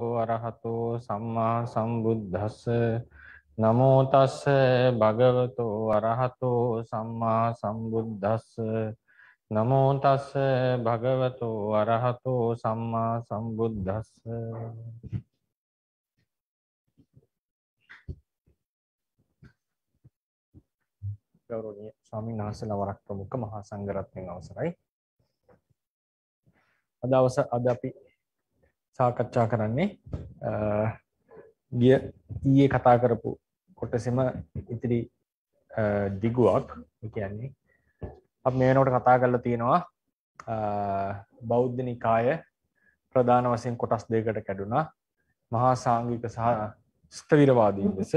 අරහතෝ සම්මා සම්බුද්දස්ස නමෝ තස්ස භගවතෝ අරහතෝ සම්මා සම්බුද්දස්ස නමෝ තස්ස භගවතෝ අරහතෝ සම්මා සම්බුද්දස්ස ගෞරවනීය ස්වාමීන් වහන්සේලා වරක් ප්‍රමුඛ මහා සංඝරත්නයන් අවසරයි අද අවස අද අපි සාකච්ඡා කරන්නේ ගිය ඊයේ කතා කරපු කොටසෙම ඉතිරි දිගුවක් කියන්නේ අප මේ වෙනකොට කතා කරලා තියෙනවා බෞද්ධ නිකාය ප්‍රධාන වශයෙන් කොටස් දෙකට කැඩුනා මහා සාංගික සහ ස්ථවිරවාදීන් ලෙස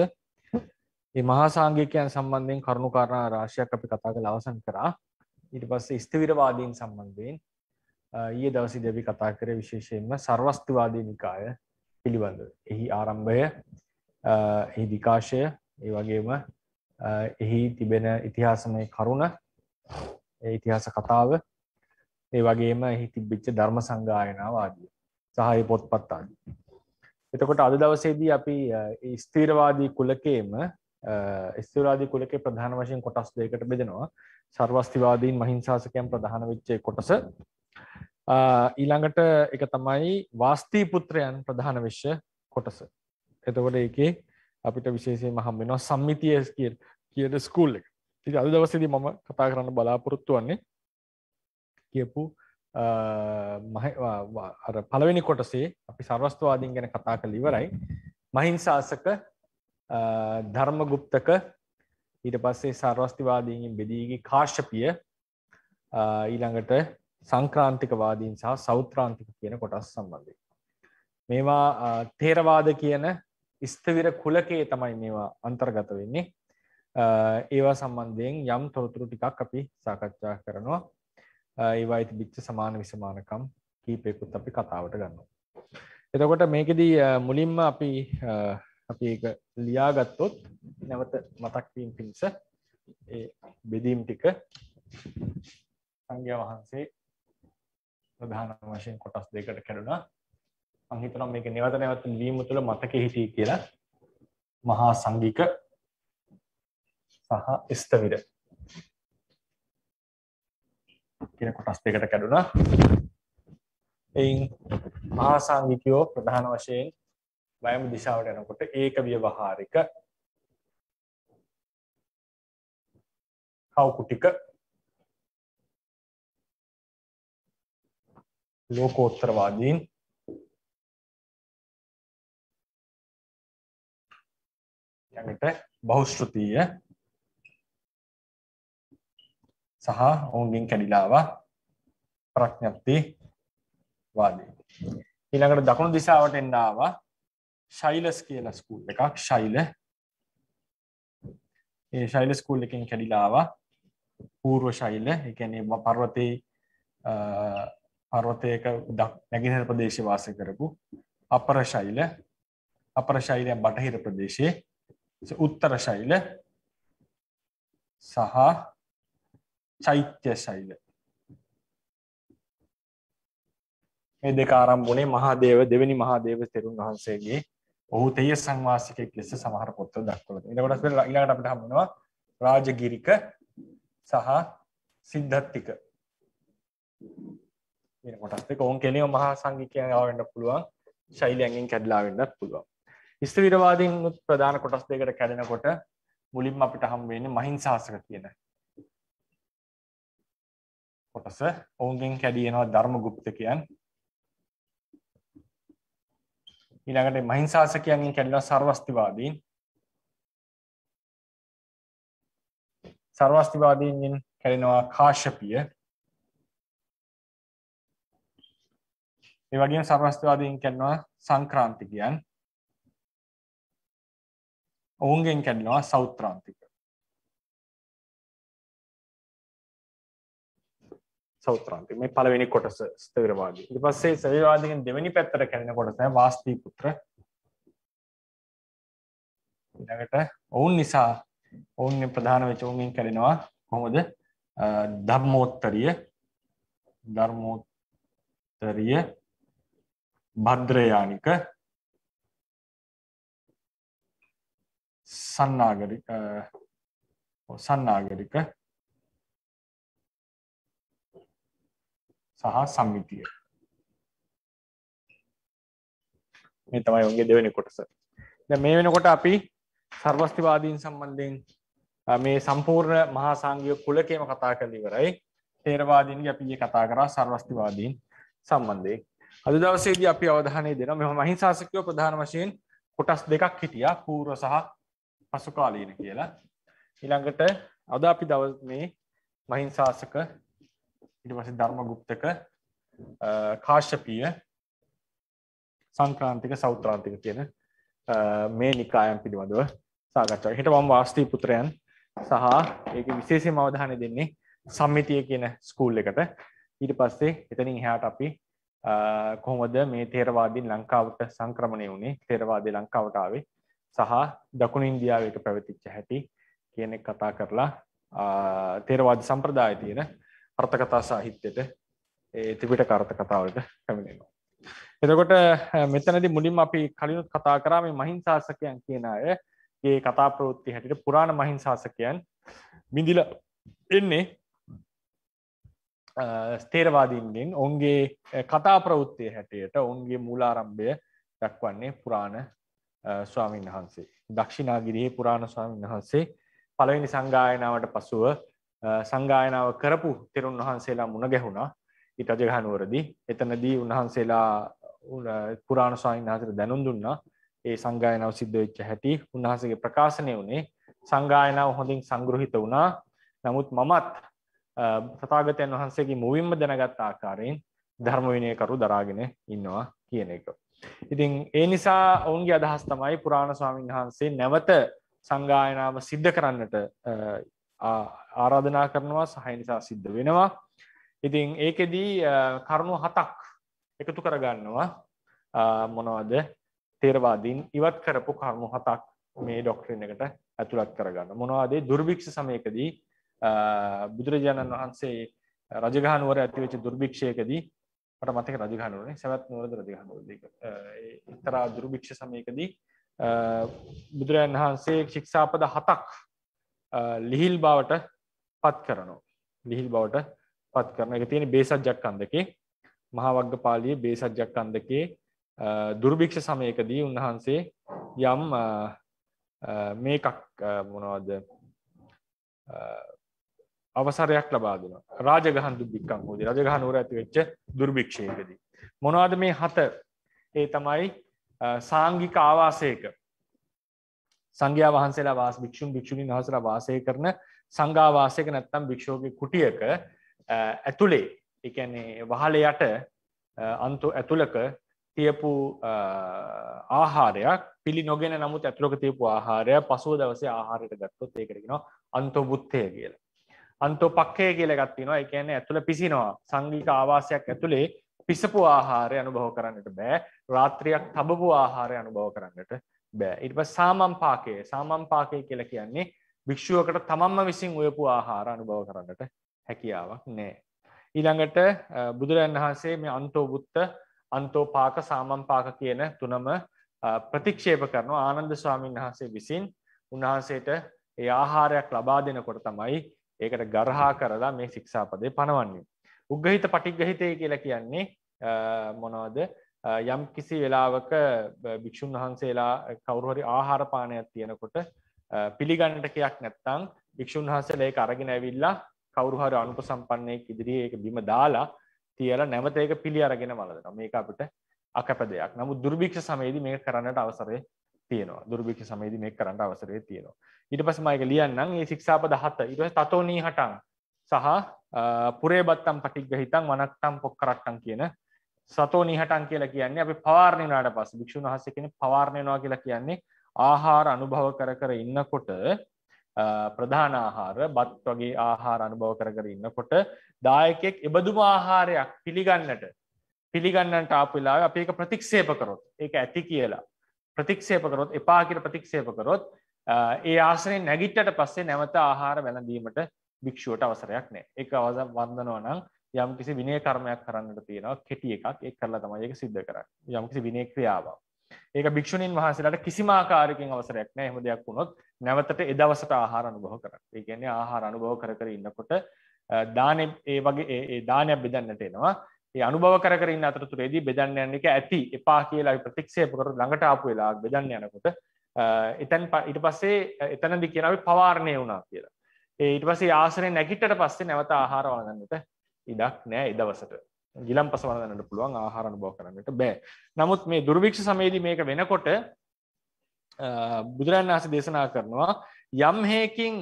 මේ මහා සාංගිකයන් සම්බන්ධයෙන් කරුණු කාරණා රාශියක් අපි කතා කරලා අවසන් කරා ඊට පස්සේ ස්ථවිරවාදීන් සම්බන්ධයෙන් ඊය දවසි දෙවි කතා කර විශේෂයෙන්ම සර්වස්තිවාදී නිකාය පිළිබඳ. එහි ආරම්භය එහි විකාශය ඒ වගේම එහි තිබෙන ඉතිහාසමය කරුණ ඉතිහාස කතාව ඒ වගේම එහි තිබිච්ච ධර්ම සංගායනාවාදී සහය පොත්පත් ආදී. එතකොට අද දවසේදී අපි ස්තීරවාදී කුලකේම ස්තීරවාදී කුලකේ ප්‍රධාන වශයෙන් කොටස් දෙකකට බෙදෙනවා. සර්වස්තිවාදීන් මහින්සාසකයන් ප්‍රධාන වෙච්ච කොටස ඊළඟට එක තමයි වාස්තී පුත්‍රයන් ප්‍රධාන විශ්ව කොටස. එතකොට ඒකේ අපිට විශේෂය මහම් වෙනවා සම්මිතිය කිය කියට ස්කූල් එක ති අද දවසේද මම කතා කරන්න බලාපොරොත්තු වන්නේ කියපු අර පළවෙනි කොටසේ අපි සර්වස්තුවාදීන් ගැන කතා කළ ඉවරයි මහිංසාසක ධර්මගුප්තක ඊට පස්සේ සර්වස්තිවාදීගෙන් බෙදීගේ කාශ්‍යපිය ඊළඟට සංක්‍රාන්තිකවාදීන් සහ සෞත්‍රාන්තික කියන කොටස් සම්බන්ධය. මේවා තේරවාද කියන ස්ථවිර කුලකේ තමයි මේවා අන්තර්ගත වෙන්නේ. ඒවා සම්බන්ධයෙන් යම් තොරතුරු ටිකක් අපි සාකච්ඡා කරනවා. ඒවා ඉති බිච්ච සමාන විසමානකම් කීපයකුත් අපි කතාවට ගන්නවා. එතකොට මේකෙදී මුලින්ම අපි අපි ඒක ලියාගත්තොත් නැවත මතක්වීම් පිණිස බෙදීම් ටික සංඝ වහන්සේ ප්‍රධාන වශයෙන් කොටස් දෙකට කැඩුණා මම හිතනවා මේක නැවත නැවත ලියීම තුළ මතකෙ හිටී කියලා මහා සංගික සහ ස්තවිර කියන කොටස් දෙකට කැඩුණා එයින් මහා සංගිකයෝ ප්‍රධාන වශයෙන් වයම දිශාවට යනකොට ඒක ව්‍යවහාරික කවුකුටික ලෝකෝත්තරවාදීන් යට බෞෂෘතිය සහ ඔවුන්ගින් කැඩිලාව ප්‍රඥප්ති වාදී. ඊළඟට දකුණු දිසාවට එන්නාව ශෛලස් කියන ස්කූල් එකක් ශෛල ඒ ශෛල ස්කූල් එකින් කැඩිලාව පූර්ව ශෛල එකැනේ පර්වතයේ පර්වතයක නැගෙනහිර ප්‍රදේශය වාසය කරපු අපර ශෛල අපර ශෛලය බටහිර ප්‍රදේශයේ උත්තර ශෛල සහ චෛත්‍ය ශෛල මේ දෙක ආරම්භුණේ මහාදේව දෙවැනි මහාදේව තෙරුන් වහන්සේගේ ඔහු තෙය සංවාසිකයෙක් ලෙස සමහර පොත්වල දක්වලා තියෙනවා. ඊට කොටස් ඊළඟට අපිට හම් වෙනවා රාජගිරික සහ සිද්ධාත්තික වෙන කොටත් කෝන් කෙලිය මහා සංගිකයාවෙන්ට පුළුවන් ශෛලියන්ගෙන් කැඩලා වෙන්නත් පුළුවන් ස්තවිරවාදීන් ප්‍රධාන කොටස් දෙකට කැඩෙනකොට මුලින්ම අපිට හම්බෙන්නේ මහින්සාසක කියන කොටස ඔවුන්ගෙන් කැඩියනවා ධර්ම ගුප්තකයන් ඊළඟට මහින්සාසකයන්ගෙන් කැඩිලා සර්වස්තිවාදීන් සර්වස්තිවාදීන්ගෙන් කැඩෙනවා කාශ්‍යපිය ඒ වගේම සමස්තවාදීන් කියනවා සංක්‍රාන්තිකයන්. ඔවුන්ගෙන් කියනවා සෞත්‍රාන්තික. සෞත්‍රාන්තික මේ පළවෙනි කොටස ස්ථවිරවාදී. ඊට පස්සේ සවිවාදීන් දෙවෙනි පැත්තට කැඩෙන කොටස තමයි වාස්තී පුත්‍ර. ඊළඟට ඔවුන් නිසා ඔවුන් ප්‍රධාන වෙච්ච ඔවුන්ගෙන් කැඩෙනවා කොහොමද ධර්මෝත්තරිය ධර්මෝත්තරිය භද්‍රයානික සන්නාගරික සන්නාගරික සහ සම්මිතිය මේ තමයි ඔගේ දෙවෙනි කොටස මේ වෙනකොට අපි සර්වස්තිවාදීන් සම්බන්ධයෙන් මේ සම්පූර්ණ මහා සංගය කුලකේම කතා කළ ඉවරයි තේරවාදීන්ගේ අපි කතා කරා සර්වස්තිවාදීන් සම්බන්ධයෙන් අද දවසේදී අපි අවධානය දෙන මෙම මහිංසාසකයෝ ප්‍රධාන වශයෙන් කොටස් දෙකක් හිටියා පූර්ව සහ පසුකාලීන කියලා ඉළඟට අද අපි දව මේ මහිංසාසක ඉට පස ධර්මගුප්තක කාශ්‍යපිය සංක්‍රාන්තික සෞත්‍රාන්තික තියෙන මේ නිකායම් පිළිබඳව සාකච්ඡා හිට මම වාස්තී පුත්‍රයන් සහ ඒක විශේෂයෙන් අවධානය දෙන්නේ සම්මිතිය කියන ස්කූල් එකට ඊට පස්සේ එතනින් එහාට අපි කොහොමද මේ තේරවාදීන් ලංකාවට සංක්‍රමණය වුණේ තේරවාදී ලංකාවටාවේ සහ දකුණ ඉන්දියාවක පැවතිච්ච හැටි කියනෙක් කතා කරලා තේරවාද සම්ප්‍රදාය තියෙන අර්ථකතා සාහිත්‍යයට තිබිට කාර්ථ කතාවලට පැමිණෙනවා. එතකොට මෙතනද මුලින් අපි කලිනුත් කතා කරා මේ මහින්සාසකයන් කියන අයගේ කතා ප්‍රවෘත්ති හැටිට පුරාණ මහින්සාසකයන් මිඳිල එන්නේ ස්තේරවාදීන්ගෙන් ඔවුන්ගේ කතා ප්‍රවෘත්තිය හැටියට ඔවුන්ගේ මූලාරම්භය දක්වන්නේ පුරාණ ස්වාමීන් වහන්සේ. දක්ෂිනාගිරියේ පුරාණ ස්වාමීන් වහන්සේ පළවෙනි සංගායනාවට පසුව සංගායනාව කරපු තෙරුන් වහන්සේලා මුණ ගැහුණා ඊට අජගහනුවරදි. එතනදී උන්වහන්සේලා පුරාණ ස්වාමීන් වහන්සේට දැනුම් දුන්නා ඒ සංගායනාව සිද්ධ වෙච්ච හැටි උන්වහන්සේගේ ප්‍රකාශනය වුණේ සංගායනාව හොඳින් සංග්‍රහිත වුණා. නමුත් මමත් ප්‍රතාගතයන් uh, වහන්සේගේ මුවින්ම දැනගත් ආකාරයෙන් ධර්මවිනයකරු දරාගෙන ඉන්නවා කියන එක. ඉතින් ඒ නිසා ඔවුන්ගේ අදහස් තමයි පුරාණ ස්වාමීන් වහන්සේ නැවත සංගායනාව සිද්ධ කරන්නට uh, ආරාධනා කරනවා සහය නිසා සිද්ධ වෙනවා. ඉතින් ඒකෙදී uh, කරුණු හතක් එකතු කරගන්නවා මොනවද තේරවාදීන් ඉවත් කරපු කරුණු හතක් මේ ඩොක්ටරින් එකට ඇතුළත් කරගන්න. මොනවද දුර්භික්ෂ සමයකදී බුදුරජාණන් වහන්සේ රජගහනුවර ඇතිවෙච දුර්භික්ෂයකදී පට මතක රජගහනුවනේ සැවත් නුවරද රජගහනුවරදක එක්තරා දුර්භික්ෂ සමයකදී බුදුරජන් වහන්සේ ශික්ෂාපද හතක් ලිහිල් බවට පත් කරනවා. ලිහිල් බවට පත් කරන එක තියෙන බේසජ්ජක් අන්දකේ මහාවග්ග පාලිය බේසජ්ජක් අන්දකේ දුර්භික්ෂ සමයකදී උන්වහන්සේ යම් මේකක් මොනවද අවසරයක් ලබා දෙනවා. රාජගහන් දුර්භික්කම් හෝදි. රජගහ නුවර ඇති වෙච්ච දුර්භික්ෂයකදී. මොනවද මේ හත? ඒ තමයි සාංගික ආවාසයක සංඝයා වහන්සේලා වාස භික්ෂුන් භික්ෂුණීන් වහන්සේලා වාසය කරන සංඝාවාසයක නැත්නම් භික්ෂුවගේ කුටියක ඇතුලේ ඒ කියන්නේ වහලේ යට අන්තු ඇතුලක තියපු ආහාරයක් පිළි නොගෙන නමුත් ඇතුළක තියපු ආහාරය පසුව දවසේ ආහාරයට ගත්තොත් ඒකරගෙනවා අන්තොබුත්තය කියලා අන්තෝපක්කය කියල ගත්තිනවා එකන්නේ ඇතුළ පිසිනවා සංගීක ආවාසයක් ඇතුළේ පිසපු ආහාරය අනුභව කරන්නට බෑ රාත්‍රියයක් තබපු ආහාරය අනුභව කරන්නට බෑ ඉට සාමම් පාකය සාමම් පාකය කියල කියන්නේ භික්ෂුවකට තමම්ම විසින් ඔයපු ආහාර අනුභව කරන්නට හැකියාවක් නෑ. ඊළඟට බුදුරන් වහන්සේ මේ අන්තෝබුත්ත අන්තෝපාක සාමම්පාක කියන තුනම ප්‍රතික්ෂේප කරන ආනන්ද ස්වාමීන් වහන්සේ විසින් උන්වහන්සේට ඒ ආහාරයක් ලබා දෙනකොට තමයි ඒකට ගරහා කරලා මේ ශික්ෂාපදය පනවන්නේ. උග්ගහිත පටික්ගහිතය කියලා කියන්නේ මොනවද යම් කිසි වෙලාවක භික්‍ෂූන් වහන්සේලා කවරුහරි ආහාරපානයක් තියෙනකොට පිළිගණටකයක් නැත්තං භික්‍ෂූන් වහන්සේල ඒක අරගෙන ඇවිල්ලා කවරුහරි අනුප සම්පන්නයක් ඉදිරියේ එක බිම දාලා තියල නැවත ඒක පිළි අරගෙන වලදන මේක අපට අකැප දෙයක් නමු දුර්භික්ෂ සමේදී මේ කරන්නට අවසරය තියෙනවා දුර්භික්ෂ සමයේදී මේක කරන්න අවසරය තියෙනවා. ඊට පස්සේ මම ඒක ලියන්නම් මේ ශික්ෂාපද 7 ඊට පස්සේ තතෝනී හටං සහ පුරේ බත්තම් පටිග්ගහිතං වනක්ටම් පොක්කරට්ටම් කියන සතෝනී හටං කියලා කියන්නේ අපි පවාරණය වුණාට පස්සේ භික්ෂුන් වහන්සේ කෙනෙක් පවාරණය වෙනවා කියලා කියන්නේ ආහාර අනුභව කර කර ඉන්නකොට ප්‍රධාන ආහාර බත් වගේ ආහාර අනුභව කර කර ඉන්නකොට දායකයෙක් එබඳුම ආහාරයක් පිළිගන්නට පිළිගන්නට ආපු වෙලාවේ අපි ඒක ප්‍රතික්ෂේප කරොත් ඒක ඇති කියලා ප්‍රතික්ෂේප කරොත් එපා කියල ප්‍රතික්ෂේප කරොත් ඒ ආශ්‍රයෙන් නැගිට්ට පස්සේ නැවත ආහාර වැලඳීමට භික්ෂුවට අවසරයක් නෑ එක අවස වන්දනවා නම් යම් කිසි විනය කර්මයක් කරන්නට තියෙනවා කෙටිය එකක් එක් කරලා තමයි එක සිද්ධ කර යම් කිසි විනය ක්‍රියාවක් ඒක භික්ෂුණීන් වහන්සේලාට කිසිමාකාරකින් අවසරයක් නෑ එහෙම දෙයක් වුණොත් නැවතට එදවසට ආහාර අනුභව කර ඒ කියන්නේ ආහාර අනුභව කර කර ඉන්නකොට දාන ඒ වගේ ඒ දානයක් බෙදන්නට එනවා ඒ අනුභව කර ඉන්න අතරතුරේදී බෙදන්න යන එක ඇති එපා කියලා ප්‍රතික්ෂේප කර ළඟට ආපු වෙලා බෙදන්න යනකොට එතැන් ඉට පස්සේ එතනදි කියනව පවාරණය වුණා කියලා ඒ ඉට පසේ ආසනය නැගිටට පස්සේ නැවත ආහාර වනගන්නට ඉඩක් නෑ එදවසට ගිලම් පස වනගන්නට පුළුවන් ආහාරණ බෝ කරන්නට බෑ නමුත් මේ දුර්වික්ෂ සමේදී මේක වෙනකොට බුදුරන් වහස දේශනා කරනවා යම් හේකින්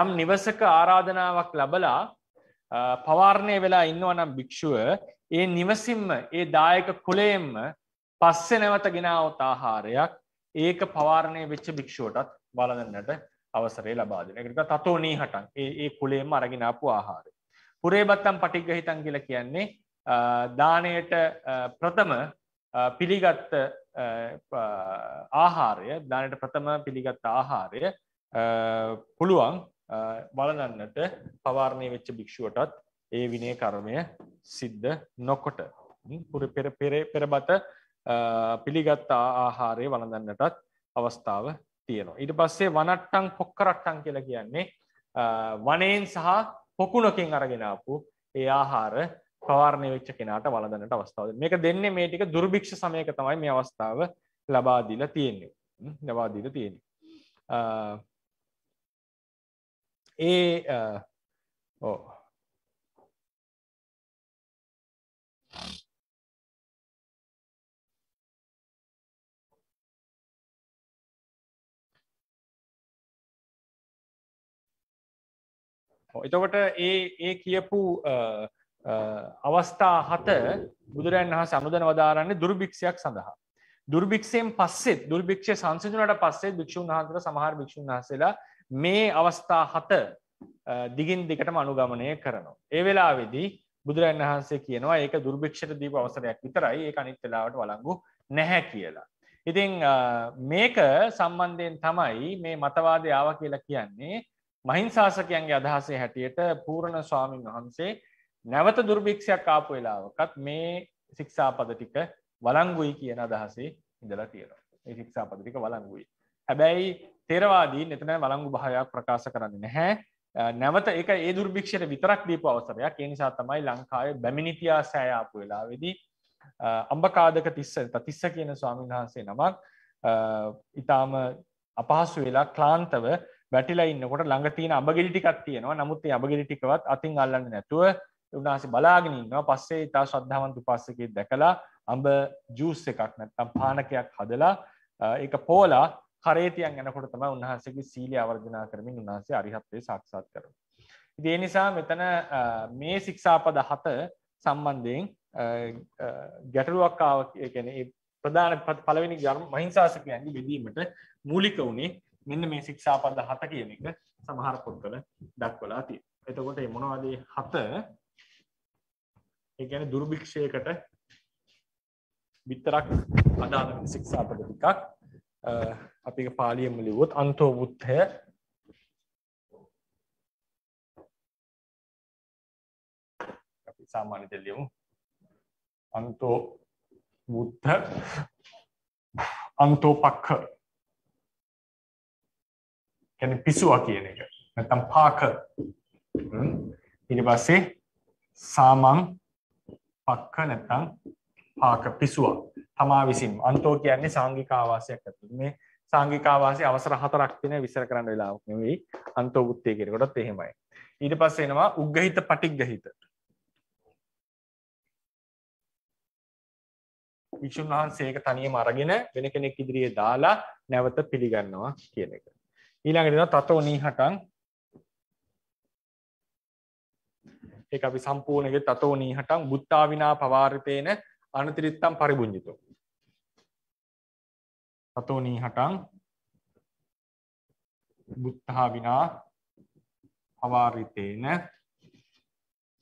යම් නිවසක ආරාධනාවක් ලබලා පවාරණය වෙලා ඉන්නවනම් භික්‍ෂුව ඒ නිවසින්ම ඒ දායක කුලේෙන්ම පස්සෙ නැවත ගෙනාවත් ආහාරයක් ඒක පවාරණය වෙච්ච භික්ෂුවටත් බලදන්නට අවසරේ ලබාදන එකට තතෝ නී හටන් ඒ කුලේම අරගෙනාපු ආහාරය. පුරේබත්තම් පටික්ගහිතන් කියල කියන්නේ දානයට ප්‍රථම පිළිගත්ත ආහාරය දානට ප්‍රථම පිළිගත්ත ආහාරය පුළුවන් බලදන්නට පවාරණය වෙච්ච භික්ෂුවටත් ඒ විනේ කර්මය සිද්ධ නොකොට පෙරබත පිළිගත්තා ආහාරය වළඳන්නටත් අවස්ථාව තියෙනවා. ඉට පස්සේ වනට්ටං පොක්කරට්ටන් කියල කියන්නේ වනයෙන් සහ පොකුණකින් අරගෙනාපු ඒ ආහාර පවාරණය වෙච්ච කෙනට වලදන්නට අවස්ථාව මේක දෙන්නේ මේ ටික දුර්භික්ෂ සමයක තමයි මේ අවස්ථාව ලබාදිල තියෙන්නේ ලබාදිල තියෙන ඒ ඕ එතකොට ඒ ඒ කියපු අවස්ථා හත බුදුරන් හා සමුදන වදාරන්නේ දුර්භික්ෂයක් සඳහා. දුර්භික්ෂයෙන් පස්සෙත් දුර්භික්ෂය සංසිදුනට පස්සේ භික්ෂූන් වහන්තර සමහර භික්ෂූන් වහසලා මේ අවස්ථා හත දිගින් දිකටම අනුගමනය කරනවා. ඒ වෙලා වෙදී බුදුරන් වහන්සේ කියනවා ඒක දුර්භික්ෂයට දීප අවසරයක් විතරයි ඒ අනිත් වෙලාවට වලංගු නැහැ කියලා. ඉතිං මේක සම්බන්ධයෙන් තමයි මේ මතවාද ආව කියලා කියන්නේ මහිංසාසකයන්ගේ අදහසේ හැටියට පූර්ණ ස්වාමීන් වහන්සේ නැවත දුර්භික්ෂයක් ආපු වෙලාවකත් මේ සික්ෂාපද ටික වලංගුයි කියන අදහසේ ඉඳලා තියෙනවා ඒ ශික්ෂාපද ටික වලංගුයි හැබැයි තෙරවාදී එතන වලංගු භාවයක් ප්‍රකාශ කරන්නේ නැහැ නැවත එක ඒ දුර්භික්ෂයට විතරක් දීපු අවසරයක් ඒ නිසා තමයි ලංකාවේ බැමිණිතියා සෑයාපු වෙලාවේදී අම්බකාදක තිස්ස තිස්ස කියන ස්වාමීන් වහන්සේ නමක් ඉතාම අපහසු වෙලා ක්ලාන්තව වැටිලා ඉන්නකොට ළඟ තියෙන අඹගෙඩි ටිකක් තියෙනවා. නමුත් මේ අඹගෙඩි ටිකවත් අතින් අල්ලන්නේ නැතුව උන්වහන්සේ බලාගෙන ඉන්නවා. පස්සේ ඊට ශ්‍රද්ධාවන්ත උපාසකයෙක් දැකලා අඹ ජූස් එකක් නැත්නම් පානකයක් හදලා ඒක පෝලා කරේ තියන් යනකොට තමයි උන්වහන්සේගේ සීලය ආවර්ජනා කරමින් උන්වහන්සේ අරිහත්ත්වය සාක්ෂාත් කරනවා. ඉතින් ඒ නිසා මෙතන මේ ශික්ෂාපද හත සම්බන්ධයෙන් ගැටලුවක් ආව කියන්නේ ප්‍රධාන පළවෙනි මහින්සාසකයන්ගේ බෙදීමට මූලික වුණේ මෙන්න මේ ශික්ෂාපද හත කියන එක සමහර පොත්වල දක්වලා තියෙනවා. එතකොට මේ මොනවද මේ හත? ඒ කියන්නේ දුර්භික්ෂයකට විතරක් අදාළ වෙන ශික්ෂාපද ටිකක් අපි පාලියෙන්ම ලිව්වොත් අන්තෝ බුද්ධය අපි සාමාන්‍ය දෙලියමු අන්තෝ බුද්ධ අන්තෝපක්ඛ කියන්නේ පිසුවා කියන එක. නැත්තම් පාක. ඊට පස්සේ සාමං පක්ක නැත්තම් පාක පිසුවා. තමා විසින් අන්තෝ කියන්නේ සාංගික ආවාසයක් ඇතුළු. මේ සාංගික ආවාසයේ අවසර හතරක් තියෙන විස්තර කරන්න වෙලාවක් නෙවෙයි. අන්තෝ උත්තේ කියන කොටත් එහෙමයි. ඊට පස්සේ එනවා උග්ගහිත පටිග්ගහිත. වික්ෂුන් වහන්සේක තනියම අරගෙන වෙන කෙනෙක් ඉදිරියේ දාලා නැවත පිළිගන්නවා කියන එක. ඊළඟට දෙනවා තතෝ නීහටං ඒක අපි සම්පූර්ණ එකේ තතෝ නීහටං බුත්තා විනා පවාරිතේන අනතිරිත්තම් පරිබුඤ්ජිතෝ තතෝ නීහටං බුත්තා විනා පවාරිතේන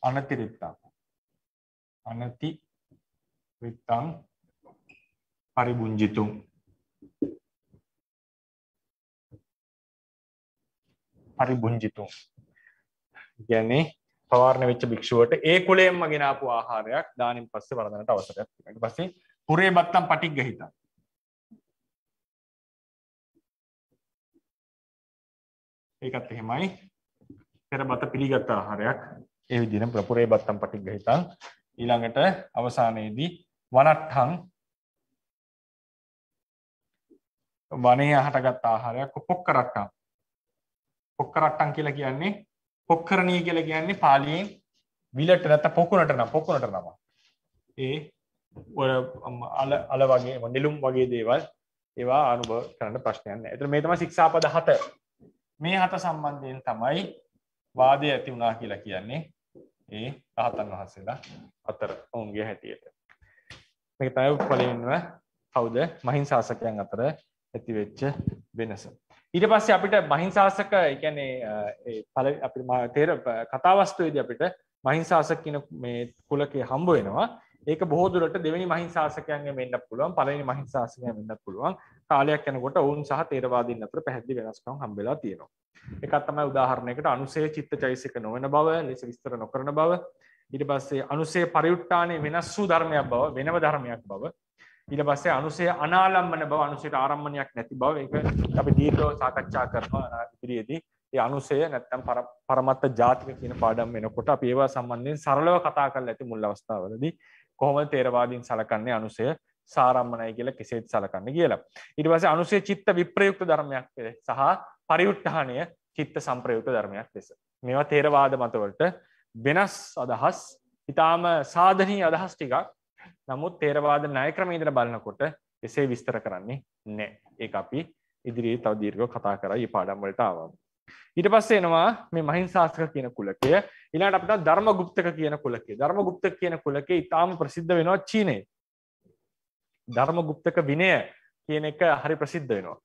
අනතිරිත්තම් අනති රිත්තං පරිබුඤ්ජිතෝ පරිබුංජිතුන් ගැන්නේ පවාරණ වෙච්ච භික්ෂුවට ඒ කුලේෙන්ම ගෙනාපු ආහාරයක් දානින් පස්සේ වරදනට අවසරයක් පස්සේ පුරේ බත්තම් පටික් ගහිතා ඒකත් එහෙමයි පෙර බත පිළිගත් ආහාරයක් ඒ විදිහට ප්‍රපුරේ බත්තම් පටික් ගහිතා ඊළඟට අවසානයේදී වනට්ටං වනයේ හටගත් ආහාරයක් පොක්කරට්ටම් පොක්කරට්ටන් කියලා කියන්නේ පොක්කරණී කියලා කියන්නේ පාලියෙන් විලට නැත පොකුණට නම් පොකුණට නම ඒ අල අල වගේ නිලුම් වගේ දේවල් ඒවා අනුභව කරන්න ප්‍රශ්නයන්න එතර මේ තම ශික්ෂාපද හත මේ හත සම්බන්ධයෙන් තමයි වාදය ඇති වුණා කියලා කියන්නේ ඒ රහතන් වහන්සේලා අතර ඔවුන්ගේ හැටියට මේ තය පලින්ව කවුද මහින් ශාසකයන් අතර ඇතිවෙච්ච වෙනස ඊට පස්සේ අපිට මහිංසාසක එකැනේ පල අපි තේර කතාවස්තුවේද අපිට මහිංසාසක කියන මේ කුලකේ හම්බ වෙනවා ඒක බොහෝදුරට දෙවැනි මහිංසාසකයන්ගේ මෙන්න පුළුවන් පලනි මහිංසාසකය වෙන්න පුළුවන් කාලයක් යනකොට ඔවුන් සහ තේරවාදින්න අපට පැහැදිලි වෙනස්කම් හම්බෙලා තියෙනවා එකත්තමයි උදාහරණයකට අනුසේ චිත්ත චෛසික නොවන බව ලෙස විස්තර නොකරන බව ඉට පස්සේ අනුසේ පරියුට්ටානේ වෙනස් වූ ධර්මයක් බව වෙනව ධර්මයක් බව ඊට පස්සේ අනුසය අනාලම්බන බව අනුසයට ආරම්භණයක් නැති බව ඒක අපි දීර්ඝව සාකච්ඡා කරනවා ඉදිරියේදී. ඒ අනුසය නැත්තම් පරමත්ත ජාතික කියන පාඩම් වෙනකොට අපි ඒවා සම්බන්ධයෙන් සරලව කතා කරලා ඇති මුල් අවස්ථාවලදී කොහොමද තේරවාදීන් සලකන්නේ අනුසය සාරම්මනයි කියලා කෙසේත් සලකන්නේ කියලා. ඊට පස්සේ අනුසය චිත්ත විප්‍රයුක්ත ධර්මයක් සහ පරිඋත්හාණය චිත්ත සම්ප්‍රයුක්ත ධර්මයක් ලෙස. මේවා තේරවාද මතවලට වෙනස් අදහස් ඊටාම සාධනීය අදහස් ටිකක් නමුත් තේරවාද ණය ක්‍රමයේ ඉඳලා බලනකොට එසේ විස්තර කරන්නේ නැහැ. ඒක අපි ඉදිරියේ තව දීර්ඝව කතා කරා මේ පාඩම් වලට ආවම. ඊට පස්සේ එනවා මේ මහින්සාස්ත්‍ර කියන කුලකය. ඊළඟට අපිට ධර්මගුප්තක කියන කුලකය. ධර්මගුප්තක කියන කුලකය ඉතාම ප්‍රසිද්ධ වෙනවා චීනයේ. ධර්මගුප්තක විනය කියන එක හරි ප්‍රසිද්ධ වෙනවා.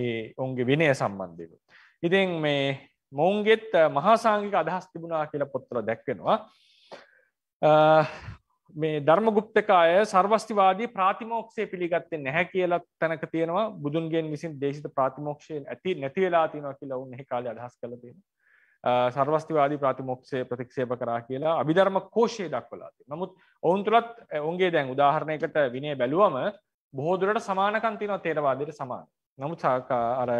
ඒ ඔවුන්ගේ විනය සම්බන්ධයෙන්. ඉතින් මේ මොවුන්ගෙත් මහාසාංගික අදහස් තිබුණා කියලා පොත්වල දැක්වෙනවා. මේ ධර්මගුප්තකාය සර්වස්තිවාදී ප්‍රාතිමෝක්ෂය පිළිගත්තේ නැහැ කියලා තැනක තියෙනවා බුදුන්ගෙන් විසින් දේශිත ප්‍රාතිමෝක්ෂය ඇති නැති වෙලා තියෙනවා කියලා උන් එහි කාලේ අදහස් කළා තියෙනවා සර්වස්තිවාදී ප්‍රාතිමෝක්ෂය ප්‍රතික්ෂේප කරා කියලා අභිධර්ම කෝෂය දක්වලා තියෙනවා නමුත් ඔවුන් තුලත් ඔවුන්ගේ දැන් උදාහරණයකට විනය බැලුවම බොහෝ දුරට සමානකම් තියෙනවා තේරවාදයට සමාන නමුත් අර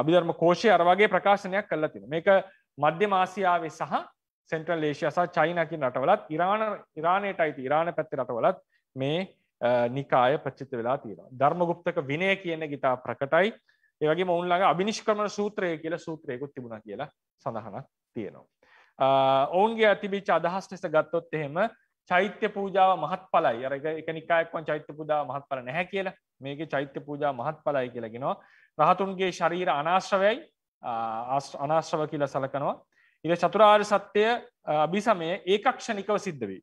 අභිධර්ම කෝෂය අර වගේ ප්‍රකාශනයක් කරලා තියෙනවා මේක මධ්‍යම ආසියාවේ සහ සෙන්ට්‍රල් ඒෂයා සහ චයිනකි රටවලත් ඉරාණ ඉරාණයට අයිති ඉරාණ පැත්ති රටවලත් මේ නිකාය ප්‍රචිත වෙලා තියෙන ධර්මගුප්තක විනය කියන ගිතා ප්‍රකටයි ඒවගේ ඔවුන්ලඟ අභිනිෂ්කරමන සූත්‍රය කියල සූත්‍රයකුත් තිබුණ කියලා සඳහනක් තියෙනවා ඔවුන්ගේ ඇතිබිච අදහස් ලෙස ගත්තොත් එහෙම චෛත්‍ය පූජාව මහත් පලයි අරක එක නිකායක්වන් චෛත්‍ය පූජාව මහත් පල නැහැ කියලා මේක චෛත්‍ය පූජා මහත් පලයි කියලගෙනවා රහතුන්ගේ ශරීර අනාශ්‍රවයයි අනාශ්‍රව කියලා සලකනවා ඉර චතුරාර් සත්‍යය අභි සමය ඒකක්ෂණිකව සිද්ධ වී.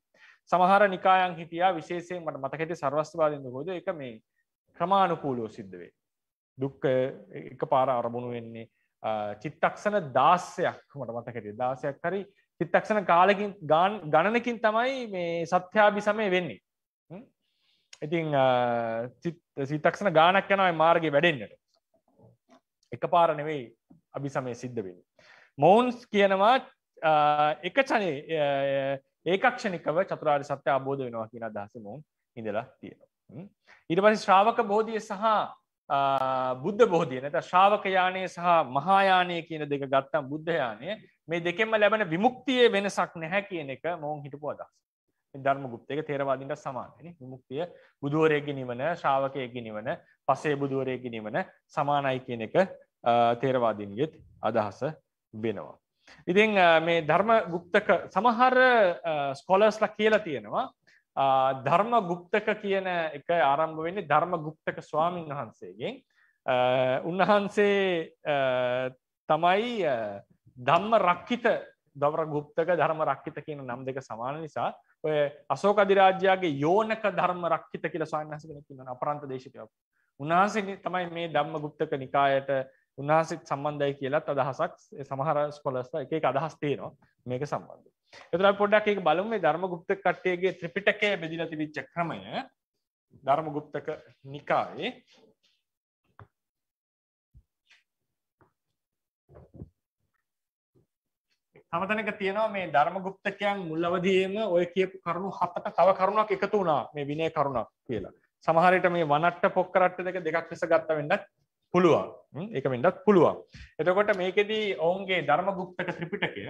සමහර නිකායන් හිටියා විශේෂයෙන් මට මතකෙති සර්වස්වාදන්න හොද එක මේ ක්‍රමාණුකූලෝ සිද්ධ වේ. දුක් එක පාර අරමුණු වෙන්නේ චිත්තක්ෂණ දාසයක් මට මතකෙති දාසයක් හරි චිත්තක්ෂණ කාලකින් ගාන් ගණනකින් තමයි මේ සත්‍යාභි සමය වෙන්නේ. ඉතිං සිතක්ෂණ ගානක් යනයි මාර්ගය වැඩෙන්න්නට එක පාර නෙවෙයි අභි සමය සිද්ධ වෙන්නේ මොවුන්ස් කියනවා එක චන ඒකක්ෂණිකව චතුරාර් සත්‍ය අබෝධ වෙනවා කියන අදහස මොවුන් ඉඳලා තියෙනවා. ඉට පසි ශ්‍රාවක බෝධිය සහ බුද්ධ බෝධිය නැත ශ්‍රාවකයානය සහ මහායානය කියන දෙක ගත්තම් බුද්ධයානය මේ දෙකෙන්ම ලැබෙන විමුක්තිය වෙනසක් නැහැ කියන එක මොවුන් හිටපු අදස්. ධර්ම ගුප්තක තේරවාදින්ට සමානන විමුක්තිය බුදුවරයග නිවන ශ්‍රාවකයග නිවන පසේ බුදුවරයග නිවන සමානයි කියන එක තේරවාදින්ගෙත් අදහස වෙනවා. ඉතින් මේ ධර්ම ගුප්තක සමහර ස්කොලස්ලා කියලා තියෙනවා ධර්ම ගුප්තක කියන එක ආරම්භ වෙන්නේ ධර්ම ගුප්තක ස්වාමීන් වහන්සේගෙන් උන්වහන්සේ තමයි ධම්ම රක්කිත දවර ගුප්තක ධර්ම රක්කිත කියන නම් දෙක සමාන නිසා ඔය අසෝක අධිරාජ්‍යයාගේ යෝනක ධර්ම රක්කිත කියලා ස්වාමීන් වහන්සේ කෙනෙක් ඉන්නවා අපරන්ත දේශකයෙක්. උන්වහන්සේ තමයි මේ ධම්ම ගුප්තක නිකායට උන්වහන්සේත් සම්බන්ධයි කියලත් අදහසක් සමහර ස්කොලස්ලා එක එක අදහස් තියෙනවා මේක සම්බන්ධ. එතන අපි පොඩ්ඩක් ඒක බලමු මේ ධර්මගුප්ත කට්ටියගේ ත්‍රිපිටකය බෙදලා තිබිච්ච ක්‍රමය ධර්මගුප්තක නිකායේ තමතනක තියෙනවා මේ ධර්මගුප්තකයන් මුල් අවධියේම ඔය කියපු කරුණු හතට තව කරුණක් එකතු වුණා මේ විනය කරුණක් කියලා. සමහර විට මේ වනට්ට පොක්කරට්ට දෙක දෙකක් ලෙස ගත්ත වෙන්නත් පුළුවන් ඒක මෙන්ඩත් පුළුවන් එතකොට මේකෙදී ඔවුන්ගේ ධර්ම ගුප්තක ත්‍රිපිටකය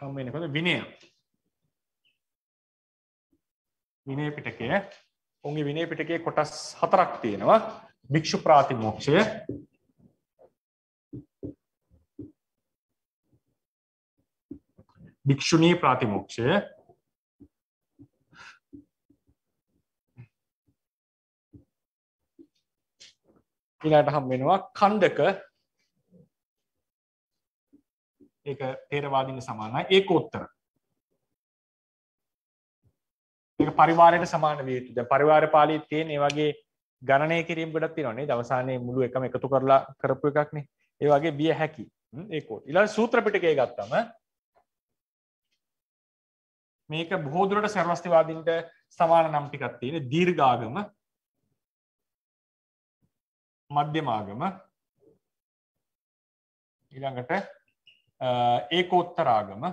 කම්මනකොද විනය විනය පිටකය ඔුන්ගේ විනය පිටකේ කොටස් හතරක් තියෙනවා භික්‍ෂු ප්‍රාතිමෝක්ෂය භික්‍ෂුණී ප්‍රාතිමෝක්ෂය ඊළඟට හම් වෙනවා ඛණ්ඩක ඒක තේරවාදීන් සමානයි ඒකෝත්තර ඒක පරිවාරයට සමාන විය යුතුයි. දැන් පරිවාර පාළියේ තියෙන මේ වගේ ගණනය කිරීම ගොඩක් තියෙනවානේ. දවසානේ මුළු එකම එකතු කරලා කරපු එකක්නේ. ඒ වගේ විය හැකි. ඒකෝත්. ඊළඟ සූත්‍ර පිටකය ගත්තම මේක බොහෝ දුරට සර්වස්තිවාදීන්ට සමාන නම් ටිකක් තියෙන දීර්ඝාගම මධ්‍යමාගම ඉළඟට ඒකෝත්තරාගම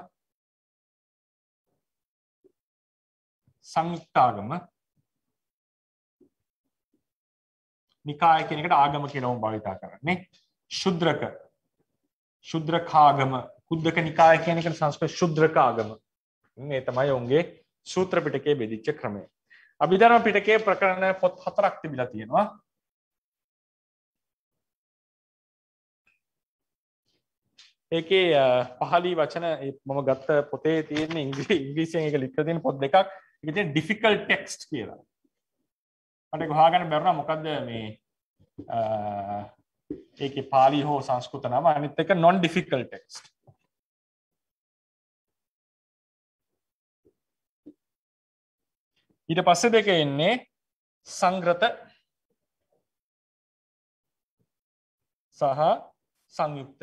සංයුක්තාගම නිකාය කෙනෙකට ආගම කියලවම් භාවිතා කරන්නේ ශුද්‍රක ශුද්‍රකාගම හුද්දක නිකාය කියනක සංස්ක ශුද්‍රකාගම මේ තමයි ඔුන්ගේ සූත්‍ර පිටකේ බෙදිච්ච ක්‍රමය අභිධර්ම පිටකේ ප්‍රකරණ පොත් හතරක් තිබිලා තියෙනවා ඒකේ පහලි වචන මම ගත්ත පොතේ තියෙන ඉංග්‍රී ඉංග්‍රීසියෙන් එක ලික්ක තියෙන පොත් දෙකක් එක ඩිෆිකල් ටෙක්ස්ට් කියලා මට හාගන්න බැරුණ මොකක්ද මේ ඒක පාලි හෝ සංස්කෘත නම අනිත් එක නොන් ඩිෆිකල් ටෙක්ස්ට් ඊට පස්ස දෙක එන්නේ සංග්‍රත සහ සංයුක්ත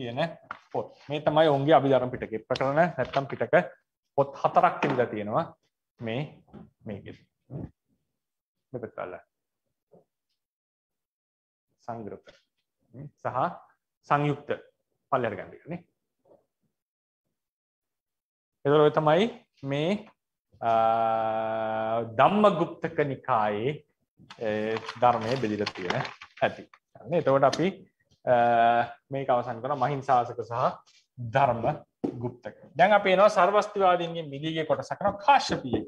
කියන පොත් මේ තමයි ඔවුන්ගේ අභිධර්ම පිටකේ ප්‍රකරණ නැත්තම් පිටක පොත් හතරක් ඉඳලා තියෙනවා මේ මේකෙත් මේ පැත්තවල සංග්‍රහ සහ සංයුක්ත පල්ලයට ගන්න එක නේ එතකොට ඔය තමයි මේ ධම්මගුප්තක නිකායේ ධර්මයේ බෙදිලා තියෙන ඇති. එතකොට අපි මේ අවසන් කන මහිංසාසක සහ ධර්ම ගුප්තක දැන් අපේනවා සර්වස්තිවාදීන්ගේ මිලිගේ කොටසකන කාශ්‍යපිය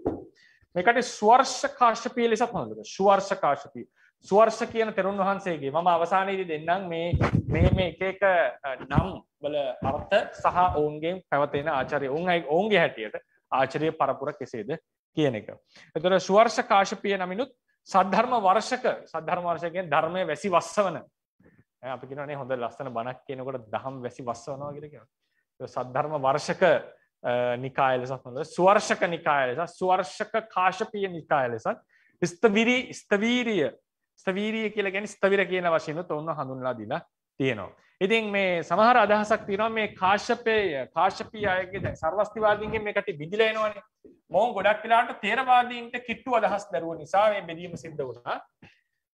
මේකට ස්වර්ෂ කාශ්‍යපිය ලෙසත් හඳුර ස්වර්ෂ කාශ්‍යපිය ස්වර්ෂ කියන තෙරුන් වහන්සේගේ මම අවසානයේදී දෙන්නම් මේ මේ මේ එක එක නම් වල අර්ථ සහ ඔවුන්ගේ පැවතෙන ආචරය ඔවුන් අයි ඔවුන්ගේ හැටියට ආචරය පරපුර කෙසේද කියන එක. එතොට ස්වර්ෂ කාශපිය නමිනුත් සද්ධර්ම වර්ෂක සද්ධර්ම වර්ෂකයෙන් ධර්මය වැසි වස්සවන අපි කියනනේ හොඳ ලස්සන බණක් කියනකොට දහම් වැසි වස්සවනවා කියලා කියනවා. සද්ධර්ම වර්ෂක නිකාය ලෙසක් හොඳ ස්වර්ෂක නිකාය ලෙස ස්වර්ෂක කාශපීය නිකාය ලෙසත් ස්තවිරි ස්තවීරිය ස්තවීරිය කියලා ගැන ස්තවිර කියන වශයෙන් ඔන්න හඳුන්ලා දිලා තියෙනවා. ඉතින් මේ සමහර අදහසක් තියෙනවා මේ කාශ්‍යපය කාශ්‍යපී අයගේ දැන් සර්වස්තිවාදීන්ගෙන් මේකට බිඳිලා එනවනේ. මොවුන් ගොඩක් වෙලාවට තේරවාදීන්ට කිට්ටු අදහස් දරුව නිසා මේ බෙදීම සිද්ධ වුණා.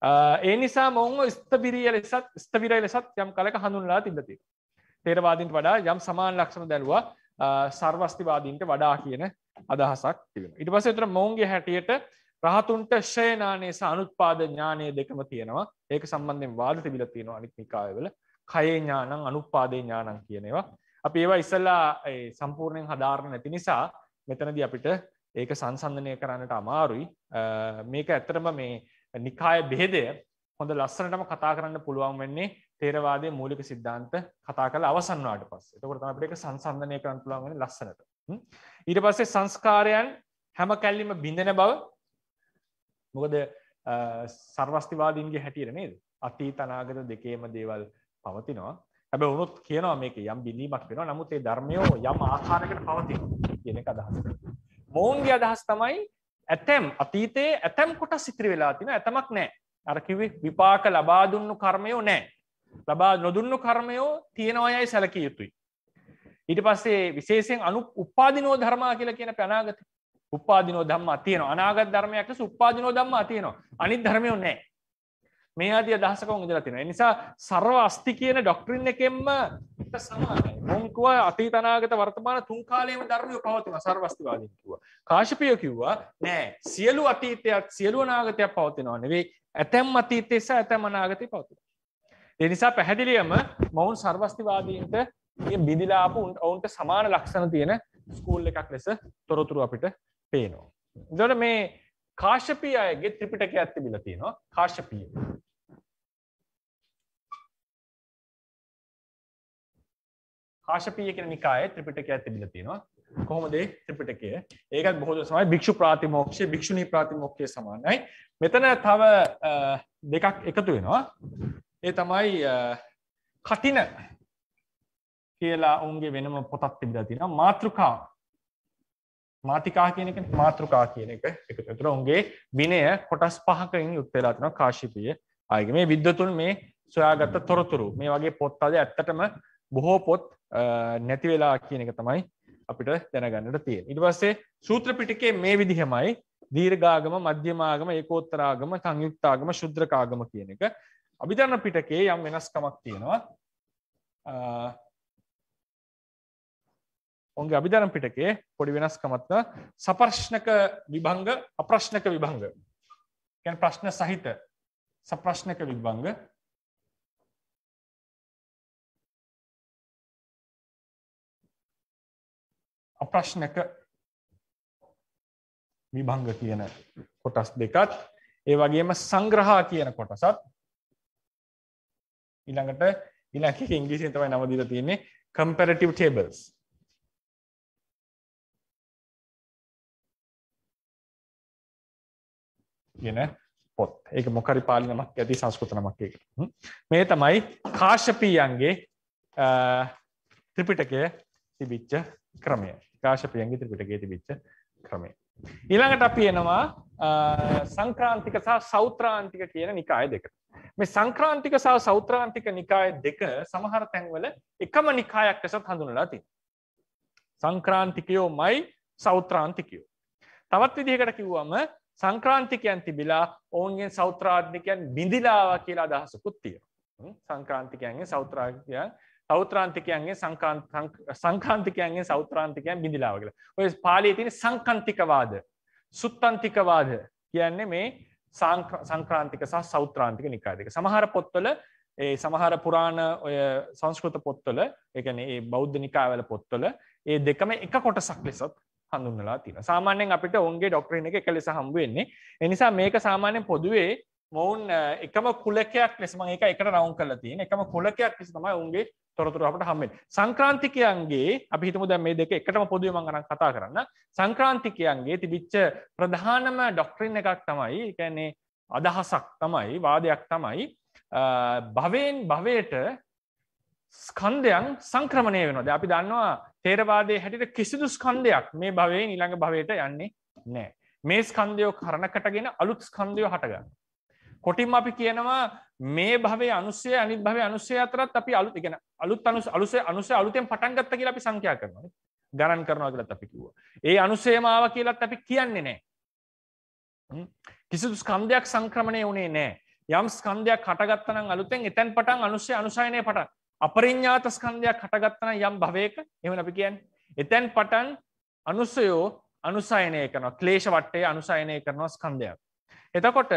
ඒ නිසා මොහු ස්තවිරිය ලෙසත් ස්තවිරයි ලෙසත් යම් කලක හඳුන්ලා තිබති. තේරවාදීන්ට වඩා යම් සමාන ලක්ෂණ දැල්වා සර්වස්තිවාදීන්ට වඩා කියන අදහසක් තිබෙන. ඉට පසතර මොවන්ගේ හැටියට රහතුන්ට ශයනානයේ සනුත්පාද ඥානය දෙකම තියෙනවා ඒක සම්බන්ධෙන් වාද තිබිල තියෙනවා අනික් නිකායවල කයේ ඥානං අනුපාදේ ඥානං කියනවා. අපි ඒවා ඉස්සල්ලා සම්පූර්ණයෙන් හදාරණ නැති නිසා මෙතනද අපිට ඒක සංසන්ධනය කරන්නට අමාරුයි මේක ඇත්තරම මේ නිකාය බෙහෙදය හොඳ ලස්සනටම කතා කරන්න පුළුවන් වෙන්නේ තේරවාදේ මූලික සිද්ධාන්ත කතා කළ අවසන්වාට පස් එතකොට අපට එක සංසන්ධනය කරන්න පුළුවන් ලස්සනට ඊට පස්සේ සංස්කාරයන් හැම කැල්ලිම බිඳෙන බව මොකද සර්වස්තිවාදීන්ගේ හැටියට නේද අතී තනාගත දෙකේම දේවල් පවතිනවා හැබ වුණුත් කියනවා මේක යම් බිඳීමක් වෙන නමුත් ඒ ධර්මයෝ යම් ආකාරකට පවතින කියන අදහස. මොවුන්ගේ අදහස් තමයි ඇතැම් අතීතයේ ඇතැම් කොට සිත්‍රි වෙලා තින ඇතමක් නෑ අරකිව විපාක ලබා දුන්නු කර්මයෝ නෑ ලබා නොදුන්නු කර්මයෝ තියෙනවායයි සැලකිය යුතුයි. ඊට පස්සේ විශේෂෙන් අනු උපාදිනෝ ධර්මා කියලා කියන පැනාගත උපාදිනෝ ධම්ම තියෙන අනාගත් ධර්මයක්ට සුපාදිනෝ ධම්ම තියෙනවා අනිත් ධර්මයෝ නෑ මේ අද අදහසකවුන් ඉදලා තින නිසා සරව අස්ති කියන ඩොක්ටරින් එකෙන්ම සමානයි මොංකුව අතීතනාගත වර්තමාන තුන් කාලයේම ධර්මය පවතින සර්වස්තිවාදීන් කිව්වා කාශ්‍යපය කිව්වා නෑ සියලු අතීතයක් සියලු අනාගතයක් පවතිනවා නෙවෙයි ඇතැම් අතීතයේ සහ ඇතැම් අනාගතේ පවතිනවා ඒ නිසා පැහැදිලියම මොවුන් සර්වස්තිවාදීන්ට බිඳිලා ආපු ඔවුන්ට සමාන ලක්ෂණ තියෙන ස්කූල් එකක් ලෙස තොරතුරු අපිට පේනවා එතකොට මේ කාශ්‍යපී අයගේ ත්‍රිපිටකයක් තිබිලා තියෙනවා කාශ්‍යපීය කාශපීය කියන නිකායේ ත්‍රිපිටකයක් තිබිලා තියෙනවා. කොහොමද ඒ ත්‍රිපිටකය? ඒකත් බොහෝ දුරට සමානයි. භික්ෂු ප්‍රාතිමෝක්ෂය, භික්ෂුණී ප්‍රාතිමෝක්ෂය සමානයි. මෙතන තව දෙකක් එකතු වෙනවා. ඒ තමයි කටින කියලා ඔවුන්ගේ වෙනම පොතක් තිබිලා තියෙනවා. මාත්‍රිකා මාතිකා කියන එක මාතෘකා කියන එක එකතු. ඒතර උන්ගේ විනය කොටස් පහකින් යුක්ත වෙලා තිනවා කාශ්‍යපීය ආයගේ. මේ විද්වතුන් මේ සොයාගත්ත තොරතුරු මේ වගේ පොත් අද ඇත්තටම බොහෝ පොත් නැති වෙලා කියන එක තමයි අපිට දැනගන්නට තිය ඉඩවස්සේ සූත්‍ර පිටිකේ මේ විදිහමයි දීර්ගාගම මධ්‍යමාගම ඒකෝත්තරාගම සංයුක්තාගම ශුද්‍රකාගම කියන එක අභිධරණ පිටකේ යම් වෙනස්කමක් තියෙනවා ඔන්ගේ අභිධරණ පිටකේ පොඩි වෙනස්කමත්ව සපර්ශ්නක විභංග අප්‍රශ්නක විභංග ප්‍රශ්න සහිත සප්‍රශ්නක විභංග අප්‍රශ්නක විභංග කියන කොටස් දෙකත් ඒ වගේම සංග්‍රහා කියන කොටසත් ඉළඟට ඉලක ඉංග්‍රීසින් තමයි නවදිර තියන්නේ කම්පරටව ටේබල්ස් කියන පොත් ඒක මොකරි පාලිනමක් ඇති සංස්කෘතනමක් එක මේ තමයි කාශපීයන්ගේ ත්‍රිපිටකය තිබිච්ච ක්‍රමය කාශ ප්‍රියන්ගේ ත්‍රිපිටකයේ තිබිච්ච ක්‍රමය. ඊළඟට අපි එනවා සංක්‍රාන්තික සහ සෞත්‍රාන්තික කියන නිකාය දෙකට. මේ සංක්‍රාන්තික සහ සෞත්‍රාන්තික නිකාය දෙක සමහර තැන්වල එකම නිකායක් ලෙසත් හඳුනලා තියෙනවා. සංක්‍රාන්තිකයෝමයි සෞත්‍රාන්තිකයෝ. තවත් විදිහකට කිව්වම සංක්‍රාන්තිකයන් තිබිලා ඔවුන්ගෙන් සෞත්‍රාන්තිකයන් බිඳිලාවා කියලා අදහසකුත් තියෙනවා. සංක්‍රාන්තිකයන්ගේ සෞත්‍රාන්තිකයන් සෞත්‍රාන්තිකයන්ගේ සංකාන්තිකයන්ගේ සෞත්‍රාන්තිකයන් බිඳිලාව කියලා. ඔය පාලිය තියෙන සංකන්තිකවාද සුත්තන්තිකවාද කියන්නේ මේ සංක්‍රාන්තික සහ සෞත්‍රාන්තික නිකායක සමහර පොත්වල ඒ සමහර පුරාණ ඔය සංස්කෘත පොත්වල එකන ඒ බෞද්ධ නිකාවල පොත්වල ඒ දෙකම එක කොටසක් ලෙසත් හඳුන්නලා තින සාමාන්‍යෙන් අපිට ඔන්ගේ ඩොක්ට්‍රීන එක එක ලෙස හම්බුවෙන්නේ එනිසා මේක සාමාන්‍යෙන් පොදුවේ මොවුන් එකම කුලකයක් ලෙසම එක එකට නවුන් කල තියෙන එකම කුලකයක් ලෙස තමයි උන්ගේ තොරතුර අපට හම්බෙන් සංක්‍රාන්තිකයන්ගේ අපි හිතමු දැන් මේ දෙක එකටම පොදුවේ මම අරන් කතා කරන්න සංක්‍රාන්තිකයන්ගේ තිබිච්ච ප්‍රධානම ඩොක්ට්‍රින් එකක් තමයි කියන්නේ අදහසක් තමයි වාදයක් තමයි භවයෙන් භවයට ස්කන්ධයන් සංක්‍රමණය වෙනවාද අපි දන්නවා තේරවාදයේ හැටියට කිසිදු ස්කන්ධයක් මේ භවයෙන් ඊළඟ භවයට යන්නේ නෑ මේ ස්කන්ධයෝ කරණකටගෙන අලුත් ස්කන්ධයෝ හටගන්න කොටින් අපි කියනවා මේ භවේ අනුසය අනි භව අනුසය අතරත් අපි අලු ඉගෙන අලුත් අනුස අලුස අනුසය අලුතෙන් පටන්ගත්ත කියලා අපි සංඛ්‍යා කරනවා ගණන් කරනවා කියලත් අපි කිව්වා ඒ අනුසේමාව කියලත් අපි කියන්නේ නෑ කිසිදු ස්කන්ධයක් සංක්‍රමණය වුණේ නෑ යම් ස්කන්ධයක් කටගත්තනම් අලුතෙන් එතැන් පටන් අනුසය අනුසයනය පටන් අපරිඥාත ස්කන්ධයක් කටගත්තන යම් භවයක එහම අපි කියන් එතැන් පටන් අනුස්සයෝ අනුසයනය කරනවා ක්ලේෂ වට්ටේ අනුසයනය කරනවා ස්කන්ධයක් එතකොට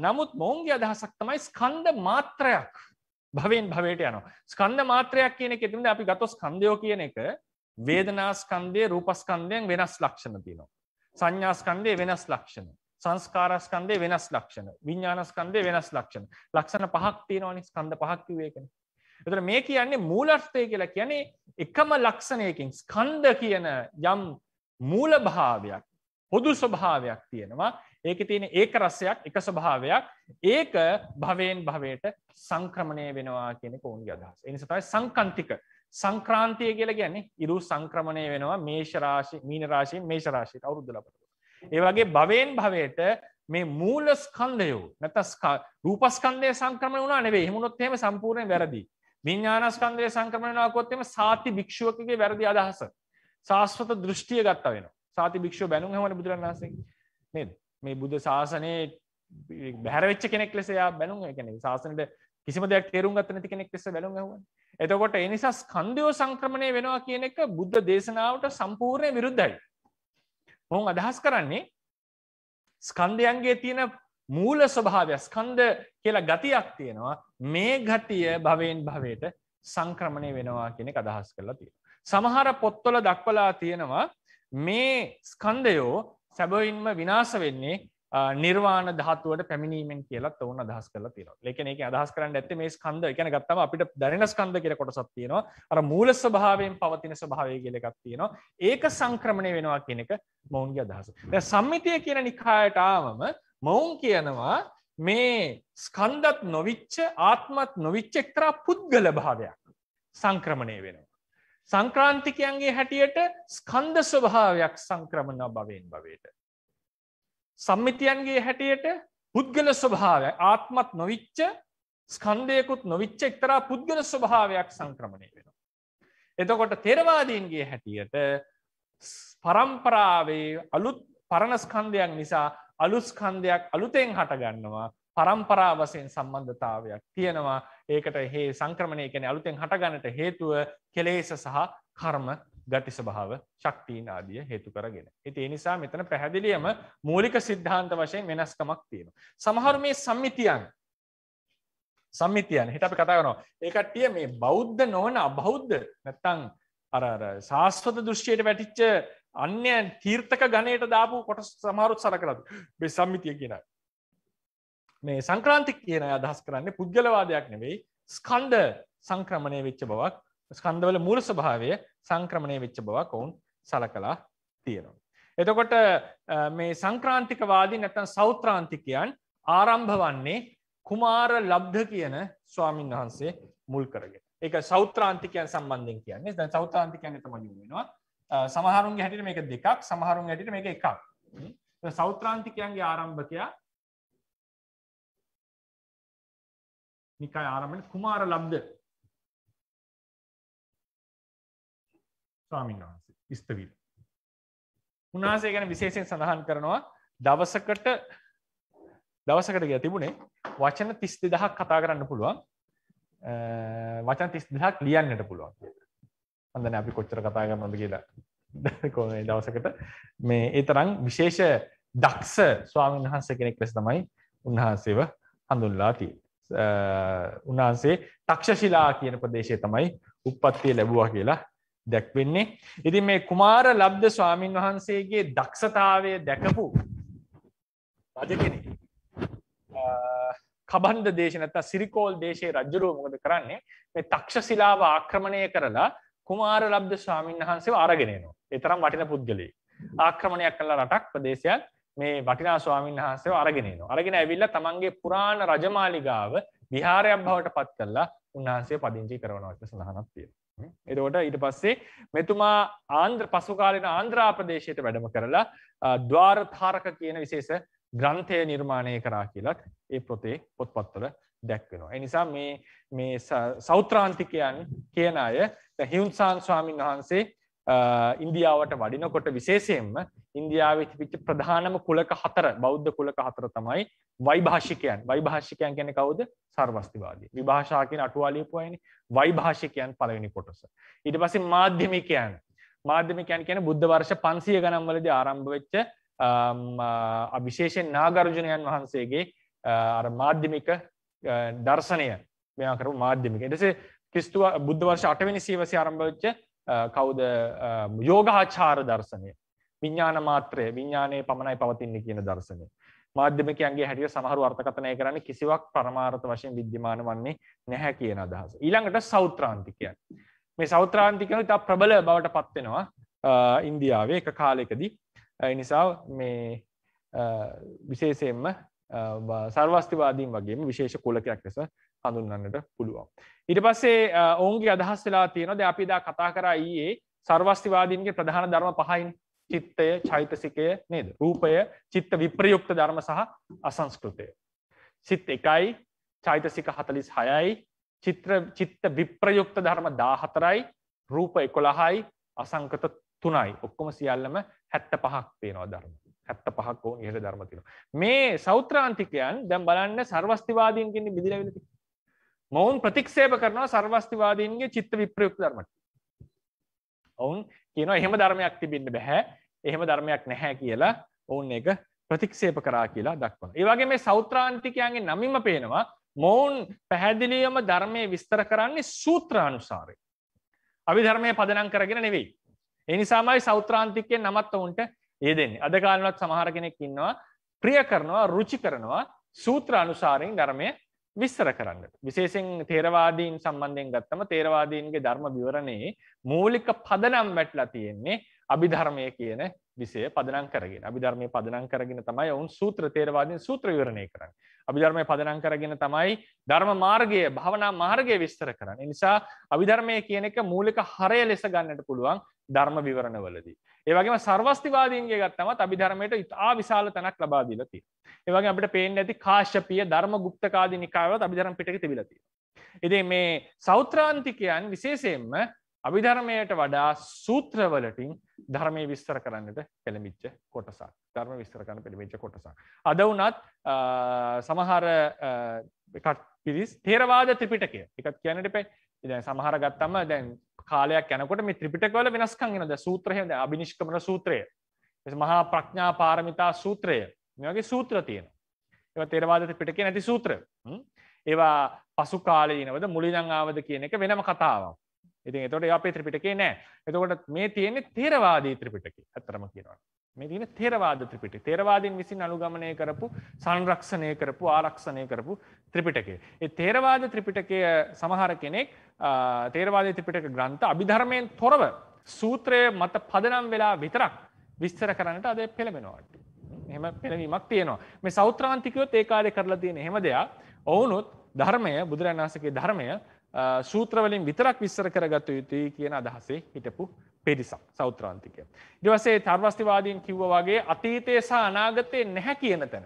නමුත් මොවන්ගේ අදහසක් තමයි ස්කන්ධ මාත්‍රයක් භවෙන් භවයට යන ස්කන්ධ මාත්‍රයක් කියන එක තිබට අපි ගතොස් කන්දයෝ කියන එක වේදනාස්කන්දය රූපස්කන්දයෙන් වෙනස් ලක්ෂණ තියනවා. සංඥාස්කන්දය වෙනස් ලක්ෂණ සංස්කාරස්කන්දය වෙනස් ලක්ෂණ විඤ්ඥානස්කන්දය වෙනස් ලක්ෂණ ලක්ෂණ පහක් තියෙනවානි ස්කන්ධ පහක්කිවේකෙන. එතර මේ කියන්නේ මූලර්ථය කියලා කියන්නේ එකම ලක්ෂණයකින් ස්කන්ධ කියන යම් මූලභාවයක් පොදු ස්වභාවයක් තියෙනවා ඒක තියෙන ඒක රස්සයක් එක ස්වභාවයක් ඒක භවයෙන් භවයට සංක්‍රමණය වෙනවා කියෙන ඔවුන්ගේ අදහස් එනිසතයි සංකන්තික සංක්‍රාන්තිය කියලා ගැන්නේ ඉරු සංක්‍රමණය වෙනවා මේෂරාශි මීනරාශී මේෂරාශීට අවුද්ද ලබට ඒවගේ භවයෙන් භවයට මේ මූල ස්කන්දයෝ නැතස්කා රූපස්කන්දය සංක්‍රමණ වුණා නෙවේ හමුණොත්හෙම සම්පූර්ණය වැරදි විඤ්ඥානස්කන්දය සංක්‍රමණයකොත්තම සාති භික්ෂුවකගේ වැරදි අදහස ශාස්වත දෘෂ්ටිය ගත්ත වෙන සාති භික්ෂ බැනු හම බුදුරන්සේ නේද මේ බුද්ධ ශාසනය බැහරවෙච්ච කෙනෙක් ලෙසයා බැලුම් එකන ශාසනට කිසිම දෙයක් තේරුම් ගත නැති කෙනෙක් ලෙස බැලුම් හව එතකොට එනිසා ස්කන්දයෝ සංක්‍රමණය වෙනවා කියන එක බුද්ධ දේශනාවට සම්පූර්ණය විරුද්ධයි ඔවුන් අදහස් කරන්නේ ස්කන්ධයන්ගේ තියෙන මූල ස්වභාවය ස්කන්ධ කියලා ගතියක් තියෙනවා මේ ගතිය භවයෙන් භවයට සංක්‍රමණය වෙනවා කෙනෙක් අදහස් කරලා තියෙන. සමහර පොත්තොල දක්වලා තියෙනවා මේ ස්කන්ධයෝ සැබවින්ම විනාස වෙන්නේ නිර්වාණ ධාතුවට පැමිණීමෙන් කියලා ඔවුන් අදහස් කල තිර ලෙකන එක අදහස් කරන්න ඇත්තේ මේ ස්කන්ධ එකන ගත්තම අපිට දැනෙන ස්කන්ධ කියර කොටසක් තියෙනවා අර මූල ස්වභාවයෙන් පවතින ස්වභාවය කියල එකක් තියෙනවා ඒක සංක්‍රමණය වෙනවා කියන එක මොවුන්ගේ අදහස සම්මිතිය කියන නිකායටාවම මොවුන් කියනවා මේ ස්කන්ධත් නොවිච්ච ආත්මත් නොවිච්චෙක්තරා පුද්ගල භාවයක් සංක්‍රමණය වෙනවා සංක්‍රාන්තිකයන්ගේ හැටියට ස්කන්ද ස්වභාවයක් සංක්‍රමණ භවෙන් බවට. සම්මිතියන්ගේ හැටියට පුද්ගල ස්වභාවය ආත්මත් නොවිච්ච ස්කන්දයකුත් නොවිච්ච එක්තරා පුද්ගල ස්වභාවයක් සංක්‍රමණය වෙන. එතකොට තෙරවාදීන්ගේ හැටියට පරම්පරාවේ අලුත් පරණස්කන්දයක් නිසා අලුස්කන්දයක් අලුතෙන් හටගන්නවා පරම්පරා වසයෙන් සම්බන්ධතාවයක් තියෙනවා ඒකට හේ සංක්‍රමණය කැන අලුතෙන් හටගන්නට හේතුව කෙලේස සහ කර්ම ගටි ස්භාව ශක්තිීන ආදිය හේතු කරගෙන. ඇති එනිසා මෙතන පැහැදිලියම මූලික සිද්ධාන්ත වශයෙන් වෙනස්කමක් තියෙන. සමහර මේ සම්මිතියන් සම්මිතියන් හිට අපි කතා කරනවා ඒකට්ටිය මේ බෞද්ධ නොවන අබෞද්ධ නැත්තං අර ශාස්වත දෘෂ්ටියයට වැටිච්ච අන්‍ය තීර්ථක ගණයට දාපු කොට සමහරුත් සරකරත් බෙ සම්මිතිය කියෙන මේ සංක්‍රාන්ති කියන අදහස් කරන්නේ පුද්ගලවාදයක් නෙවෙයි ස්කන්ඩ සංක්‍රමණය වෙච්ච බවක් ස්කන්දවල මුර ස්භාවය සංක්‍රමණය වෙච්ච බවක් ඔවුන් සලකලා තියෙනවා. එතකොට මේ සංක්‍රාන්තිකවාදී නැතන් සෞත්‍රාන්තිකයන් ආරම්භ වන්නේ කුමාර ලබ්ධ කියන ස්වාමීන් වහන්සේ මුල් කරගෙන එක සෞත්‍රාන්තිකයන් සම්බන්ධෙන් කියන්නේ දැන් සෞත්‍රාන්තිකයන් තම යුවෙනවා සමහරුන් හැටිට මේක දෙකක් සමහරුන් හැටිට මේක එකක් සෞත්‍රාන්තිකයන්ගේ ආරම්භකයා නිකාය ආරම්භන කුමාර ලබ්ද ස්වාමීන් වහන්සේ ඉස්තවිර. උන්වහන්සේ ගැන විශේෂයෙන් සඳහන් කරනවා දවසකට දවසකට ගැ තිබුණේ වචන තිස් දෙදහක් කතා කරන්න පුළුවන් වචන තිස් දෙහක් ලියන්නට පුළුවන් කිය. අඳන අපි කොච්චර කතා කරනොද කියලා කෝනේ දවසකට මේ ඒ තරම් විශේෂ දක්ෂ ස්වාමීන් වහන්සේ කෙනෙක් ලෙස තමයි උන්වහන්සේව හඳුන්ලා තිය. උන්වහන්සේ තක්ෂශිලා කියන ප්‍රදේශය තමයි උප්පත්තිය ලැබුවා කියලා දැක්වෙන්නේ. ඉතින් මේ කුමාර ලබ්ධ ස්වාමින් වහන්සේගේ දක්ෂතාවය දැකපු රජකෙන කබන්ද දේශනත සිරිකෝල් දේශයේ රජ්ජරුව මොකද කරන්නේ මේ තක්ෂශිලාව ආක්‍රමණය කරලා කුමාර ලබ්ධ ස්වාමීන් වහන්සේ ආරගෙනනවා එතරම් වටින පුද්ගලී ආක්‍රමණයක් කලා රටක් ප්‍රදේශයක් මේ වටිනා ස්වාමීන් වහන්සේව අරගෙන එනවා. අරගෙන ඇවිල්ලා තමන්ගේ පුරාණ රජමාලිගාව විහාරයක් බවට පත් කරලා උන්වහන්සේ පදිංචි කරනවා කියලා සඳහනක් තියෙනවා. එතකොට ඊට පස්සේ මෙතුමා ආන්ද්‍ර පසු කාලීන ආන්ද්‍රා ප්‍රදේශයට වැඩම කරලා ద్వාරධාරක කියන විශේෂ ග්‍රන්ථය නිර්මාණය කරා කියලත් ඒ පොතේ පොත්පත්වල දැක්වෙනවා. ඒ නිසා මේ මේ සෞත්‍රාන්තිකයන් කියන අය හියුන්සාන් ස්වාමින් වහන්සේ ඉන්දියාවට වඩිනකොට විශේෂයෙන්ම ඉන්දියාවේ තිබිච්ච ප්‍රධානම කුලක හතර බෞද්ධ කුලක හතර තමයි වයිභාෂිකයන් වයිභාෂිකයන් කියන්නේ කවුද සර්වස්තිවාදී විභාෂා කියන අටුවා ලියපු අයනේ වයිභාෂිකයන් පළවෙනි කොටස ඊට පස්සේ මාධ්‍යමිකයන් මාධ්‍යමිකයන් කියන්නේ බුද්ධ වර්ෂ 500 ගණන් වලදී ආරම්භ වෙච්ච විශේෂයෙන් නාගර්ජුනයන් වහන්සේගේ අර මාධ්‍යමික දර්ශනය මෙයා කරපු මාධ්‍යමික ඊට පස්සේ ක්‍රිස්තුව බුද්ධ වර්ෂ 8 වෙනි සියවසේ ආරම්භ වෙච්ච කවුද යෝගාචාර දර්ශනය විඤ්ඥාන මාත්‍රය විඤ්ඥානය පමණයි පවතින්නේ කියන දර්ශනය මාධ්‍යමිකයන්ගේ හැටිය සමහරු අර්ථකතනය කරන කිසිවක් ප්‍රමාර්ථ වශයෙන් විද්‍යමාන වන්නේ නැහැ කියන අදහස. ඊළඟට සෞත්‍රාන්තිකයන් මේ සෞත්‍රාන්තිකන ඉතා ප්‍රබල බවට පත්වෙනවා ඉන්දියාවේ එක කාලෙකදී නිසා මේ විශේෂයෙන්ම සර්වස්තිවාදීන් වගේම විශේෂ කුලකයක් ලෙස හඳුන්න්නට පුළුවන්. ඉට පස්සේ ඔවුන්ගේ අදහස් වෙලා තියෙනද අපිදා කතා කර ඊයේ සර්වස්තිවාදීන්ගේ ප්‍රධාන ධර්ම පහයින් චිත්තය චෛතසිකය නේද රූපය චිත්ත විප්‍රයුක්ත ධර්ම සහ අසංස්කෘතය. සිත් එකයි චෛතසික හතලිස් හයයි චිත්‍ර චිත්ත විප්‍රයුක්ත ධර්ම දාහතරයි රූප එකොළහයි අසංකත තුනයි ඔක්කොම සියල්ලම හැත්ත පහක් තියෙනවා ධර්ම හැත්ත පහක් ඕ ඉහට ධර්මතින මේ සෞත්‍රාන්තිකයන් දැම් බලන්න සර්වස්තිවාදීන්ගන්න බිදිලවෙලති මොවුන් ප්‍රතික්ෂේප කරනවා සර්වස්තිවාදීන්ගේ චිත්ත විප්‍රයුක්ත ධර්මට. ඔවුන් කියනවා එහෙම ධර්මයක් තිබින්න බැහැ. එහෙම ධර්මයක් නැහැ කියලා ඔවුන් ඒක ප්‍රතික්ෂේප කරා කියලා දක්වනවා. ඒ වගේ මේ සෞත්‍රාන්තිකයන්ගේ නමින්ම පේනවා මොවුන් පැහැදිලිවම ධර්මයේ විස්තර කරන්නේ සූත්‍රානුසාරයෙන්. අභිධර්මයේ පදනම් කරගෙන නෙවෙයි. ඒ නිසාමයි සෞත්‍රාන්තිකයන් නමත් ඔවුන්ට ඒ දෙන්නේ. අද කාලෙවත් සමහර කෙනෙක් ඉන්නවා ප්‍රිය කරනවා, රුචි කරනවා සූත්‍ර අනුසාරයෙන් ධර්මය විස්සර කරන්න. විශේෂෙන් තේරවාදීන් සම්බන්ධයෙන් ගත්තම තේරවාදීන්ගේ ධර්ම විවරණයේ මූලික පදනම් වැටලා තියෙන්නේ අභිධර්මය කියන විසය පදනම් කරගෙන අභිධර්මය පදනම් කරගෙන තමයි ඔවුන් සූත්‍ර තේරවාදෙන් සූත්‍ර විවරණය කරන්න. අභිධර්මය පදනම් කරගෙන තමයි ධර්ම මාර්ගය භවනා මාර්ගය විස්තර කරන්න. නිසා අභිධර්මය කියන එක මූලික හරය ලෙස ගන්නට පුළුවන් ධර්ම විවරණවලදී. ඒවගේම සර්වස්තිවාදීන්ගේ ගත්තමත් අභිධර්මයට ඉතා විශාල තැනක් ලබා දීලති. ඒවගේ අපට පේෙන් ඇති කාශ්‍යපිය ධර්ම ගුප්තකාදී නිකාවත් අභිධරම පිටක තිබිලති. එදේ මේ සෞත්‍රාන්තිකයන් විශේෂයෙන්ම අභිධර්මයට වඩා සූත්‍රවලටින් ධර්මය විස්තර කරන්නට පෙළමිච්ච කොටසක් ධර්ම විස්තර කරන්න පිළිමිච්ච කොටසක් අද වනත් සමහර පිරිස් තේරවාද ත්‍රිපිටකය එකත් කියනට පැ දැන් සමහර ගත්තම දැන් කාලයක් යනකොට මේ ත්‍රිපිටකවල වෙනස්කංගෙනද සූත්‍රයද අභිනිෂ්කමන සූත්‍රය මහා ප්‍රඥා පාරමිතා සූත්‍රය මේගේ සූත්‍ර තියෙන ඒව තේරවාද ත්‍රිපිටකය නැති සූත්‍ර ඒවා පසු කාලීනවද මුලිදංආවද කියන එක වෙනම කතාවක් ඉතින් එතොට අපේ ත්‍රිපිටකේ නෑ එතකොට මේ තියෙන්නේ තේරවාදී ත්‍රිපිටකේ ඇත්තරම කියනවා මේ තින තේරවාද ත්‍රිපිටි තේරවාදීන් විසින් අනුගමනය කරපු සංරක්ෂණය කරපු ආරක්ෂණය කරපු ත්‍රිපිටකේ. ඒ තේරවාද ත්‍රිපිටකය සමහර කෙනෙක් තේරවාද ත්‍රිපිටක ග්‍රන්ථ අභිධර්මයෙන් තොරව සූත්‍රය මත පදනම් වෙලා විතරක් විස්තර කරන්නට අද පෙළමෙනවාට. එහෙම පෙළවීමක් තියෙනවා මේ සෞත්‍රාන්තිකයොත් ඒකාරය කරලා තියෙන හෙම දෙයක් ඔවුනුත් ධර්මය බුදුරන් වහන්සගේ ධර්මය සූත්‍රවලින් විතරක් විස්සර කරගත යුතුයි කියන අදහසේ හිටපු පිරිසක් සෞත්‍රාන්තිකය. ඉඩවසේ තර්වස්තිවාදීන් කිව්ව වගේ අතීතය සහ අනාගතය නැහැ කියන තැන.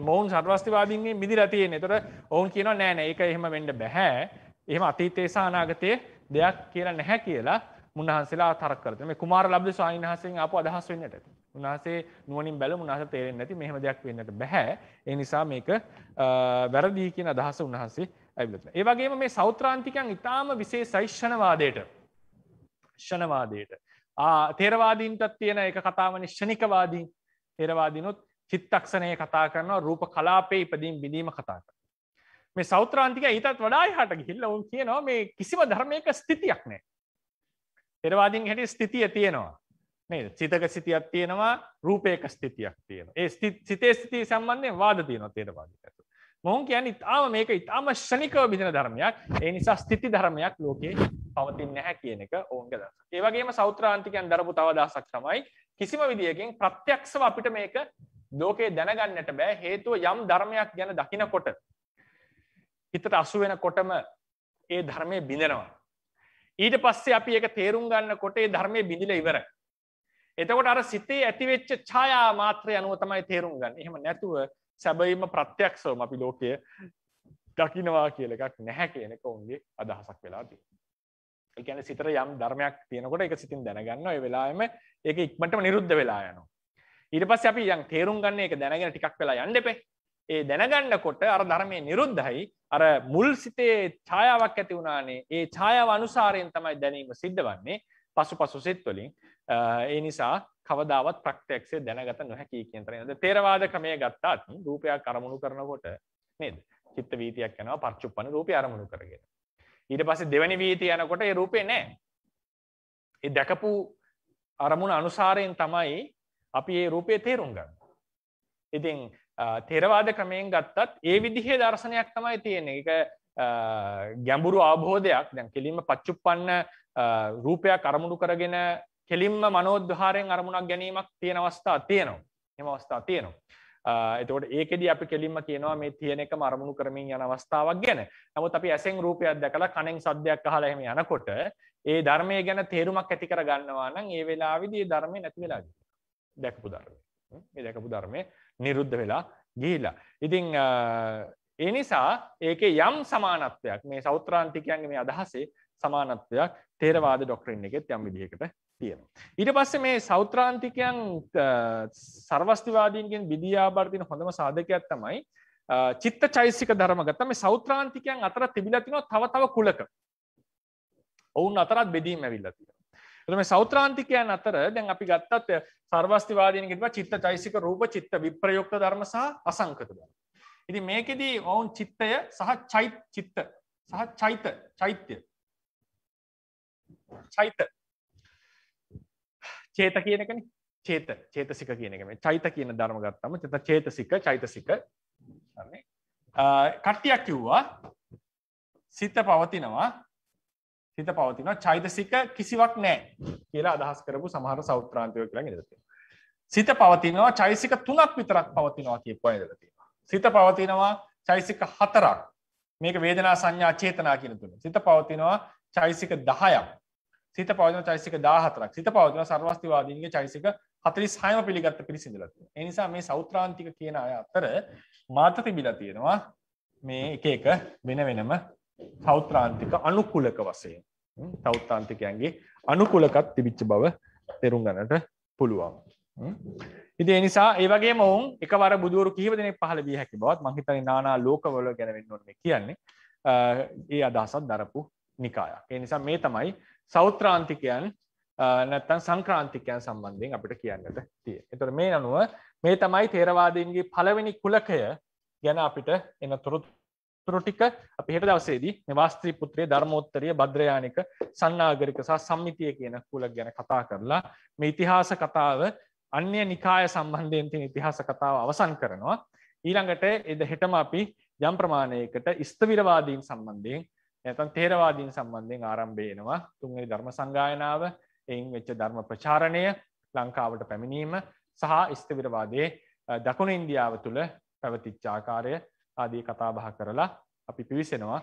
මොවන් සර්වස්තිවාදීන්ගේ මිදිරතියෙන තොර ඔවුන් කියන නෑන ඒක එහෙම වෙන්ඩ බැහැ එහම අතීතේ සානාගතය දෙයක් කියලා නැහැ කියලා මුන්හන්සේලා තරකරත මේ කුමාර ලබ්ද ස්වාහින්හසෙන් අප අදහස් වෙන්නට උන්හසේ නුවනින් බැල උනාහ තේරෙන් නැති මෙහම දෙයක් වෙන්නට බැහැ ඒ නිසා මේක වැරදී කියන අදහස උන්හන්සේ ඇවිලත්න. ඒවගේ මේ සෞත්‍රාන්තිකයන් ඉතාම විසේ සයිශ්ෂණවාදයට ෂණවාදයට. තේරවාදීන්ටත් තියෙන එක කතාවන ෂණිකවාදී තේරවාදිනුත් චිත්තක්ෂණය කතා කරනවා රූප කලාපේ ඉපදීම් බිඳීම කතාක. මේ සෞත්‍රාන්තික ඊතත් වඩායි හට ගිහිල්ල ඔවන් කියනවා මේ කිසිම ධර්මයක ස්ථිතියක් නෑ. තෙරවාදින් හැටි ස්ථිතිය තියෙනවා. නේද සිතක සිතියක් තියෙනවා රූපයක ස්ථිතියක් තියෙන ඒ සිතේ ස්තිතිය සම්බන්ධය වාද තියෙන තේරවාදික ඇතු. මොහන් කියන්න ඉතාම මේක ඉතාම ශනිකව බිඳන ධර්මයක් ඒ නිසා ස්තිති ධර්මයක් ලෝකේ පවතින් නැහැ කියන එක ඔවුන්ග දස. ඒවගේම සෞත්‍රාන්තිකයන් දරපු තව දසක් තමයි කිසිම විදිියකින් ප්‍රත්‍යක්ෂව අපිට මේක ලෝකේ දැනගන්නට බෑ හේතුව යම් ධර්මයක් ගැන දකිනකොට හිතට අසු වෙන කොටම ඒ ධර්මය බිඳෙනවා. ඊට පස්සේ අපි ඒක තේරුම් ගන්න කොටේ ධර්මය බිඳිල ඉවර. එතකොට අර සිතේ ඇතිවෙච්ච ඡායා මාත්‍රය අනුව තමයි තේරුම් ගන්න. එහෙම නැතුව සැබයිම ප්‍රත්‍යයක්ෂවම අපි ලෝකය දකිනවා කියල එකක් නැහැ කියන එක ඔුන්ගේ අදහසක් වෙලා දී. එකන සිතර යම් ධර්මයක් තියෙනකොට එක සිතින් දැනගන්න ඔය වෙලාම ඒක ඉක්මටම නිරුද්ධ වෙලා යනවා. ඉට පස් අපි යම් තේරුම් ගන්න එක දැනගෙන ටිකක් වෙලා යන්නෙපේ ඒ දැනගන්න කොට අර ධර්මය නිරුද්ධයි අර මුල් සිතේ ඡායාවක් ඇති වුණානේ ඒ ඡායාව අනුසාරයෙන් තමයි දැනීම සිද්ධ වන්නේ පසු පසු සිත් වලින් ඒ නිසා කවදාවත් ප්‍රක්්ටක්ෂේ දැනගත නොහැකි කියතරනද තේරවාද ක්‍රමය ගත්තාත් රූපයක් අරමුණු කරනකොට නේද චිත්ත වීතියක් යනවා පර්චුප්පන රූපය අරමුණු කරගෙන ඊට පස්සේ දෙවැනි වීති යනකොට ඒ රූපේ නෑ ඒ දැකපු අරමුණ අනුසාරයෙන් තමයි අපි ඒ රූපය තේරුම් ගන්න ඉතින් තෙරවාද ක්‍රමයෙන් ගත්තත් ඒ විදිහේ දර්ශනයක් තමයි තියෙන එක ගැඹුරු අවබෝධයක් දැන් කෙලින්ම පච්චුප්පන්න රූපයක් අරමුණු කරගෙන කෙලින්ම මනෝද්ධාරයෙන් අරමුණක් ගැනීමක් තියෙන අවස්ථා තියෙනවා එම අවස්ථා තියෙනවා එතකොට ඒකෙද අපි කෙලින්ම කියනවා මේ තියෙන එක අරමුණු කරමින් යන අවස්ථාවක් ගැන නමුත් අපි ඇසෙන් රූපයක් දැකලා කණෙන් සද්දයක් අහලා එහෙම යනකොට ඒ ධර්මය ගැන තේරුමක් ඇති කර ගන්නවා නම් ඒ වෙලාවේදී ඒ ධර්මය නැති වෙලා ගිහින් දැකපු ධර්මය මේ දැකපු ධර්මය නිරුද්ධ වෙලා ගිහිලා ඉතින් ඒ නිසා ඒකේ යම් සමානත්වයක් මේ සෞත්‍රාන්තිකයන්ගේ මේ අදහසේ සමානත්වයක් තේරවාද ඩොක්ටරින් එකෙත් යම් විදිහකට තියෙන. ඊට පස්සේ මේ සෞත්‍රාන්තිකයන් සර්වස්තිවාදීන්ගෙන් බිදියාබර්තින හොඳම සාධකයක් තමයි චිත්ත චෛසික ධර්ම ගත්තම සෞත්‍රාන්තිකයන් අතර තිබිලා තිනවා තව තව කුලක. ඔවුන් අතරත් බෙදීම් ඇවිල්ලා තියෙනවා. එතකොට මේ සෞත්‍රාන්තිකයන් අතර දැන් අපි ගත්තත් සර්වස්තිවාදීන් කියනවා චිත්ත චෛසික රූප චිත්ත විප්‍රයුක්ත ධර්ම සහ අසංකත ධර්ම. ඉතින් මේකෙදී ඔවුන් චිත්තය සහ චෛත් චිත්ත සහ චෛත චෛත්‍ය චෛත්‍ය චේත කියනකන චේත චේතසික කියනකම චෛත කියන ධර්ම ගත්තම චත චේතසික චෛතසික කට්ටියක් කිව්වා සිත පවතිනවා හිත පවතින චෛතසික කිසිවක් නෑ කියලා අදහස් කරපු සමහර සෞත්‍රාන්තය කියලා නිරති. සිත පවතිනවා චෛසික තුනක් විතරක් පවතිනවා කියපවා නිරතිවා. සිත පවතිනවා චෛසික හතරක් මේක වේදනා සංඥා චේතනා කියන තුන. සිත පවතිනවා චෛසික දහයක් සිත පවන චයිසික දාහතරක් සිත පවදන සර්වස්තිවාදීන්ගේ චයිසික හතරි සහයම පිළිගත්ත පිරිසිඳලත් එනිසා මේ සෞත්‍රාන්තික කියන අය අත්තර මාත තිබිලා තියෙනවා මේ එක එක වෙන වෙනම සෞත්‍රාන්තික අනුකුලක වසයෙන් තෞත්තාන්තිකයන්ගේ අනුකුලකත් තිබිච්ච බව තෙරුම් ගන්නට පුළුවන්. ඉති එනිසා ඒවගේ මොවුන් එකවර බුදුවරු කීව දෙනෙ පහළ විය හැකි බවත් මහිතන නානා ලෝකවල ගැනවෙන්නවන්න කියන්නේ ඒ අදහසත් දරපු නිකායක්. එනිසා මේ තමයි සෞත්‍රාන්තිකයන් නැත්තන් සංක්‍රාන්තිකයන් සම්බන්ධයෙන් අපිට කියන්නට තිය එතුර මේ අනුව මේ තමයි තේරවාදීන්ගේ පළවෙනි කුලකය ගැන අපිට එන තුරතුරටික අපිහට දවසේදී නිවාස්ත්‍රී පුත්‍රයේ ධර්මෝත්තරය බද්‍රයානික සන්නාගරික සහ සම්මිතිය කියන කුලක් ගැන කතා කරලා මේ ඉතිහාස කතාව අන්‍ය නිකාය සම්බන්ධයෙන් තින් ඉතිහාස කතාව අවසන් කරනවා ඊළඟට එද හෙටම අපි යම් ප්‍රමාණයකට ස්ථවිරවාදීන් සම්බන්ධයෙන් ඇතන් තේරවාදීන් සම්බන්ධයෙන් ආරම්භයනවා තුන්ගේ ධර්ම සංගායනාව එයින් වෙච්ච ධර්ම ප්‍රචාරණය ලංකාවට පැමිණීම සහ ස්තවිරවාදයේ දකුණ ඉන්දියාව තුළ පැවතිච්චාකාරය ආදී කතාබහ කරලා අපි පිවිසෙනවා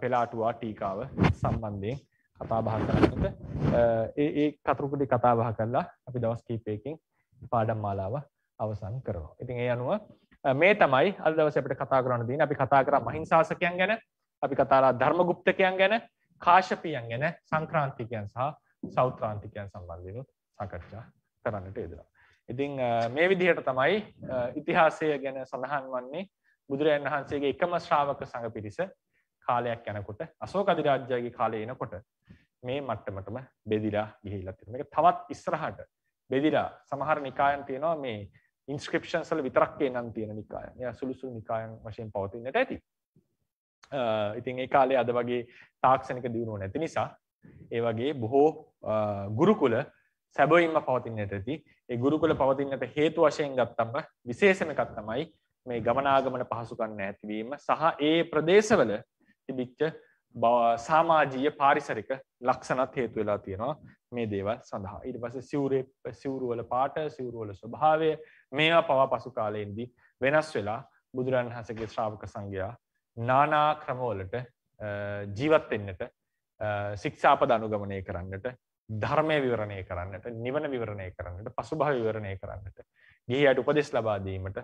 පෙලාටුවා ටීකාව සම්බන්ධයෙන් කතාබහ කරන්නට ඒ කතුරුකුටි කතාබහ කරලා අපි දවස් කීපයකින් පාඩම් මාලාව අවසන් කරනවා. ඉතින් ඒ අනුව මේ තමයි අදවසට කතා කරන්න දී අපි කතා කර මහිංසාසකයන් ගැන අපි කතාලා ධර්මගුප්තකයන් ගැන කාශපියන් ගැන සංක්‍රාන්තිකයන් සහ සෞත්‍රාන්තිකයන් සම්බන්ධයනුත් සාකච්ඡා කරන්නට යෙදෙනවා. ඉතින් මේ විදිහට තමයි ඉතිහාසය ගැන සඳහන් වන්නේ බුදුරජන් වහන්සේගේ එකම ශ්‍රාවක සඟ පිරිස කාලයක් යනකොට අසෝක අධිරාජ්‍යගේ කාලය එනකොට මේ මට්ටමටම බෙදිලා ගිහිල්ලා තියෙනවා. මේක තවත් ඉස්සරහට බෙදිලා සමහර නිකායන් තියෙනවා මේ ඉන්ස්ක්‍රිප්ෂන්ස් වල විතරක් එනන් තියෙන නිකායන්. එයා සුළුසුළු නිකායන් වශයෙන් පවතින්නට ඇති. ඉතින් ඒ කාලේ අද වගේ තාක්ෂණක දියුණුව නැති නිසා ඒ වගේ බොහෝ ගුරුකුල සැබවින්ම පවතින්නට ඇති ඒ ගුරුකුල පවතින්නට හේතු වශයෙන් ගත්තම විශේෂණකත් තමයි මේ ගමනාගමන පහසුකන්න ඇතිවීම සහ ඒ ප්‍රදේශවල තිබිච්ච සාමාජීය පාරිසරික ලක්ෂණත් හේතු වෙලා තියෙනවා මේ දේවල් සඳහා ඉට පස සිවරේ සිවරුවල පාට සිවරුවල ස්වභාවය මේවා පවා පසු කාලයෙන්දී වෙනස් වෙලා බුදුරන් හසගේ ශ්‍රාවක සංඝයා නානා ක්‍රමවලට ජීවත් වෙන්නට ශික්ෂාපද අනුගමනය කරන්නට ධර්මය විවරණය කරන්නට නිවන විවරණය කරන්නට පසුභා විවරණය කරන්නට ගිහි අයට උපදෙස් ලබාදීමට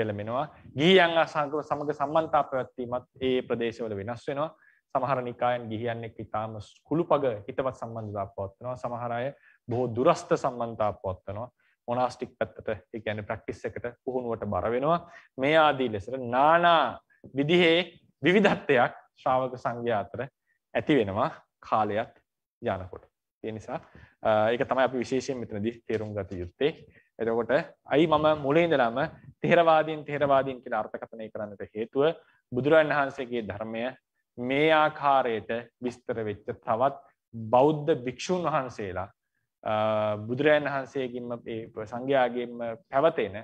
ගැලමෙනවා ගීයන් අසංකව සමඟ සම්බන්තා පැවැත්වීමත් ඒ ප්‍රදේශවල වෙනස් වෙනවා සමහර නිකායන් ගිහියන්නෙක් ඉතාම කුළු පග හිතවත් සම්බන්ධතා පවත්වනවා සමහරය බොහෝ දුරස්ථ සම්බන්තා පවත්වනවා මොනාස්ටික් පැත්තට එකැන ප්‍රක්ටිස් එකට පුහුණුවට බරවෙනවා මේ ආදී ලෙසට නානා විදිහේ විවිධත්වයක් ශ්‍රාවක සංඝය අතර ඇති වෙනවා කාලයක් යනකොට. ඒ නිසා ඒක තමයි අපි විශේෂයෙන් මෙතනදී තේරුම් ගත යුත්තේ. එතකොට අයි මම මුලින් ඉඳලම තේරවාදීන් තේරවාදීන් කියලා අර්ථකථනය කරන්නට හේතුව බුදුරන් වහන්සේගේ ධර්මය මේ ආකාරයට විස්තර වෙච්ච තවත් බෞද්ධ භික්ෂූන් වහන්සේලා බුදුරන් වහන්සේගින්ම සංඝයාගින්ම පැවතෙන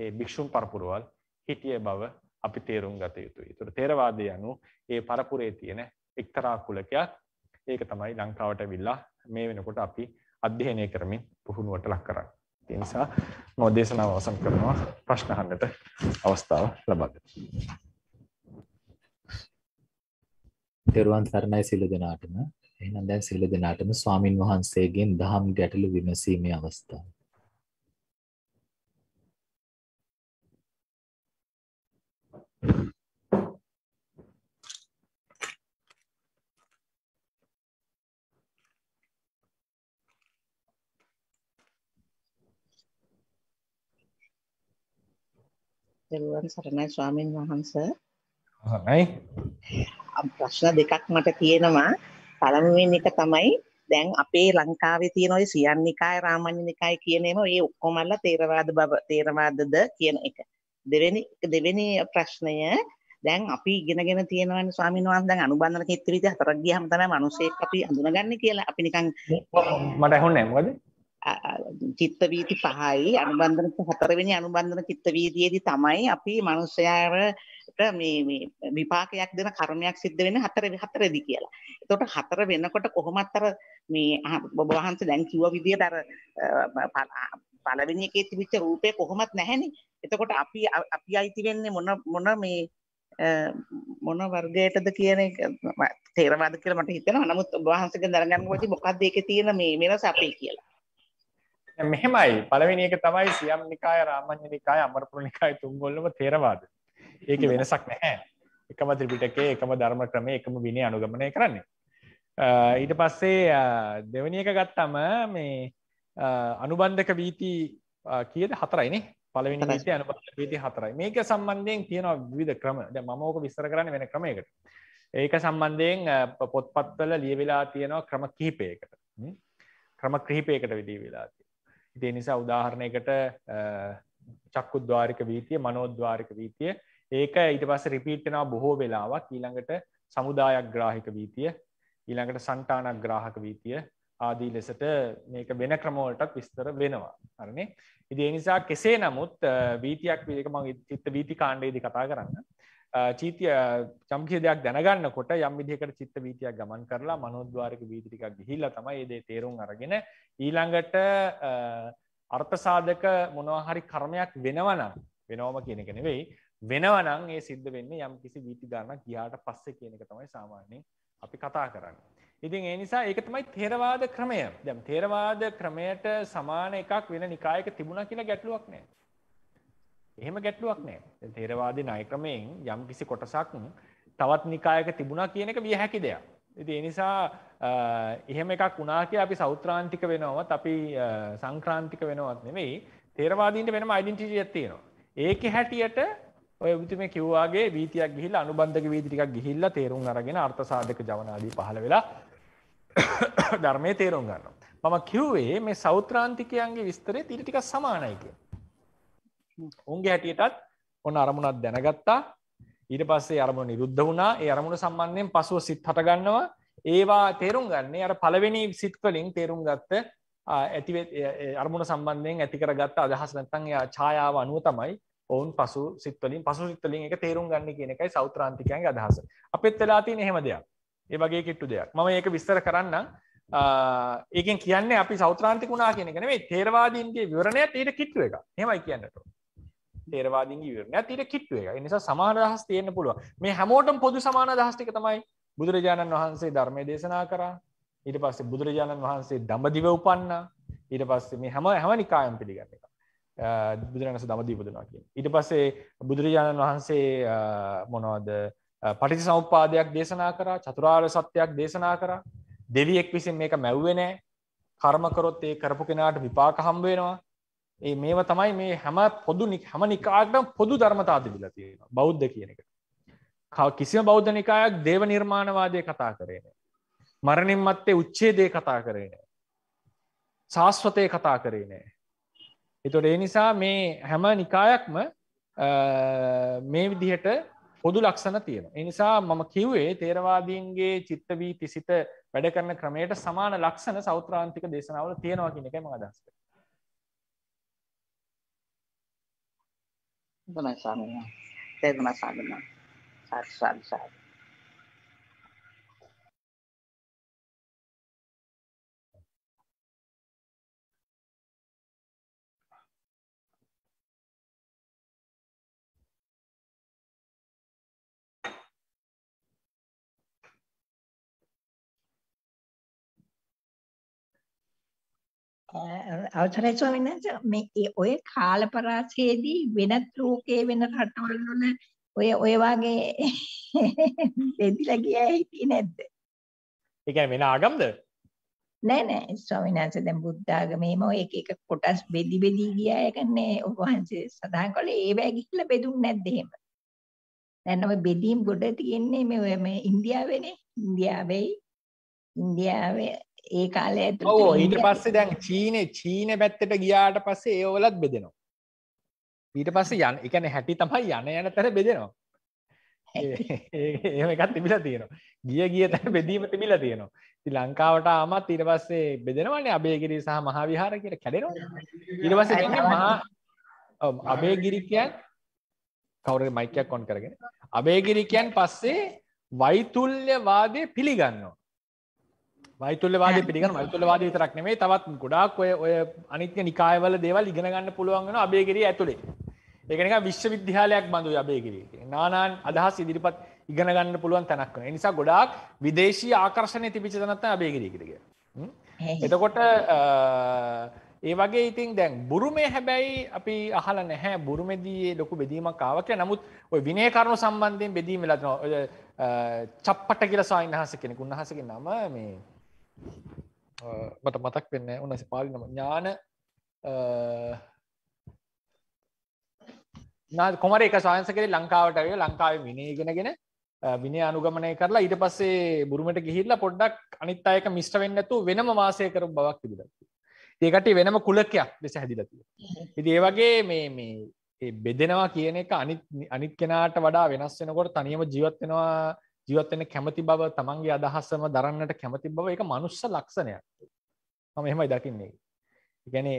ඒ භික්ෂූන් පරපුරවල් හිටිය බව අපි තේරුම් ගත යුතුයි. තුොට තේරවාදය යනු ඒ පරපුරේ තියෙන එක්තරා කුලකයක් ඒක තමයි ලංකාවට විල්ලා මේ වෙනකොට අපි අධ්‍යයනය කරමින් පුහුණුවට ලක් කරන්න. තිනිසා නොදේශනාව අවසන් කරනවා ප්‍රශ්නහන්නට අවස්ථාව ලබද. තෙරුවන් සරණයි සිලු දෙනාටම එහනම් දැන් සිලු දෙනාටම ස්වාමින් වහන්සේගෙන් දහම් ගැටලු විමසීමේ අවස්ථාව. දෙලුවන් සරණයි ස්වාමින් වහන්ස. හරයි. ප්‍රශ්න දෙකක් මට තියෙනවා. පළමුවෙන් එක තමයි දැන් අපේ ලංකාවේ තියෙන ওই සියන්නිකාය රාමඤ්ඤනිකාය කියන ඒවා ඒ ඔක්කොමල්ලා තේරවාද බව තේරවාදද කියන එක. දෙවෙනි දෙවෙනි ප්‍රශ්නය දැන් අපි ඉගෙනගෙන තියෙනවනේ ස්වාමීන් වහන්සේ දැන් අනුබන්ධන චිත්‍රිත හතරක් ගියාම තමයි මිනිස්සෙක් අපි අඳුනගන්නේ කියලා. අපි නිකන් මට ඇහුන්නේ මොකද? චිත්ත වීති පහයි අනුබන්ධන හතරවෙනි අනුබන්ධන චිත්ත වීතියේදී තමයි අපි මිනිස්යාට මේ මේ විපාකයක් දෙන කර්මයක් සිද්ධ වෙන්නේ හතර හතරෙදි කියලා. එතකොට හතර වෙනකොට කොහොමත් අර මේ ඔබ වහන්සේ දැන් කිව්ව විදිහට අර පළවෙනි එකේ තිබිච්ච රූපය කොහොමත් නැහැනේ. එතකොට අපි අපි අයිති වෙන්නේ මොන මොන මේ මොන වර්ගයටද කියන එක තේරවාද කියලා මට හිතෙනවා. නමුත් ඔබ වහන්සේගෙන් දැනගන්න ඕනේ මොකක්ද ඒකේ තියෙන මේ වෙනස අපේ කියලා. මෙහෙමයි පළවෙනි එක තමයි සියම් නිකාය, රාමඤ්ඤ නිකාය, අමරපුර නිකාය තුන්ගොල්ලම තේරවාද. ඒකේ වෙනසක් නැහැ. එකම ත්‍රිපිටකයේ එකම ධර්ම ක්‍රමයේ එකම විනය අනුගමනය කරන්නේ. ඊට පස්සේ දෙවැනි එක ගත්තම මේ අනුබන්ධක වීති කියද හතරයිනේ පලවෙනි විසි අනුබන්ධ වීති හතරයි මේක සම්බන්ධයෙන් තියෙනවා විධ ක්‍රම ද මෝක විස්තර කරන්න වෙන ක්‍රමයකට ඒක සම්බන්ධයෙන් පොත්පත්වල ලියවෙලා තියෙනවා ක්‍රම කිහිපයකට ක්‍රම ක්‍රහිපයකට විදී වෙලා ඉතිේ නිසා උදාහරණයකට චක්කුද්වාරික වීතිය මනෝද්වාරික වීතිය ඒක ඊට පස්ස රිපීට්ටෙනවා බොහෝ වෙලාවක් ඊළඟට සමුදායක් ග්‍රාහික වීතිය ඊළඟට සන්ටානක් ග්‍රාහක වීතිය ආදී ලෙසට මේක වෙන ක්‍රමෝලටත් විස්තර වෙනවා අරනේ ඉදි නිසා කෙසේ නමුත් වීතියක් වික ම චිත්ත වීති කාණ්ඩයේදි කතා කරන්න චීතය චම්කය දෙයක් දැනගන්න කොට යම් විදිහකට චිත්ත වීතියක් ගමන් කරලා මනෝද්වාරක වීතිකක් ගිහිල්ල තමයි ඒදේ තේරුම් අරගෙන ඊළඟට අර්ථසාධක මොනවහරි කර්මයක් වෙනවනම් වෙනෝම කියනක නෙවෙයි වෙනවනම් ඒ සිද්ධ වෙන්න යම් කිසි වීති ගන්න ගියාට පස්සේ කියනක තමයි සාමාන්‍යෙන් අපි කතා කරන්න ඉතින් ඒ නිසා ඒක තමයි තෙරවාද ක්‍රමය දැම් තෙරවාද ක්‍රමයට සමාන එකක් වෙන නිකායක තිබුණ කියලා ගැටලුවක් නෑ. එහෙම ගැටලුවක් නෑ තෙරවාද නයක්‍රමයෙන් යම් කිසි කොටසක් තවත් නිකායක තිබුණා කියන එක විය හැකි දෙයක්. ඉති එනිසා එහෙම එකක් වුණාක අපි සෞත්‍රාන්තික වෙනවත් අපි සංක්‍රාන්තික වෙනවත් නෙවෙයි තේරවාදීන්ට වෙනම අයිඩෙන්ටිටිය ඇත්තියෙනවා. ඒක හැටියට ඔය විතුම කිව්වාගේ වීතියක් ගිහිල් අනුබන්ධක වීදිරිකක් ගිහිල්ල තේරුම් අරගෙන අර්ථසාධක ජවනාදී පහළ වෙලා ධර්මය තේරුම් ගන්න. මම කිව්වේ මේ සෞත්‍රාන්තිකයන්ගේ විස්තරය තිරි ටික සමානයික. උන්ගේ හැටියටත් ඔන්න අරමුණත් දැනගත්තා ඊට පස්සේ අරමුණ නිරුද්ධ වුණා ඒ අරමුණ සම්බන්ධයෙන් පසුව සිත් හටගන්නවා ඒවා තේරුම් ගන්නේ අර පළවෙනි සිත් වලින් තේරුම් ගත්ත ඇති අරමුණ සම්බන්ධයෙන් ඇති කරගත්ත අදහස් නැත්නම් ඒ ඡායාව අනුව තමයි ඔවුන් පසු සිත් වලින් පසු සිත් වලින් ඒක තේරුම් ගන්න කියන එකයි සෞත්‍රාන්තිකයන්ගේ අදහස. අපිත් වෙලා තියෙන එහෙම දෙයක්. ඒ වගේ කිට්ටු දෙයක් මම ඒක විස්තර කරන්න ඒකෙන් කියන්න අපි සෞත්‍රාන්තික වුණා කියෙනෙන මේ තේරවාදීන්ගේ විවරණයක් ඊට කිට්ටුව එක හෙමයි කියන්නට තේරවාදිගේ විවරණයක් ඊට කිට්ටුව එක නිසා සමානදහස් තියන්න පුළුව මේ හැමෝටම පොදු සමාන දහස්ටික තමයි බුදුරජාණන් වහන්සේ ධර්මය දේශනා කරා ඊට පස්සේ බුදුරජාණන් වහන්සේ දඹදිව උපන්න ඊට පස්සේ මේ හැම හැම නිකායම් පිළිගන්න එක බුදුරජාණන් දඹදිව උපදිනවා කියන ඊට පස්සේ බුදුරජාණන් වහන්සේ මොනවද පටිසි සෞපාදයක් දේශනා කරා චතුරාර් සත්‍යයක් දේශනා කරා දෙවියෙක් විසින් මේක මැව්වෙනෑ කර්මකරොත් ඒ කරපු කෙනාට විපාක හම්බේෙනවා ඒ මේව තමයි මේ හැම පොදු හැම නිකාටම පොදු ධර්මතා තිබිල තියෙන බෞද්ධ කියන එක කිසිම බෞද්ධ නිකායක් දේව නිර්මාණවාදය කතා කරේන මරණින් මත්තේ උච්චේදේ කතා කරේන ශාස්වතය කතා කරේ නෑ එතොට ඒ නිසා මේ හැම නිකායක්ම මේ විදිහට පොදු ලක්ෂණ තියෙන. එනිසා මම කිව්වේ තේරවාදීන්ගේ චිත්ත වී තිසිත වැඩ කරන ක්‍රමයට සමාන ලක්ෂණ සෞත්‍රාන්තික දේශනාවල තියෙනවා කියන එකම අදහස්. බොනසාමන තේරුණා සාමන සාර් සාර් සාර් අවසරයි ස්වාමීන් වහන්සේ මේ ඔය කාලපරාසයේදී වෙනත් ලෝකයේ වෙන රටවල් වල ඔය ඔය වගේ බෙදිලා ගියා හිටියේ නැද්ද? ඒ කියන්නේ වෙන ආගම්ද? නෑ නෑ ස්වාමීන් වහන්සේ දැන් බුද්ධ ආගමේම ඔය එක එක කොටස් බෙදි බෙදි ගියා ඒකනේ ඔබ වහන්සේ සඳහන් කළේ ඒවැ ගිහිල්ලා බෙදුන්නේ නැද්ද එහෙම? දැන් ඔය බෙදීම් ගොඩ තියෙන්නේ මේ ඔය මේ ඉන්දියාවේනේ ඉන්දියාවේ ඉන්දියාවේ ඒ කාලය ඕ ඊට පස්සේ දැන් චීනය චීන පැත්තට ගියාට පස්සේ ඒවලත් බෙදෙනවා ඊට පස්සේ යන් එකන හැටි තමයි යන යන තැන බෙදෙනවා ඒ එකත් තිබිලා තියෙනවා ගිය ගිය තැන බෙදීම තිබිලා තියෙනවා ති ලංකාවට ආමත් ඊට පස්සේ බෙදෙනවන්නේ අබේගිරි සහ මහාවිහාර කියට කැඩෙනවා ඊට පස්සේ මහා අබේගිරිකයන් කවුර මයිකයක් කොන් කරගෙන අබේගිරිකයන් පස්සේ වෛතුල්්‍යවාදය පිළිගන්නවා වයිතුල්ලවාද පිගන වයිතුල්ලවාද තරක් නෙේ තවත් ගොඩක් ඔය ඔය අනිත්‍ය නිකායවල දේවල් ඉගෙනගන්න පුළුවන්ගෙන අබේගරී ඇතුළේ ඒකනක විශ්වවිද්‍යාලයක් බඳු අබේගරී නානාන් අදහස් ඉදිරිපත් ඉගෙනගන්න පුළුවන් තැනක්න නිසා ගොඩක් විදේශී ආකර්ශණය තිබිච තනත්ත අබේගරීකරක එතකොට ඒ වගේ ඉතින් දැන් බුරුමේ හැබැයි අපි අහල නැහැ බුරුමෙදී ලොකු බෙදීමක් කාවක නමුත් ඔය විනේ කරුණු සම්බන්ධයෙන් බෙදීම ලත්න චප්පට කියලසා ඉන්හස කෙනෙකු උන්හසක නම මේ මට මතක් වෙන්න උනස පාලිනම ඥාන කොමර එක සාහන්සකරේ ලංකාවට ලංකාව විනයගෙනගෙන විනය අනුගමනය කරලා ඊට පස්සේ බුරුමට ගිහිල්ල පොඩ්ඩක් අනිත් අයක මිෂ්ට වෙන්නතු වෙනම වාසය කර බවක් තිබිලත් ඒකට වෙනම කුලකයක් ලෙස හැදිලතිය ඉති ඒවගේ මේ මේ බෙදෙනවා කියන එක අනිත් අනිත් කෙනාට වඩා වෙනස් වෙනකොට තනියම ජීවත්වෙනවා ජීවත්වෙන කැමති බව තමන්ගේ අදහස්සම දරන්නට කැමති බව එක මනුස්ස ලක්ෂණයක් මම එහෙමයි දකින්නේ ගැනේ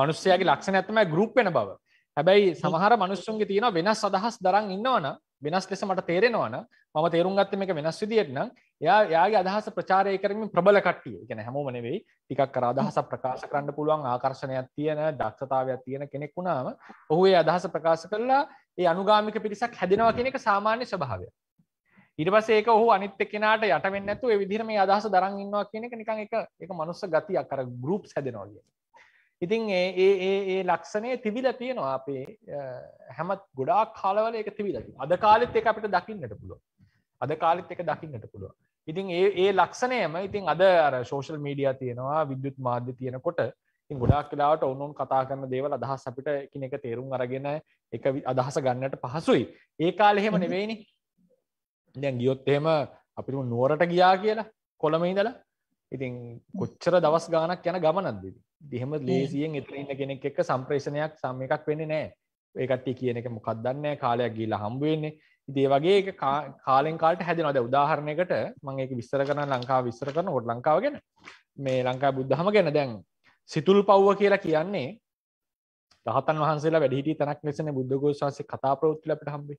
මනුස්සයගේ ලක්ෂණ ඇතමයි ගරුප් වෙන බව හැබැයි සමහර මනුස්සුන්ගේ තියෙන වෙනස් අදහස් දරන් ඉන්නවන වෙනස් ලෙස මට තේරෙනවන මම තේරුම් ගත්ත මේක වෙනස් විදිියටනම් එයා යාගේ අදහස ප්‍රචාරය කරමින් ප්‍රබල කට්ටිය ගැන හැමෝම නෙවෙයි ටිකක් කර අදහස ප්‍රකාශ කරන්න පුළුවන් ආකර්ශණයක් තියෙන දක්ෂතාවයක් තියෙන කෙනෙක් වුණාම ඔහු ඒ අදහස ප්‍රකාශ කරලා ඒ අනුගාමික පිරිසක් හැදෙනවා කෙනෙක සාමාන්‍ය ස්භාවයක් ඉරිපසේක හු අනිත් කෙනට යටවෙන්න ඇතු විදිර මේ අදහස දරන් ඉන්නවා කියන එක නිකං එක එක මනුස්ස ගතියක් කර ගරුප් හැදෙනවාගේ ඉතින් ඒ ලක්ෂණය තිබිල තියෙනවා අපේ හැමත් ගොඩා කාලවල එක තිබිලති අද කාලෙත් එක අපිට දකින්නට පුළුව අද කාලෙත් එක දකින්නට පුළුව ඉතින් ඒ ඒ ලක්ෂණයම ඉතින් අද ශෝෂල් මීඩිය තියෙනවා විද්‍යුත් මාධ්‍ය තියෙනකොට ගොඩක් කලාට ඔවුන් කතා කරන දේවල් අදහස් අපිට එකන එක තේරුම් අරගෙන එක අදහස ගන්නට පහසුයි ඒ කාලෙහෙම නෙවෙයිනි දැන් ගියොත් එහෙම අපිම නුවරට ගියා කියලා කොළමයිදල ඉතින් කොච්චර දවස් ගානක් යන ගමනක්ද දිහෙම ලේසියෙන් එතරන්න කෙනෙක් එක සම්ප්‍රේෂණයක් සම්ම එකක් වෙන්න නෑ ඒකට්ටි කියන එක මොකක්දන්න කාලයක් ගීල හම්බුවෙන්නේ ඉදේ වගේ කාලෙන් කාට හැදෙනවද උදාහරණයකට මං ඒක විස්තර කරන ලංකා විස්තර කරන ොට ලංකාව ගැන මේ ලංකා බුද්ධහම ගැන දැන් සිතුල් පව්ව කියලා කියන්නේ රහතන් වහන්සේලා වැඩිහිටි තැනක් ලෙසන බුද්ධගෝසාන්සේ කතා ප්‍රෘත්තිලට හම්බේ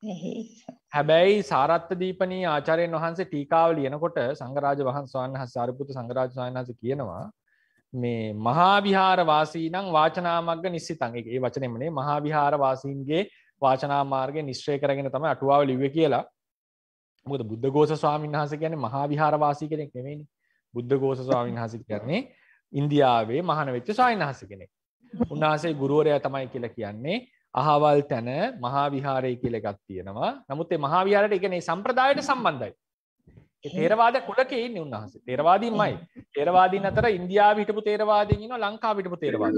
හැබැයි සාරත්ත දීපනී ආචරයෙන් වහන්සේ ටීකාව ලියනකොට සංගරාජ වහන්ස්වාන් හ සාරපුත සංගරාජ වහන්ස කියනවා මේ මහාවිහාර වාසී නං වාචනාමක්ග නිස්සිතන්ගේ ඒ වචනෙමනේ මහාවිහාර වාසීන්ගේ වාචනාමාර්ගය නිශ්්‍රය කරගෙන තම අටුවාව ලිව කියලා මුද බුද්ධ ගෝස ස්වාමීන් වහස කියන මහාවිහාර වාසී කෙනෙක් නෙවෙනි බුද්ධ ගෝස ස්වාමීන් හසිත කරන්නේ ඉන්දියාවේ මහන වෙච්ච ස්වායින් හස කෙනෙක් උන්වහසේ ගුරුවරය තමයි කියලා කියන්නේ අහවල් තැන මහා විහාරය කියල එකක් තියෙනවා නමුත් මහා විහාරයට එකනේ සම්ප්‍රදායට සම්බන්ධයි තේරවාද කොලක ඉන්න උන්හස තේරවාදීමයි තේරවාදී අතර ඉන්දයා විටපු තේරවාදීන්න ලංකා විටපු තේරවාද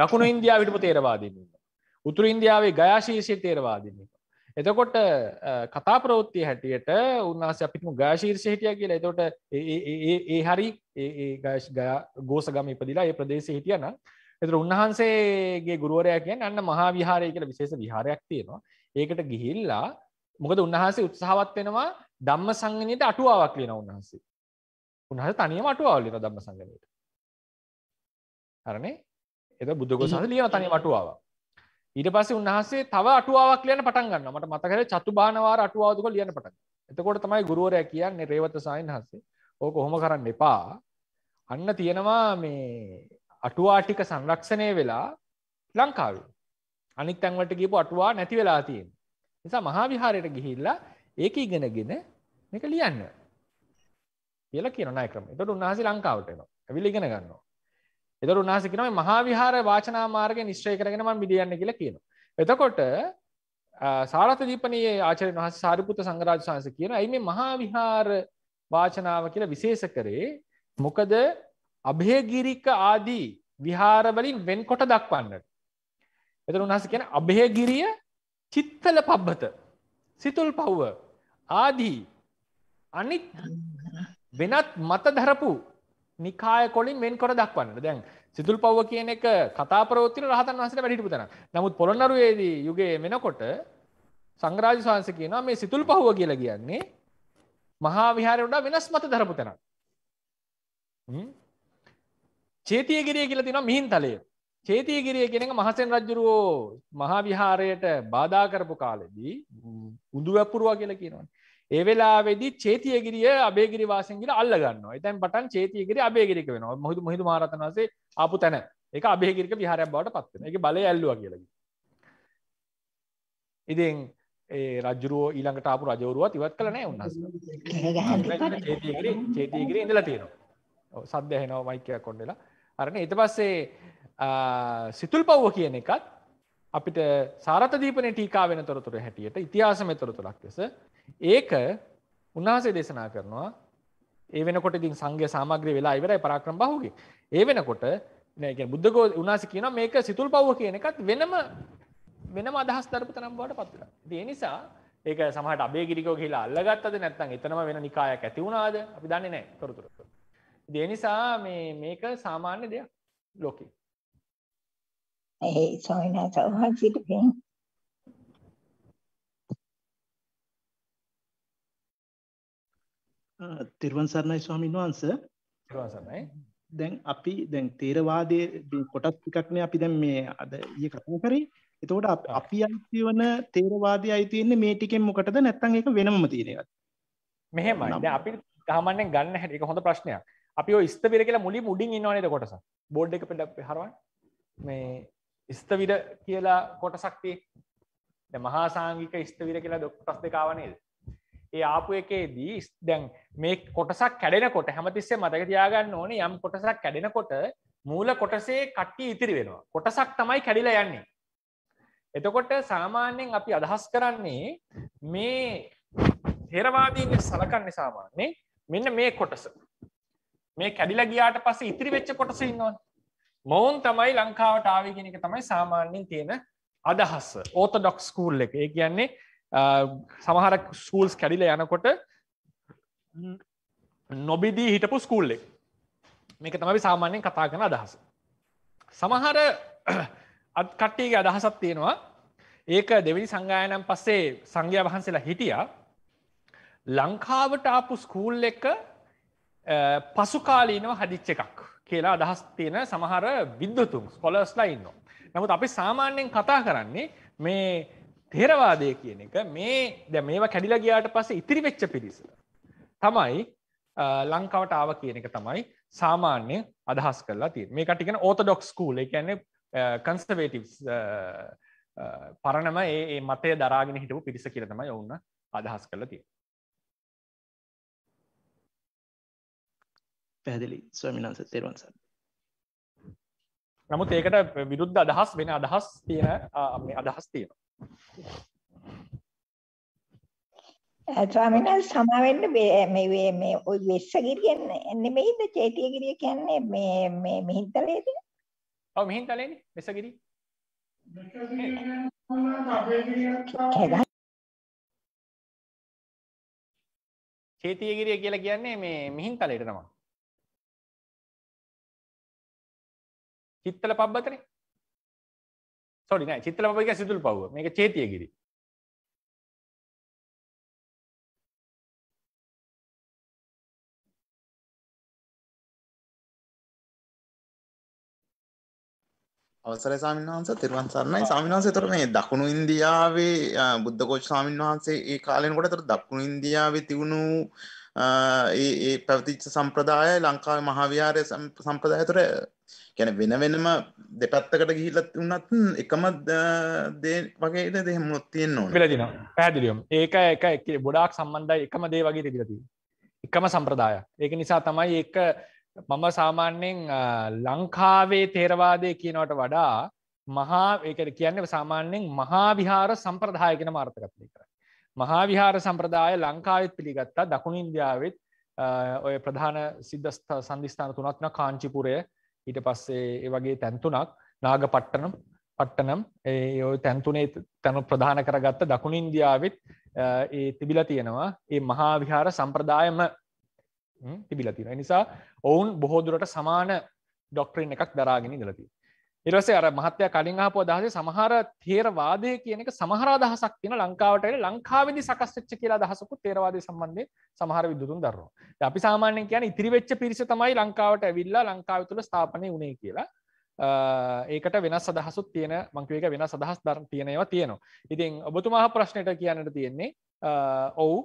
දකුණු ඉන්දයා විටපු තේරවාදීන්න උතුරු ඉන්දියාවේ ගයාශීර්ෂය තේරවාදීන්න එතකොට කතා ප්‍රෝත්තිය හැටියට උන්හස අපිම ගාශීර්ෂ හිටිය කියලා එතොට ඒ හරි ගෝසගම ඉපදිලා ඒ ප්‍රදේශ හිටියනම් එතර උන්වහන්සේගේ ගුරුවරයා කියන් අන්න මහා විහාරය කියල විශේෂ විහාරයක් තියෙනවා ඒකට ගිහිල්ලා මොකද උන්වහන්සේ උත්සාහවත් වෙනවා ධම්ම සංගනයට අටුවාවක් ලියන උන්වහන්සේ උන්හස තනියම අටුවාවලින ධම්ම සංගනයට හරනේ එත බුද්ධගෝසහ ලියන තනි අටුවාව ඊට පස්සේ උන්වහන්සේ තව අටුවාවක් ලියන පටන් ගන්න මට මතකර චතු භානවාර අටුවාවදුක ලියන පටන් එතකොට තමයි ගුරුවරය කියන්නේ රේවත සයින් හස්සේ ඕක හොම කරන්න එපා අන්න තියෙනවා මේ අටුවාටික සංරක්ෂණය වෙලා ලංකාව අනික් තැන්වට ගීපු අටුවා නැති වෙලා තියෙන් නිසා මහා විහාරයට ගිහිල්ලා ඒක ඉගෙනගෙන මේක ලියන්න කියලා කියනයි ක්‍රම එතට උන්හස ලංකාවටන ඇවිල ඉගෙන ගන්න එතර උන්හසකින මහා විහාර වාචනා මාර්ග නිශ්්‍රය කරගෙනම මිියන්න කියලා කියන එතකොට සාරත දීපනයේ ආචරය වහස සාරිපුත සංගරාජ වහන්ස කියන ඇයි මේ මහා විහාර වාචනාව කියලා විශේෂ කරේ මොකද අභයගිරික ආදී විහාරවලින් වෙන්කොට දක්වන්නට. එතර උහස කියන අභයගිරිය චිත්තල පබ්බත සිතුල් පව්ව ආදී අනිත් වෙනත් මත දරපු නිකාය කොලින් මෙන් කොට දක්වන්න දැන් සිතුල් පව්ව කියන එක කතාපරෝතින රහතන් වහසට වැඩිටපු තන නමුත් පොළොන්නරුවේදී යුගයේ වෙනකොට සංගරාජ වහන්ස කියනවා මේ සිතුල් පහුව කියලා කියන්නේ මහා විහාරය වඩා වෙනස් මත දරපු තැනක් චේතියගිරිය කියල තින මිහින්තලය චේතියගිරිය කෙනෙක මහසෙන් රජ්ජුරුවෝ මහා විහාරයට බාධා කරපු කාලෙදී උඳු වැපුරුවා කියල කියනවන්. ඒ වෙලා වෙදි චේතියගිරිය අබේගිරි වාසන්ගිට අල්ලගන්න එතැන් පටන් චේතියගිරි අබේගිරික වෙන මුහද මුහිද මාරතන් වසේ අපපු තැන එක අබේගිරික විහාරයක් බවට පත්වන එක බල ඇල්ලුව කියලකි. ඉතින් ඒ රජරුව ඊළඟට ආපු රජවරුවත් ඉවත් කළනෑ උන්නස් චේතියගිරි ඉඳලා තියෙනවා සද්‍ය හෙනවා මයිකයක් කොන්ඩෙලා අරන එත පස්සේ සිතුල් පව්ව කියන එකත් අපිට සාරත දීපන ටීකා වෙන තොරතුර හැටියට ඉතිහාසම තොරතුරක් දෙෙස ඒක උන්වහසේ දේශනා කරනවා ඒ වෙනකොට ඉතින් සංගය සාමග්‍රය වෙලා ඉවරයි පරාක්‍රම බහුගේ ඒ වෙනකොට නෑක බුද්ධකෝ උනාස කියන මේක සිතුල් පව්ව කියන එකත් වෙනම වෙනම අදහස් දරප තනම් බවට පත්තුර දේ නිසා ඒක සමහට අබේ ගිරිකෝ කියලා අල්ලගත්තද නැත්තන් එතනම වෙන නිකායක් ඇති වුණාද අපි දන්නේ නෑ තොරතුරතු දෙනිසා මේ මේක සාමාන්‍ය දෙයක් ලෝකෙ. ඒ සොයනා සවහන්සිට පින්. තිරුවන් සරණයි ස්වාමීන් වහන්සේ. තිරුවන් සරණයි. දැන් අපි දැන් තේරවාදයේ කොටස් ටිකක්නේ අපි දැන් මේ අද ඊයේ කතා කරේ. එතකොට අපි අයිති වන තේරවාදී අයිති වෙන්නේ මේ ටිකෙන් මොකටද නැත්නම් ඒක වෙනමම තියෙන එකද? මෙහෙමයි. දැන් අපි සාමාන්‍යයෙන් ගන්න හැටි ඒක හොඳ ප්‍රශ්නයක්. අපි ස්තවිර කියලා මුලි මුඩින් ඉන්නවානද කොටස බෝඩ් එක පෙඩ හරවන් මේ ස්තවිර කියලා කොටසක්තිේ මහා සාංගික ස්තවිර කියලා දොක්ටස් දෙකාවනේද ඒ ආපු එකේදී දැන් මේ කොටසක් කැඩෙනකොට හැමතිස්සේ මතක තියාගන්න ඕන යම් කොටසක් කැඩෙනකොට මූල කොටසේ කට්ටි ඉතිරි වෙනවා කොටසක් තමයි කැඩිලා යන්නේ එතකොට සාමාන්‍යයෙන් අපි අදහස් කරන්නේ මේ තෙරවාදීන් සලකන්නේ සාමාන්‍යයෙන් මෙන්න මේ කොටස මේ කැඩිල ගියාට පස ඉතිරි වෙච්ච කොටස ඉන්නවා මොවුන් තමයි ලංකාවට ආවිගෙනක තමයි සාමාන්‍යින් තියෙන අදහස් ඕත ඩොක් ස්කූල් එක ඒ කියන්නේ සමහර සූල්ස් කැඩිල යනකොට නොබිදී හිටපු ස්කූල් එක මේක තමයි සාමාන්‍යෙන් කතා කරන අදහස සමහර අත්කට්ටේගේ අදහසත් තියෙනවා ඒක දෙවිනි සංගායනම් පස්සේ සංඝයා වහන්සේලා හිටිය ලංකාවට ආපු ස්කූල් එක පසුකාලීනව හදිච්ච එකක් කියලා අදහස් තියෙන සමහර විද්ධතුන් ස්කොලස්ලා ඉන්න. නමුත් අපි සාමාන්‍යයෙන් කතා කරන්නේ මේ තෙරවාදය කියන එක මේ දැ මේවා කැඩිලා ගියාට පස ඉතිරි වෙච්ච පිරිස. තමයි ලංකාවට ආව කියන එක තමයි සාමාන්‍ය අදහස් කරලා තිය මේ කටිකෙන ඕතඩොක්ස් කූල එකන්නේ කන්ස්ටවේටව් පරණම ඒ මතය දරාගෙන හිටපු පිරිස කියරතමයි ඔවුන්න අදහස් කරලා තිය. පැහැදිලි ස්වමිනන්ස තේරවන්සන් නමුත් ඒකට විරුද්ධ අදහස් වෙන අදහස් තියෙන අදහස් තියෙන ස්වාමිනල් සමාවෙන්න මේ මේ ඔය වෙස්ස ගිරියෙන් නෙමෙයිද චේතිය ගිරිය කියන්නේ මේ මේ මිහින්තලේද? ඔව් මිහින්තලේනේ වෙස්ස ගිරිය. චේතිය ගිරිය කියලා කියන්නේ මේ මිහින්තලේට තමයි. චිත්තල පබ්බතනේ සොරි නෑ චිත්තල පබ්බ කියන්නේ සිතුල් පව්ව මේක චේතියගිරි අවසරයි ස්වාමීන් වහන්ස තිරුවන් සරණයි ස්වාමීන් වහන්සේ එතකොට මේ දකුණු ඉන්දියාවේ බුද්ධඝෝෂ ස්වාමීන් වහන්සේ ඒ කාලෙනකොට එතකොට දකුණු ඉන්දියාවේ තිබුණු ඒ පැවතිච්ච සම්ප්‍රදාය ලංකාව මහාවිහාරය සම්ප්‍රදාය තුර ගැන වෙන වෙනම දෙපැත්තකට ගිහිලත් වන්නත් එකම වගේ දෙහමුත් තියෙන් ඕන වෙලදින පැදිලියම් ඒක එක එක බොඩාක් සම්බන්ධයි එකම දේ වගේ තිබිලති එකම සම්ප්‍රදාය ඒක නිසා තමයි ඒක මම සාමාන්‍යයෙන් ලංකාවේ තේරවාදය කියනවට වඩා මහා ඒකට කියන්න සාමාන්‍යයෙන් මහා විහාර සම්ප්‍රදායගෙන මාර්ථකත්නය කර මහා විහාර සම්ප්‍රදාය ලංකාවත් පිළිගත්තා දකුණ ඉන්දියාවත් ඔය ප්‍රධාන සිද්ධස්ථ සන්ධිස්ථාන තුනත්න කාංචිපුරය ඊට පස්සේ ඒ වගේ තැන්තුනක් නාග පට්ටනම් පට්ටනම් ඒ තැන්තුනේ තැනු ප්‍රධාන කරගත්ත දකුණ ඉන්දියාවත් ඒ තිබිල තියෙනවා ඒ මහා විහාර සම්ප්‍රදායම තිබිල තියෙන නිසා ඔවුන් බොහෝදුරට සමාන ඩොක්ට්‍රීන් එකක් දරාගෙන දලතිී ඉරසේ අර මහත්තය කලින් හපෝ දහසේ සමහර තේරවාදය කියනක සමහර දහසක් තින ලංකාවට ලංකාවදි සකස්ච්ච කියලා දහසකු තේරවාදය සම්බන්ධය සමහර විදුරුන් දරන අපි සාමාන්‍ය කියන ඉතිරිවෙච්ච පිරිස තමයි ලංකාවට ඇවිල්ලා ලංකාව තුළ ස්ථාපනය වුණේ කියලා ඒකට වෙනස් සදහසුත් තියෙන මංකවේක වෙන සදහස් ධර්ම තියෙනවා තියෙනවා ඉතින් ඔබතුමහ ප්‍රශ්නයට කියන්නට තියෙන්නේ ඔවු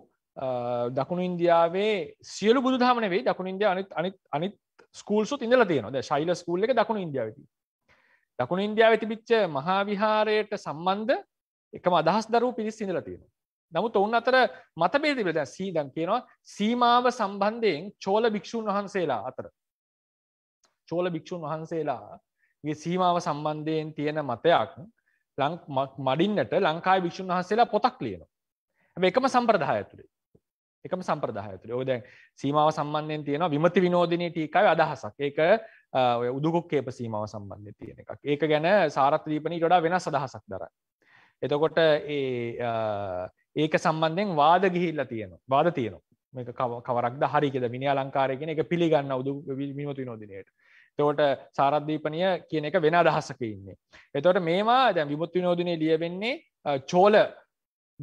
දකුණු ඉන්දියාවේ සියලු බුදුහමනේ දකුණු ඉන්දිය අනිත් අනිත් අනිත් ස්කූල්සුත් ඉඳල තියෙනවා ශෛල ස්කූල්ල එක දකුණු ඉන්දියාවති දකුණ ඉන්දියාව තිබිච්ච මහාවිහාරයට සම්බන්ධ එකම අදහස් දරු පිරිස් ඉඳල තියෙන. නමුත් ඔවුන් අතර මතබේ තිබද සීදන් කියනවා සීමාව සම්බන්ධයෙන් චෝල භික්‍ෂූන් වහන්සේලා අතර. චෝල භික්‍ෂූන් වහන්සේලාගේ සීමාව සම්බන්ධයෙන් තියෙන මතයක් ලංක් මඩින්නට ලංකායි භික්‍ෂූන් වහන්සේලා පොතක් ලියනවා. ඇ එකම සම්ප්‍රදාය ඇතුළේ එකම සම්ප්‍රදාය ඇතුළේ ඕ දැන් සීමාව සම්බන්ධයෙන් තියෙනවා විමති විනෝදිනී ටීකයි අදහසක් ඒක උදුකොක් ඒප සීමාව සම්බන්ධය තියෙන එකක් ඒක ගැන සාරත් දීපනී ගොඩා වෙන සදහසක් දර එතකොට ඒ ඒක සම්බන්ධයෙන් වාද ගිහිල්ල තියෙන වාද තියෙන මේ කවරක් හරිකෙද විනි අලංකාරයගෙන එක පිළිගන්න උදු විමතු නෝදිනයට තෝට සාරද්ධීපනය කියන එක වෙන අදහසක ඉන්නේ එතොට මේවා දැ විමුත්ති නෝදිනය ලියවෙන්නේ චෝල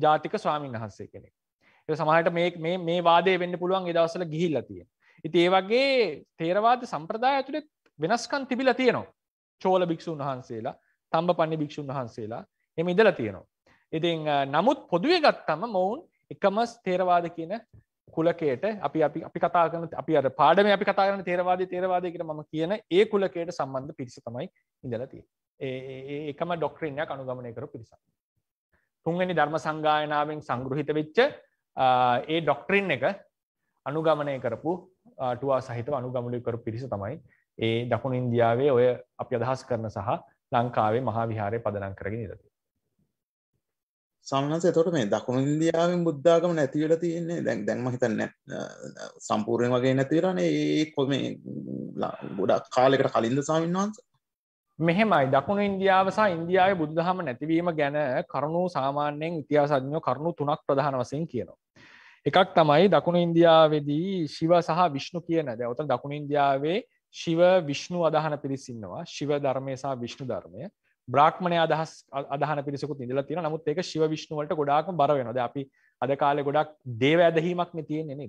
ජාතික ස්වාමීන් වහන්සේ කෙනෙක් සමහට මේ මේ වාදය වෙන්න පුළුවන් එදවසල ගිහිල්ල තියෙන ඉති ඒවගේ තේරවාද සම්ප්‍රදාය ඇතුළේ වෙනස්කන් තිබිලා තියෙනවා චෝල භික්ෂූන් වහන්සේලා තම්බ පන්න භික්ෂූන් වහන්සේලා එම ඉදලා තියෙනවා. ඉතින් නමුත් පොදුවේ ගත්තම මොවුන් එකම තේරවාද කියන කුලකයට අපි අපි අපි කතා කරන අපි අර පාඩම අපි කතා කරන තේරවාද තේරවාදයකට මම කියන ඒ කුලකයට සම්බන්ධ පිරිස තමයි ඉඳලතිය ඒකම ඩොක්ටරින්යක් අනුගමනය කර පිරිස තුන්වැනි ධර්ම සංගායනාවෙන් සංගෘහිත වෙච්ච ඒ ඩොක්ටරින් එක අනුගමනය කරපු ටවා සහිත අනුගමනය කර පිරිස තමයි ඒ දකුණු ඉන්දියාවේ ඔය අපි අදහස් කරන සහ ලංකාවේ මහා විහාරය පදනම් කරගෙන ඉරති. සමනස තොට මේ දකුණු ඉන්දියාවෙන් බුද්ධාගම නැතිවල තියන්නේ දැන් දැන්ම හිතන්න සම්පූර්ණය වගේ නැතිවරන්නේ ඒ කොම ගොඩක් කාලෙකට කලින්ද සාමීන් වහන්ස මෙහෙමයි දකුණු ඉන්දියාව සහ ඉන්දියාවේ බුද්ධහම නැතිවීම ගැන කරුණු සාමාන්‍යයෙන් ඉතිහාසඥෝ කරුණු තුනක් ප්‍රධාන වශයෙන් කියනවා. එකක් තමයි දකුණු ඉන්දියාවේදී ශිව සහ විෂ්ණු කියන දැන් උතන දකුණු ඉන්දියාවේ ශිව විශ්ණු අදහන පිරිසින්නවා ශිව ධර්මයසා විශ්ණු ධර්මය බ්‍රාක්්මණය අදහස් අදහන පිරිසකු ඉඳල තින නමුත් ඒක ශිව විශ්ණුවලට ගොඩාක් බරවෙනද අපි අද කාලෙ ගොඩක් දේව ඇදහීමක් තියෙන්නේ නෙ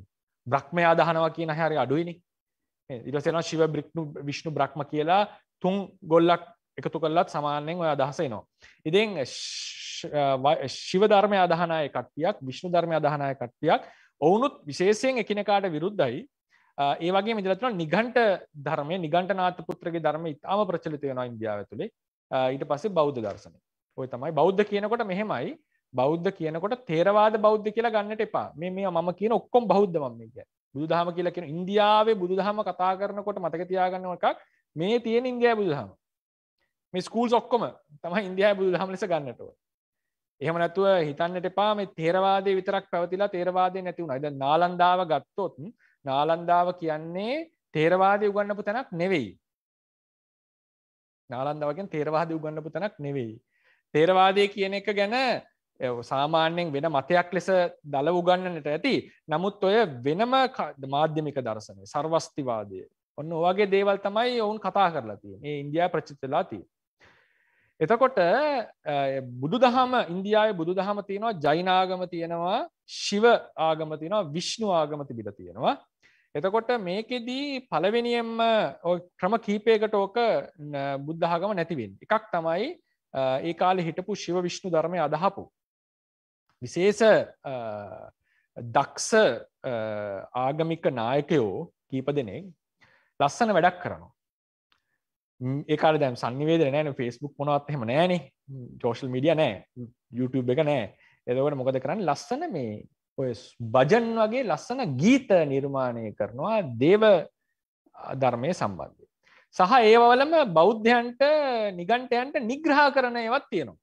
බ්‍රක්්මය අදහනවා කියන හැරි අඩුයිනි ඉරසෙන ශිව බ්‍රික්්ණු විශ්ණු බ්‍රක්්ම කියලා තුන් ගොල්ලක් එකතු කල්ලත් සමාන්‍යෙන් ඔය අදහසේනවා ඉතින් ශිව ධර්මය අදහනය කට්ටියක් විශ්ණු ධර්මය අදහනය කට්ටියක් ඔවුනුත් විශේෂයෙන් එකනකාට විරුද්ධයි ඒ වගේ මිදලතුන නිගන්ට ධර්මය නිගට නාත පුත්‍රගේ ධර්ම ඉතාම ප්‍රචලිත වෙන ඉන්දියාව තුළේ ඊට පස්සේ බෞද්ධ දර්ශනය ඔය තමයි බෞද්ධ කියනකොට මෙහෙමයි බෞද්ධ කියනකොට තේරවාද බෞද්ධ කියලා ගන්නට එපා මේ මේ මම කියන ඔක්කොම් බෞද්ධමම කිය බුදුදහම කියලා කියෙන ඉන්දියාවේ බුදුදහම කතා කරනකොට මතකතියාගන්නව එකක් මේ තියෙන ඉන්දයා බුදුහම මේ ස්කූල් ඔක්කොම තම ඉන්දයා බුදුදහම ලෙස ගන්නටව එහම නැතුව හිතන්නට එපා මේ තේරවාදේ විතරක් පැවතිලා තේරවාදය නැතිවුණ අද නාලන්දාව ගත්තොත්න් නාලන්දාව කියන්නේ තේරවාදී උගන්නපු තැනක් නෙවෙයි නාලන්දාවගෙන් තේරවාදී උගන්නපු තැනක් නෙවෙයි තේරවාදය කියන එක ගැන සාමාන්‍යයෙන් වෙන මතයක් ලෙස දල උගන්නනට ඇති නමුත් ඔය වෙනම මාධ්‍යමික දර්ශනය සර්වස්තිවාදය ඔන්න ඔගේ දේවල් තමයි ඔවුන් කතා කරලා තිය ඒ ඉන්දයා ප්‍රචිතලා තිය එතකොට බුදු දහම ඉන්දියාවේ බුදු දහම තියෙනවා ජයිනාගම තියෙනවා ශිව ආගම තියෙනවා විශ්ණු ආගමති බිල තියෙනවා එතකොට මේකෙදී පලවෙනියම් ක්‍රම කීපයකට ඕක බුද්ධාගම නැතිවෙන් එකක් තමයි ඒ කාලෙ හිටපු ශිව විෂ්ණු ධර්මය අදහපු විශේෂ දක්ෂ ආගමික නායකයෝ කීප දෙනෙක් ලස්සන වැඩක් කරනවා ඒකාල දැම් සංවේද නෑන ෆෙස්බුක් මොනවත් එහෙම නෑනේ ජෝෂල් මිඩිය නෑ YouTube එක නෑ එදවට මොකද කරන්න ලස්සන මේ ඔය බජන් වගේ ලස්සන ගීත නිර්මාණය කරනවා දේව ධර්මය සම්බන්ධය. සහ ඒවලම බෞද්ධයන්ට නිගන්ටයන්ට නිග්‍රහ කරන ඒවත් තියෙනවා.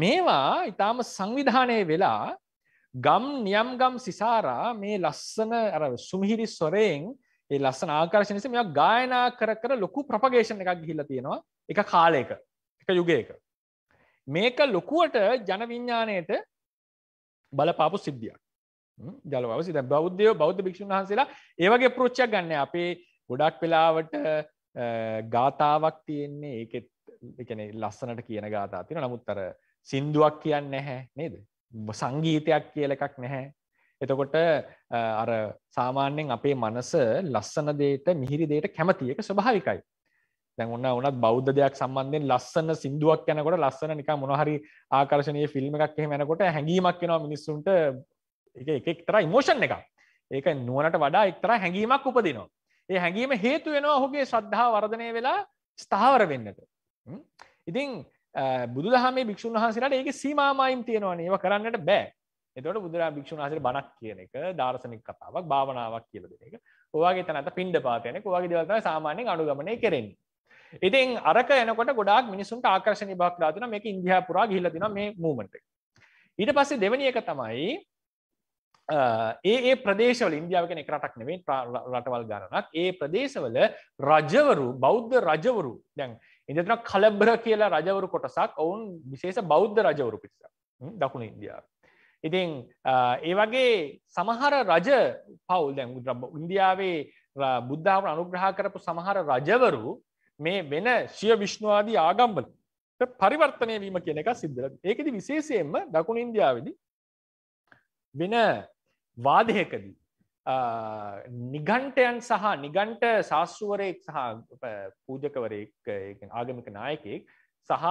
මේවා ඉතාම සංවිධානය වෙලා ගම් නියම් ගම් සිසාරා මේ ලස්සන අර සුමිහිරි ස්වරයෙන් ඒ ලස්සන ආකර්ශණයස මෙ ගායනා කර කර ලොකු ප්‍රපගේෂණ එකක් ගිහිල තියෙනවා එක කාලයක එක යුගයක. මේක ලොකුවට ජනවිඤ්ඥානයට බලපාපු සිද්ධියක් ජලවස ද බෞද්ධය බෞද්ධ භික්ෂන් වහන්සේලා ඒවගේ පෘච්චක් ගන්න අපේ ගොඩක් වෙලාවට ගාථාවක් තියෙන්නේ ඒකෙත්න ලස්සනට කියන ගාතා තින නමුත්තර සින්දුවක් කියන්න නැහැ නේද සංගීතයක් කියල එකක් නැහැ එතකොට අර සාමාන්‍යෙන් අපේ මනස ලස්සන දේට මිහිරි දේට කැමතියක ස්වභාවිකයි දැන් ඔන්න උනත් බෞද්ධ දෙයක් සම්බන්ධයෙන් ලස්සන සිින්දුවක් යැනකොට ලස්සන නික මොනහරි ආකර්ශණය ෆිල්ම් එකක් එහෙමැනකොට හැඟීමක් එෙනවා මිනිස්සුන්ට එක එක්තර ඉමෝෂන් එක ඒක නුවනට වඩා එක්තර හැඟීමක් උපදිනවා ඒ හැඟීම හේතු වෙනවා හුගේ ශ්‍රද්ධා වර්ධනය වෙලා ස්ථාවර වෙන්නට ඉතින් බුදුදහමේ භික්ෂන් වහන්සේට ඒක සීමමායිම් තියෙනවා ඒව කරන්නට බෑ එතොට බුදුරා භික්ෂන් වහසේ බණක් කියන එක දාර්ශනික කතාවක් භාවනාවක් කියල දෙන එක ඔවාගේ තනත පින්ඩ පාතයනෙ වගේ දවත සාමාන්‍යෙන් අනුගමනය කරෙන්නේ ඉතින් අරක එනකොට ගොඩක් මිනිසුන්ට ආකර්ශණ භක් දාතින මේක ඉන්දයා පුරා ගිල්ලතින මේ මූමට ඊට පස්සේ දෙවනි එක තමයි ඒ ප්‍රදේශවල ඉන්දියාව කෙන එකරටක් නෙවේ රටවල් ගණනක් ඒ ප්‍රදේශවල රජවරු බෞද්ධ රජවරු දැන් ඉඳතන කලබ්‍ර කියලා රජවරු කොටසක් ඔවුන් විශේෂ බෞද්ධ රජවරු පිරිසක් දකුණ ඉන්දියාව ඉතින් ඒ වගේ සමහර රජ පවුල් දැන් ඉන්දියාවේ බුද්ධාවන් අනුග්‍රහ කරපු සමහර රජවරු මේ වෙන ශිය විශ්්ණවාදී ආගම්බල පරිවර්තනය වීම කියන එක සිද්ධල ඒකද විශේෂයෙන්ම දකුණ ඉන්දියාවදි වෙන වාදයකදී නිගන්ටයන් සහ නිගන්ට ශාස්ෘුවරයෙක් සහ පූජකවරයෙක් ආගමික නායකෙක් සහ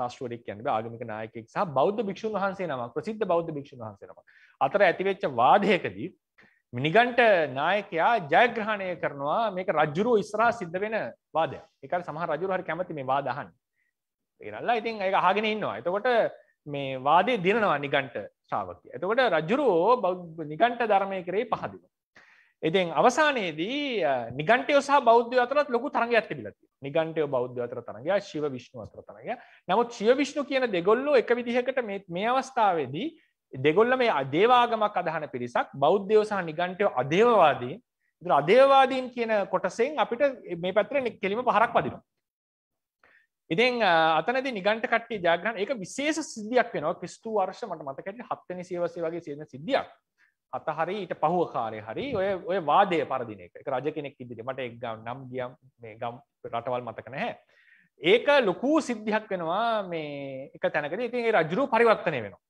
ශාස්ෘුවරෙක් යන ආගමික නායකෙක් සහ බෞද්ධ භික්ෂන් වහන්සේ නම ප්‍රසිද්ධ බෞද්ධ භික්ෂන් වහන්සේනම අතර ඇතිවෙච්ච වාදයකදී මිනිගන්ට නායකයා ජයග්‍රහණය කරනවා මේක රජ්ජුරුව ඉස්රා සිද්ධ වෙන වාදය එක සහ රජුර හරි කැමති මේ වාදහන් ඒරල්ලා ඉතින් ඒ හාගෙන ඉන්නවා එතකොට මේ වාදේ දිනනවා නිගන්ට ශ්‍රාවකය එතකොට රජ්ජුරුවෝ නිගන්ට ධර්මය කරේ පහදිව එතින් අවසානයේදී නිගන්ටය සහ බෞද්ධ අතරත් ලොකු තරග ඇති පිලති නිගන්ටය බෞද්ධ අතර තරග ශිව විශ්ණු අතර තරග නමුත් ශිය විශ්ණු කියන දෙගොල්ලෝ එක විදිහකට මේ අවස්ථාවේදී දෙගොල්ල මේ අදේවාගමක් අදහන පිරිසක් බෞද්ධයෝ සහ නිගන්ටයෝ අදේවවාදී අදේවාදීන් කියන කොටසෙන් අපිට මේ පැත්‍ර කෙලිම පහරක් වදිනවා. ඉතින් අතනද නිගට කටේ ජාගන එක විශේෂ සිද්ධියක් වෙනවා කිස්තු වර්ෂ මට මතකට හත්තන සේවසේ වගේ සේන සිද්ධියක් අතහරි ඊට පහුව කාරය හරි ඔය ඔය වාදය පරදින එක රජ කෙනෙක් ඉදිරි මට එක් ගම් නම් ගියම් මේ ගම් රටවල් මතක නැහැ ඒක ලොකු සිද්ධියක් වෙනවා මේ එක තැනකද ඉතින් රජරු පරිවර්තනය වෙනවා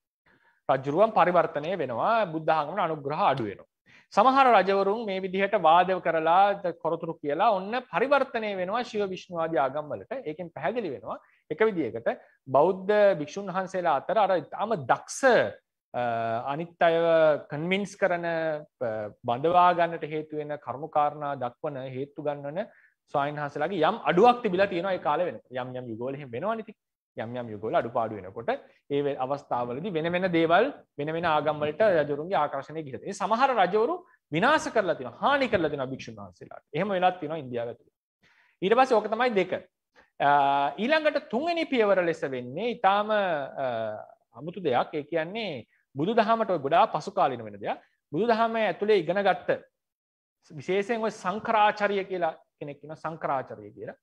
රජරුවන් පරිවර්තනය වෙනවා බුද්ධහමට අනුග්‍රහ අඩුවෙනවා. සමහර රජවරුන් මේ විදිහට වාදව කරලා කොරතුරු කියලා ඔන්න පරිවර්තනය වෙනවා ශිව විශ්ණවාදී ආගම්වලට ඒකෙන් පැහැදිලි වෙනවා එක විදිහකට බෞද්ධ භික්‍ෂූන් වහන්සේලා අතර අර අම දක්ෂ අනිත් අය කන්මින්ස් කරන බඳවා ගන්නට හේතුවෙන කර්මකාරණා දක්වන හේතු ගන්නවන ස්වායින්හන්සලාගේ යම් අඩුවක් තිබිලා තියෙනවා කාල වෙන යම් යම් යුගෝලහෙම වෙනවා නිති යම් යම් යුගොල අඩුපාඩු වෙනකොට ඒ අවස්ථාවලදී වෙන වෙන දේවල් වෙන වෙන ආගම්වලට රජවරුන්ගේ ආකර්ෂණය ගිහින් ඒ සමහර රජවරු විනාශ කරලා තියෙනවා හානි කරලා තියෙනවා භික්ෂුන් වහන්සේලාට. එහෙම වෙලා තියෙනවා ඉන්දියාව ඇතුළේ. ඊට පස්සේ ඕක තමයි දෙක. ඊළඟට තුන්වෙනි පියවර ලෙස වෙන්නේ ඊටාම අමුතු දෙයක්. ඒ කියන්නේ බුදු දහමට ඔය ගොඩාක් පසු කාලින වෙන දෙයක්. බුදු දහමේ ඇතුලේ ඉගෙන ගත්ත විශේෂයෙන් ඔය සංකරාචාර්ය කියලා කෙනෙක් ඉන්නවා සංකරාචාර්ය කියලා.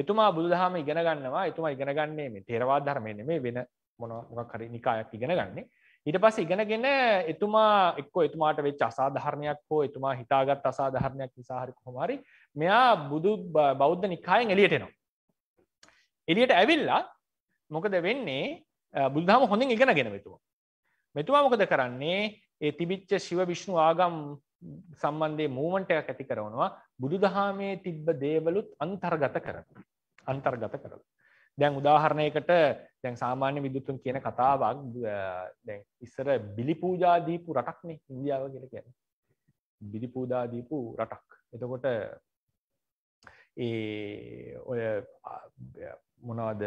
එතුමා බුදුදහම ඉගෙන ගන්නවා එතුමා ඉගෙන ගන්නේ මේ තේරවාද ධර්මය නෙමෙයි වෙන මොනවා මොකක් හරි නිකායක් ඉගෙන ගන්න. ඊට පස්සේ ඉගෙනගෙන එතුමා එක්කෝ එතුමාට වෙච්ච අසාධාරණයක් හෝ එතුමා හිතාගත් අසාධාරණයක් නිසා හරි කොහොම හරි මෙයා බුදු බෞද්ධ නිකායෙන් එළියට එනවා. එළියට ඇවිල්ලා මොකද වෙන්නේ බුදුදහම හොඳින් ඉගෙනගෙන මෙතුමා. මෙතුමා මොකද කරන්නේ ඒ තිබිච්ච ශිව විෂ්ණු ආගම් සම්බන්ධය මූමන්ටයක් ඇති කරවනවා බුදු දහමේ තිබ්බ දේවලුත් අන්තර්ගත කර අන්තර්ගත කරල දැන් උදාහරණයකට දැන් සාමාන්‍ය විදුතුන් කියන කතාවක් දැන් ඉස්සර බිලිපූජාදීපු රටක්න ඉන්දියාව කියෙන කියන බිලිපූදාදීපු රටක් එතකොට ඒ ඔය මොනවද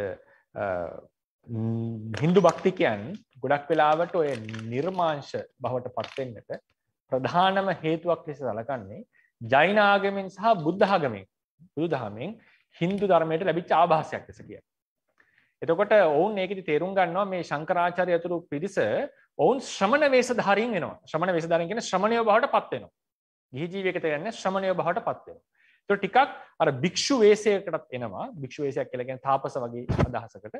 හින්දු භක්තිකයන් ගොඩක් වෙලාවට ඔය නිර්මාංශ බවට පත්වෙන්නට ප්‍රධානම හේතුවක් ලෙස සලකන්නේ ජෛන ආගමෙන් සහ බුද්ධ ආගමෙන් බුදුදහමෙන් Hindu ධර්මයට ලැබිච්ච ආభాසයක් ලෙස කියනවා. එතකොට ඔවුන් ඒකෙදි තේරුම් ගන්නවා මේ ශංකරාචාර්ය ඇතුළු පිරිස ඔවුන් ශ්‍රමණ වේශධාරීන් වෙනවා. ශ්‍රමණ වේශධාරීන් කියන්නේ ශ්‍රමණයෝ බවට පත් වෙනවා. ගිහි ජීවිතයක කියන්නේ ශ්‍රමණයෝ බවට පත් වෙනවා. ඒතකොට ටිකක් අර භික්ෂු වේශයකටත් එනවා. භික්ෂු වේශයක් කියලා කියන්නේ තාපස වගේ අදහසකට.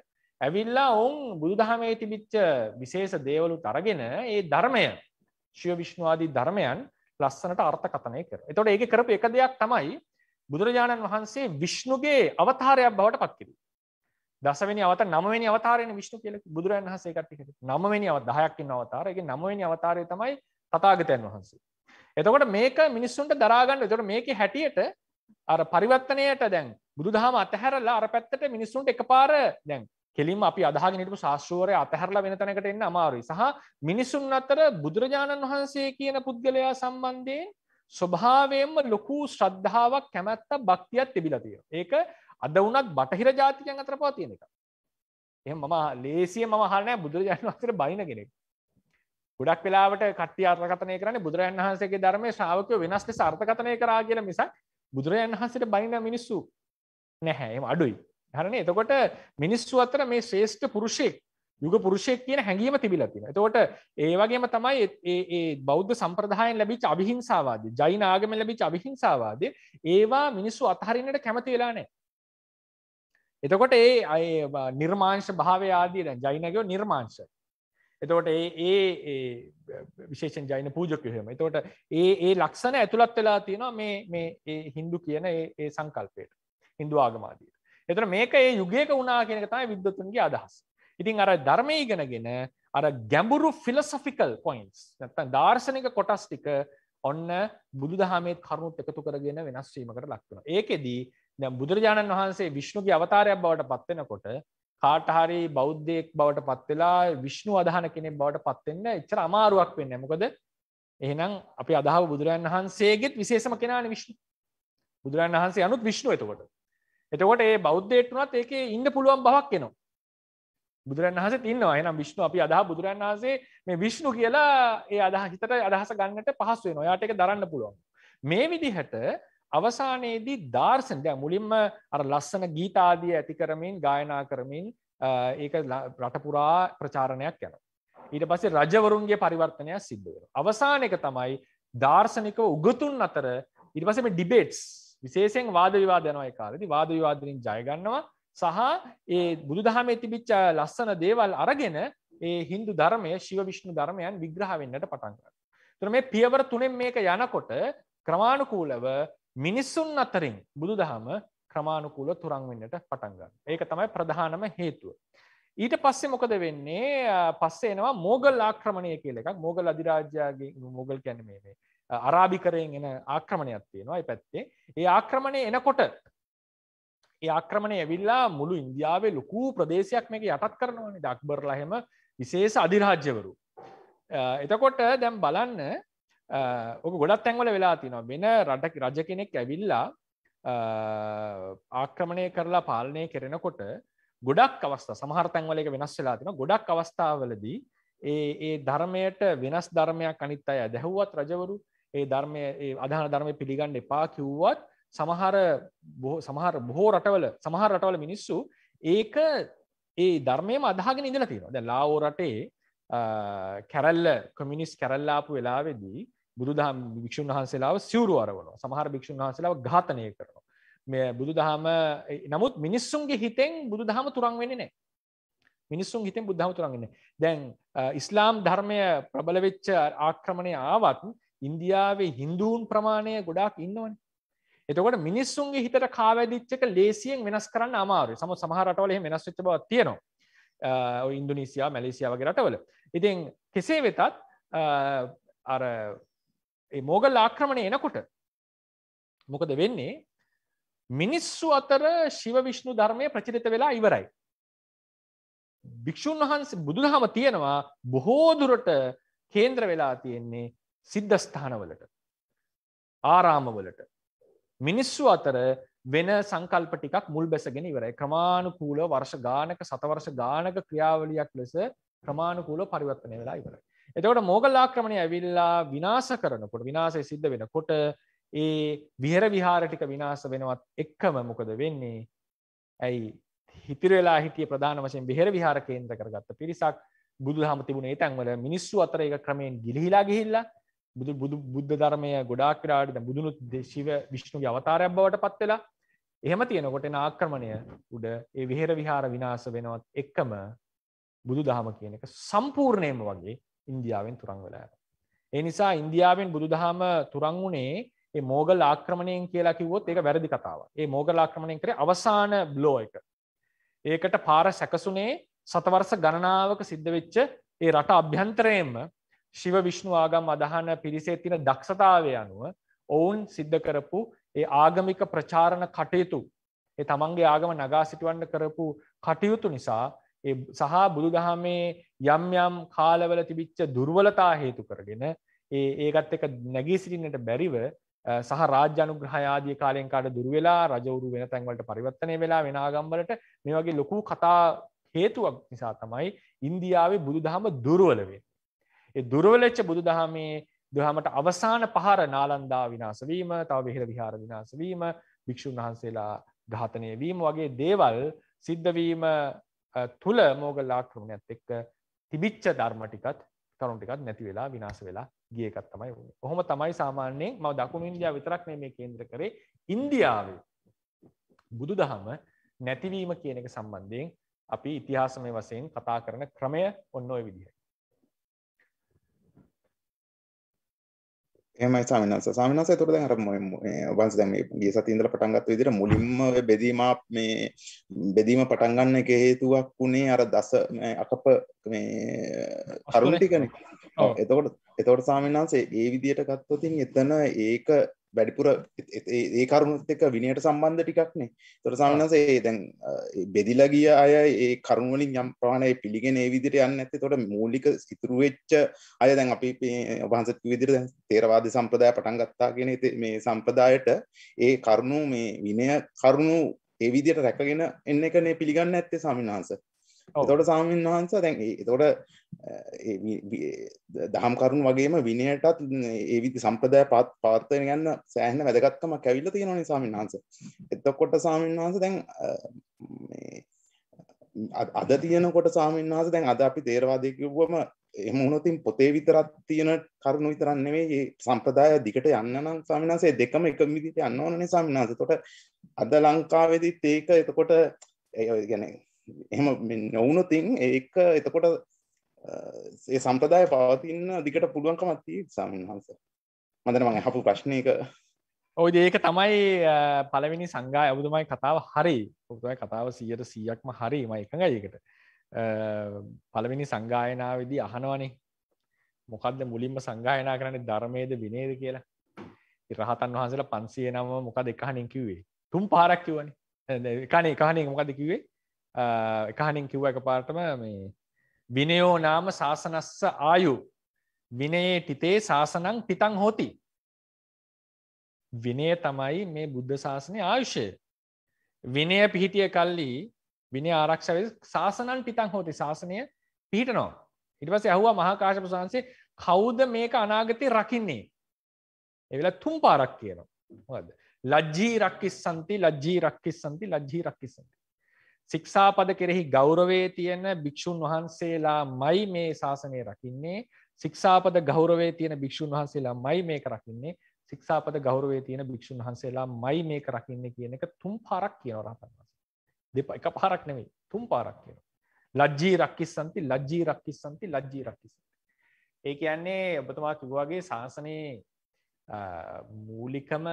ඇවිල්ලා ඔවුන් බුදුදහමේ තිබිච්ච විශේෂ දේවලුත් අරගෙන ඒ ධර්මය ශිය විශ්ණවාදී ධර්මයන් ලස්සනට අර්ථකතනය කර. එතොට ඒක කරපු එක දෙයක් තමයි බුදුරජාණන් වහන්සේ විශ්ණුගේ අවතාරයක් බවට පත්කිරී. දසවනි අවත නමනි අවතාරයෙන් විශ්ණු කියල බුදුරන් වහසේ කට්ටිකට නමනි අව දහයක්කින් අවතාරගේ නමනි අවතාරය තමයි තතාගතයන් වහන්සේ. එතකොට මේක මිනිස්සුන්ට දරාගන්න තොට මේක හැටියට අර පරිවත්තනයට දැන් බුදුදහම අතහැරලා අර පැත්තට මිනිස්සුන්ට එක පාර දැන් කෙලින්ම අපි අදහගෙනටපු ශාස්ත්‍රූවරය අතහැරලා වෙන තැනකට එන්න අමාරුයි සහ මිනිසුන් අතර බුදුරජාණන් වහන්සේ කියන පුද්ගලයා සම්බන්ධයෙන් ස්වභාවයෙන්ම ලොකු ශ්‍රද්ධාවක් කැමැත්ත භක්තියක් තිබිලතිය ඒක අද වනත් බටහිර ජාතිකයන් අතර පවතියෙන එක එ මම ලේසිය මම හනෑ බුදුරජාණන් වහසර බයින කෙනෙක් ගොඩක් වෙලාවට කට්ටිය අර්ථකතනය කරන්නේ බුදුරජන් වහන්සේගේ ධර්මය ශාවකය වෙනස්ට සර්ථකතනය කරා කියල මිසක් බුදුරජන් වහන්සට බයින මිනිස්සු නැහැ එම අඩුයි හරන එතකොට මිනිස්සු අතර මේ ශ්‍රේෂ්ඨ පුරුෂයෙක් යුග පුරුෂයෙක් කියන හැඟීම තිබිලා තියෙනවා. එතකොට ඒ වගේම තමයි ඒ බෞද්ධ සම්ප්‍රදායෙන් ලැබිච්ච අවිහිංසාවාදී, ජෛන ආගමෙන් ලැබිච්ච අවිහිංසාවාදී ඒවා මිනිස්සු අතහරින්නට කැමති වෙලා නැහැ. එතකොට ඒ නිර්මාංශ භාවය ආදී දැන් ජෛනගයෝ නිර්මාංශ. එතකොට ඒ ඒ විශේෂයෙන් ජෛන පූජකයෝ එහෙම. එතකොට ඒ ඒ ලක්ෂණ ඇතුළත් වෙලා තියෙනවා මේ මේ ඒ Hindu කියන ඒ ඒ සංකල්පයට. Hindu ආගම ආදීට. එතර මේක ඒ යුගයක වුණා කියෙනක තමයි විද්වතුන්ගේ අදහස්. ඉතින් අර ධර්මය ඉගෙනගෙන අර ගැඹුරු ෆිලසෆිකල් පොයින්ස් නැත්තන් දර්ශනක කොටස් ටික ඔන්න බුදුදහමේ කරුණුත් එකතු කරගෙන වෙනස් වීමකට ලක්වන. ඒකෙදී දැ බුදුරජාණන් වහන්සේ විශ්ණුගේ අවතාරයක් බවට පත්වෙනකොට කාටහරි බෞද්ධයෙක් බවට පත්වෙලා විශ්ණු අදහන කෙනෙක් බවට පත්වෙන්න එච්චර අමාරුවක් වෙන්න මොකද එහෙනම් අපි අදහ බුදුරන් වහන්සේගෙත් විශේෂම කෙනාන විශ්ණු බුදුරන් වහන්සේ අනුත් විශ්ණු එතකොට එතකොට ඒ බෞද්ධයට වනත් ඒක ඉන්න පුළුවන් බවක් එනවා බුදුරන් වහස තින්නවා එනම් විශ්ණු අපි අදහ බුදුරන් වහසේ මේ විශ්ණු කියලා ඒ අදහ හිතට අදහස ගන්නට පහස්සුවේ නොයාට එක දරන්න පුළුවන් මේ විදිහට අවසානයේදී ධර්සන් දැ මුලින්ම අර ලස්සන ගීතාදිය ඇති කරමින් ගායනා කරමින් ඒක රටපුරා ප්‍රචාරණයක් යන ඊට පස්සේ රජවරුන්ගේ පරිවර්තනයක් සිද්ධ වෙන අවසාන එක තමයි දාර්ශනික උගතුන් අතර ඉරිවසම ඩිබේට්ස් විශේෂෙන් වාද විවාද යනවායි කාලදි වාද විවාදරින් ජයගන්නවා සහ ඒ බුදුදහමේ තිබිච්ච ලස්සන දේවල් අරගෙන ඒ හින්දු ධර්මය ශිව විෂ්ණු ධර්මයන් විග්‍රහ වෙන්නට පටන් ගන්න. එතකොට මේ පියවර තුනෙන් මේක යනකොට ක්‍රමානුකූලව මිනිසුන් අතරින් බුදුදහම ක්‍රමානුකූලව තුරන් වෙන්නට පටන් ගන්න. ඒක තමයි ප්‍රධානම හේතුව. ඊට පස්සේ මොකද වෙන්නේ? පස්සේ එනවා මොගල් ආක්‍රමණය කියලා එකක්. මොගල් අධිරාජ්‍යගේ මොගල් කියන්නේ මේ අරාභිකරයෙන් එන ආක්‍රමණයක් තියෙනවා පැත්තේ ඒ ආක්‍රමණය එනකොට ඒ ආක්‍රමණය ඇවිල්ලා මුළු ඉන්දියාවේ ලොකු ප්‍රදේශයක් මේක යටත් කරනවනි ඩක්බර්ලහෙම විශේෂ අධිරාජ්‍යවරු එතකොට දැම් බලන්න ඔක ගොඩත් තැන්වල වෙලා තිනවා වෙන රටකි රජ කෙනෙක් ඇවිල්ලා ආක්‍රමණය කරලා පාලනය කරෙනකොට ගොඩක් අවස්ථ සමහර තැන්වල එක වෙනස් වෙලා තින ගොඩක් අවස්ථාවලදී ඒ ඒ ධර්මයට වෙනස් ධර්මයක් අනිත් අය දැහුවත් රජවරු ඒ ධර්මය අධාන ධර්මය පිළිගන්න එපා කිව්වත් සමහර සමහර බොහෝ රටවල සමහර රටවල මිනිස්සු ඒක ඒ ධර්මයම අදහගෙන ඉඳලා තියෙනවා දැන් ලාවෝ රටේ කැරල්ල කොමියුනිස් කැරල්ලාපු වෙලාවේදී බුදුදහම් භික්ෂුන් වහන්සේලාව සිවුරු අරවනවා සමහර භික්ෂුන් වහන්සේලාව ඝාතනය කරනවා මේ බුදුදහම නමුත් මිනිස්සුන්ගේ හිතෙන් බුදුදහම තුරන් වෙන්නේ නැහැ මිනිස්සුන් හිතෙන් බුද්ධහම තුරන්ගන්න දැන් ඉස්ලාම් ධර්මය ප්‍රබලවෙච්ච ආක්‍රමණය ආවත් ඉන්දියාවේ හින්දූන් ප්‍රමාණය ගොඩාක් ඉන්නවන එතකොට මිනිස්සුන්ගේ හිතට කාවැදිච්චක ලේසියෙන් වෙනස් කරන්න අමාරු සම සමහරටවල වෙනස් වෙච්ච බව තියෙනවා ඉන්දුනීසියා මැලේසියා වගේ රටවල ඉතින් කෙසේ වෙතත් අර මෝගල් ආක්‍රමණය එනකොට මොකද වෙන්නේ මිනිස්සු අතර ශිව විෂ්ණු ධර්මය ප්‍රචරිත වෙලා ඉවරයි භික්‍ෂූන් වහන්සේ බුදුදහම තියෙනවා බොහෝදුරට කේන්ද්‍ර වෙලා තියෙන්නේ සිද්ධස්ථානවලට ආරාමවලට මිනිස්සු අතර වෙන සංකල්ප ටිකක් මුල් බැසගෙන ඉවරයි ක්‍රමාණුකූල වර්ෂ ගානක සතවර්ෂ ගානක ක්‍රියාවලියක් ලෙස ක්‍රමාණුකූල පරිවර්තනය වෙලා ඉවර. එතකොට මෝගල්ලාක්‍රමණය ඇවිල්ලා විනාස කරනකොට විනාසය සිද්ධ වෙනකොට ඒ විහර විහාර ටික විනාස වෙනවත් එක්කම මොකද වෙන්නේ ඇයි හිතරවෙලා හිටිය ප්‍රධාන වශයෙන් බෙහර විහාර කේන්ද කරගත්ත පිරිසක් බුදු හම තිබුණේ තැන්වල මිනිස්සු අතර එක ක්‍රමයෙන් ගිලිහිලා ගිහිල්ලා බුදු බුදු බුද්ධ ධර්මය ගොඩාක්රාට බුදුනුත් දේශීව විශ්ණු අවතාරයක් බවට පත්වෙලා එහෙම තියෙනකොට ආක්‍රමණය උඩ ඒ විහෙර විහාර විනාස වෙනවත් එක්කම බුදු දහම කියන එක සම්පූර්ණයම වගේ ඉන්දියාවෙන් තුරං වෙලා. ඒ නිසා ඉන්දියාවෙන් බුදු දහම තුරං වුණේ ඒ මෝගල් ආක්‍රමණයෙන් කියලා කිවොත් ඒක වැරදි කතාව ඒ මෝගල් ආක්‍රමණයෙන් කරේ අවසාන බ්ලෝ එක. ඒකට පාර සැකසුනේ සතවර්ස ගණනාවක සිද්ධ වෙච්ච ඒ රට අභ්‍යන්තරයෙන්ම ශිව විශ්ණු ආගම් අදහන පිරිසේ තින දක්ෂතාවය අනුව ඔවුන් සිද්ධ කරපු ඒ ආගමික ප්‍රචාරණ කටයුතු ඒ තමන්ගේ ආගම නගා සිටුවන්න කරපු කටයුතු නිසා ඒ සහ බුදුදහමේ යම් යම් කාලවල තිබිච්ච දුර්වලතා හේතු කරගෙන ඒ ඒකත් එක නැගී සිටින්නට බැරිව සහ රාජ්‍යනුග්‍රහයාදී කාලයෙන් කාට දුරවෙලා රජවරු වෙන තැන්වලට පරිවත්තනය වෙලා වෙන ආගම්වලට මේ වගේ ලොකු කතා හේතුවක් නිසා තමයි ඉන්දියාවේ බුදුදහම දුර්වලවේ ඒ දුර්වලච්ච බුදු දහමේ දහමට අවසාන පහර නාලන්දා විනාසවීම තව බෙහිර විහාර විනාසවීම භික්‍ෂූන් වහන්සේලා ඝාතනය වීම වගේ දේවල් සිද්ධවීම තුළ මෝගල්ලා ක්‍රමණයක්ත් එක්ක තිබිච්ච ධර්මටිකත් කරුන්ටිකත් නැති වෙලා විනාස වෙලා ගියකත් තමයි වුණ ඔහොම තමයි සාමාන්‍යයෙන් ම දකුණු ඉන්දයා විතරක් මේ කේන්ද්‍ර කරේ ඉන්දියාව බුදු දහම නැතිවීම කියන එක සම්බන්ධයෙන් අපි ඉතිහාසමය වසයෙන් කතා කරන ක්‍රමය ඔන්න ඔය විදිහයි එමයි සාමනස සාමනස තුර දැන් අර වන්ස දැන් මේ ගිය සතියේ ඉඳලා පටන් ගත්ත විදිහට මුලින්ම ඔය බෙදීම මේ බෙදීම පටන් ගන්න එක හේතුවක් උනේ අර දස අකප මේ කරුණ ටිකනේ. ඔව් එතකොට එතකොට සාමනස ඒ විදිහට ගත්තොත් එතන ඒක වැඩිපුර ඒ කරුණුත් එක විනියට සම්බන්ධ ටිකක්නේ තොර සමනසේ දැන් බෙදිලගිය අය ඒ කරුණුවලින් යම් ප්‍රාණය පිළිගෙන ඒ විදිට යන්න ඇති තොට මූලික සිතුරුවෙච්ච අය දැන් අපි වහන්ස විදිර තේරවාද සම්ප්‍රදාය පටන් ගත්තා කියෙන මේ සම්ප්‍රදායට ඒ කරුණු මේ විනය කරුණු ඒ විදියට රැකගෙන එන්න එකනේ පිළිගන්න ඇත්තේ සමිනාස තොට සාමීන් වහන්ස දැන් තොට දහම් කරුණු වගේම විනයටත් ඒවිදි සම්ප්‍රදය පත් පාත්තය ගන්න සෑහන වැදගත්තම කැවිල්ල තියෙන නිසාමීන් වහන්ස එතකොට සාමීන් වහන්ස දැන් අද තියනකොට සාමීන් වහස දැන් අද අපි තේරවාදයකිව්වම එමුණුතින් පොතේ විතරත් තියෙන කරුණු විතරන්නෙවේ ඒ සම්ප්‍රදාය දිකට යන්න නම් සාමිනාසේ දෙකම එක මිදිට යන්න ඕනනේ සාමිනාස තොට අද ලංකාවෙදිත් ඒක එතකොට ගැන එම නොවුනොතින් ඒක එතකොට ඒ සම්ප්‍රදාය පවතින්න දිකට පුළුවන්කමත්ති සාමීන් වහන්ස මදන මං හපු ප්‍රශ්නයක ඔය ඒක තමයි පළවෙනි සංගා ඇබුතුමයි කතාව හරි පුතුයි කතාව සියයට සීයක්ම හරිම එකඟ ඒකට පළවෙනි සංගායනාවදී අහනවනේ මොකක්ද මුලින්ම සංගායනා කරන්නේ ධර්මයද විනේද කියලා රහතන් වහන්සේලා පන්සිය නම මොකද එකහනින් කිව්වේ තුම් පාරක් කිව්වනේ එකහනේ එකහනේ මොකද කිව්වේ එකහනින් කිව්ව එක පාටම මේ විනයෝ නාම ශාසනස්ස ආයු විනයේ ටිතේ ශාසනං ටිතං හෝති විනය තමයි මේ බුද්ධ ශාසනය ආයුෂය විනය පිහිටිය කල්ලි විනි ආරක්ෂව ශාසනන් ටිතං හෝති ශාසනය පිහිටනවා ඉට පස ඇහුවා මහාකාශප වහන්සේ කවුද මේක අනාගතය රකින්නේ එවෙලා තුම් පාරක් කියනවා ලජ්ජී රක්කිස් සන්ති ලජ්ජී රක්කිස් සන්ති ලජ්ජී රක්කිස් සන්ති සික්ෂාපද කෙරෙහි ගෞරවේ තියෙන භික්‍ෂූන් වහන්සේලා මයි මේ ශාසනය රකින්නේ සික්ෂාපද ගෞරවේ තියෙන භික්‍ෂූන් වහන්සේලා මයි මේක රකින්නේ සික්ෂාපද ගෞරවේ තියෙන භික්‍ෂූන් වහන්සේලා මයි මේක රකින්නේ කියන එක තුම් පාරක් කියන රහතන් වස දෙප එක පාරක් නෙවෙයි තුම් පාරක් කියන ලජ්ජී රක්කිස්සන්ති ලජ්ජී රක්කිස්සන්ති ලජ්ජී රක්කිසන්ති ඒ කියන්නේ ඔබතුමා කිව්වාගේ ශාසනයේ මූලිකම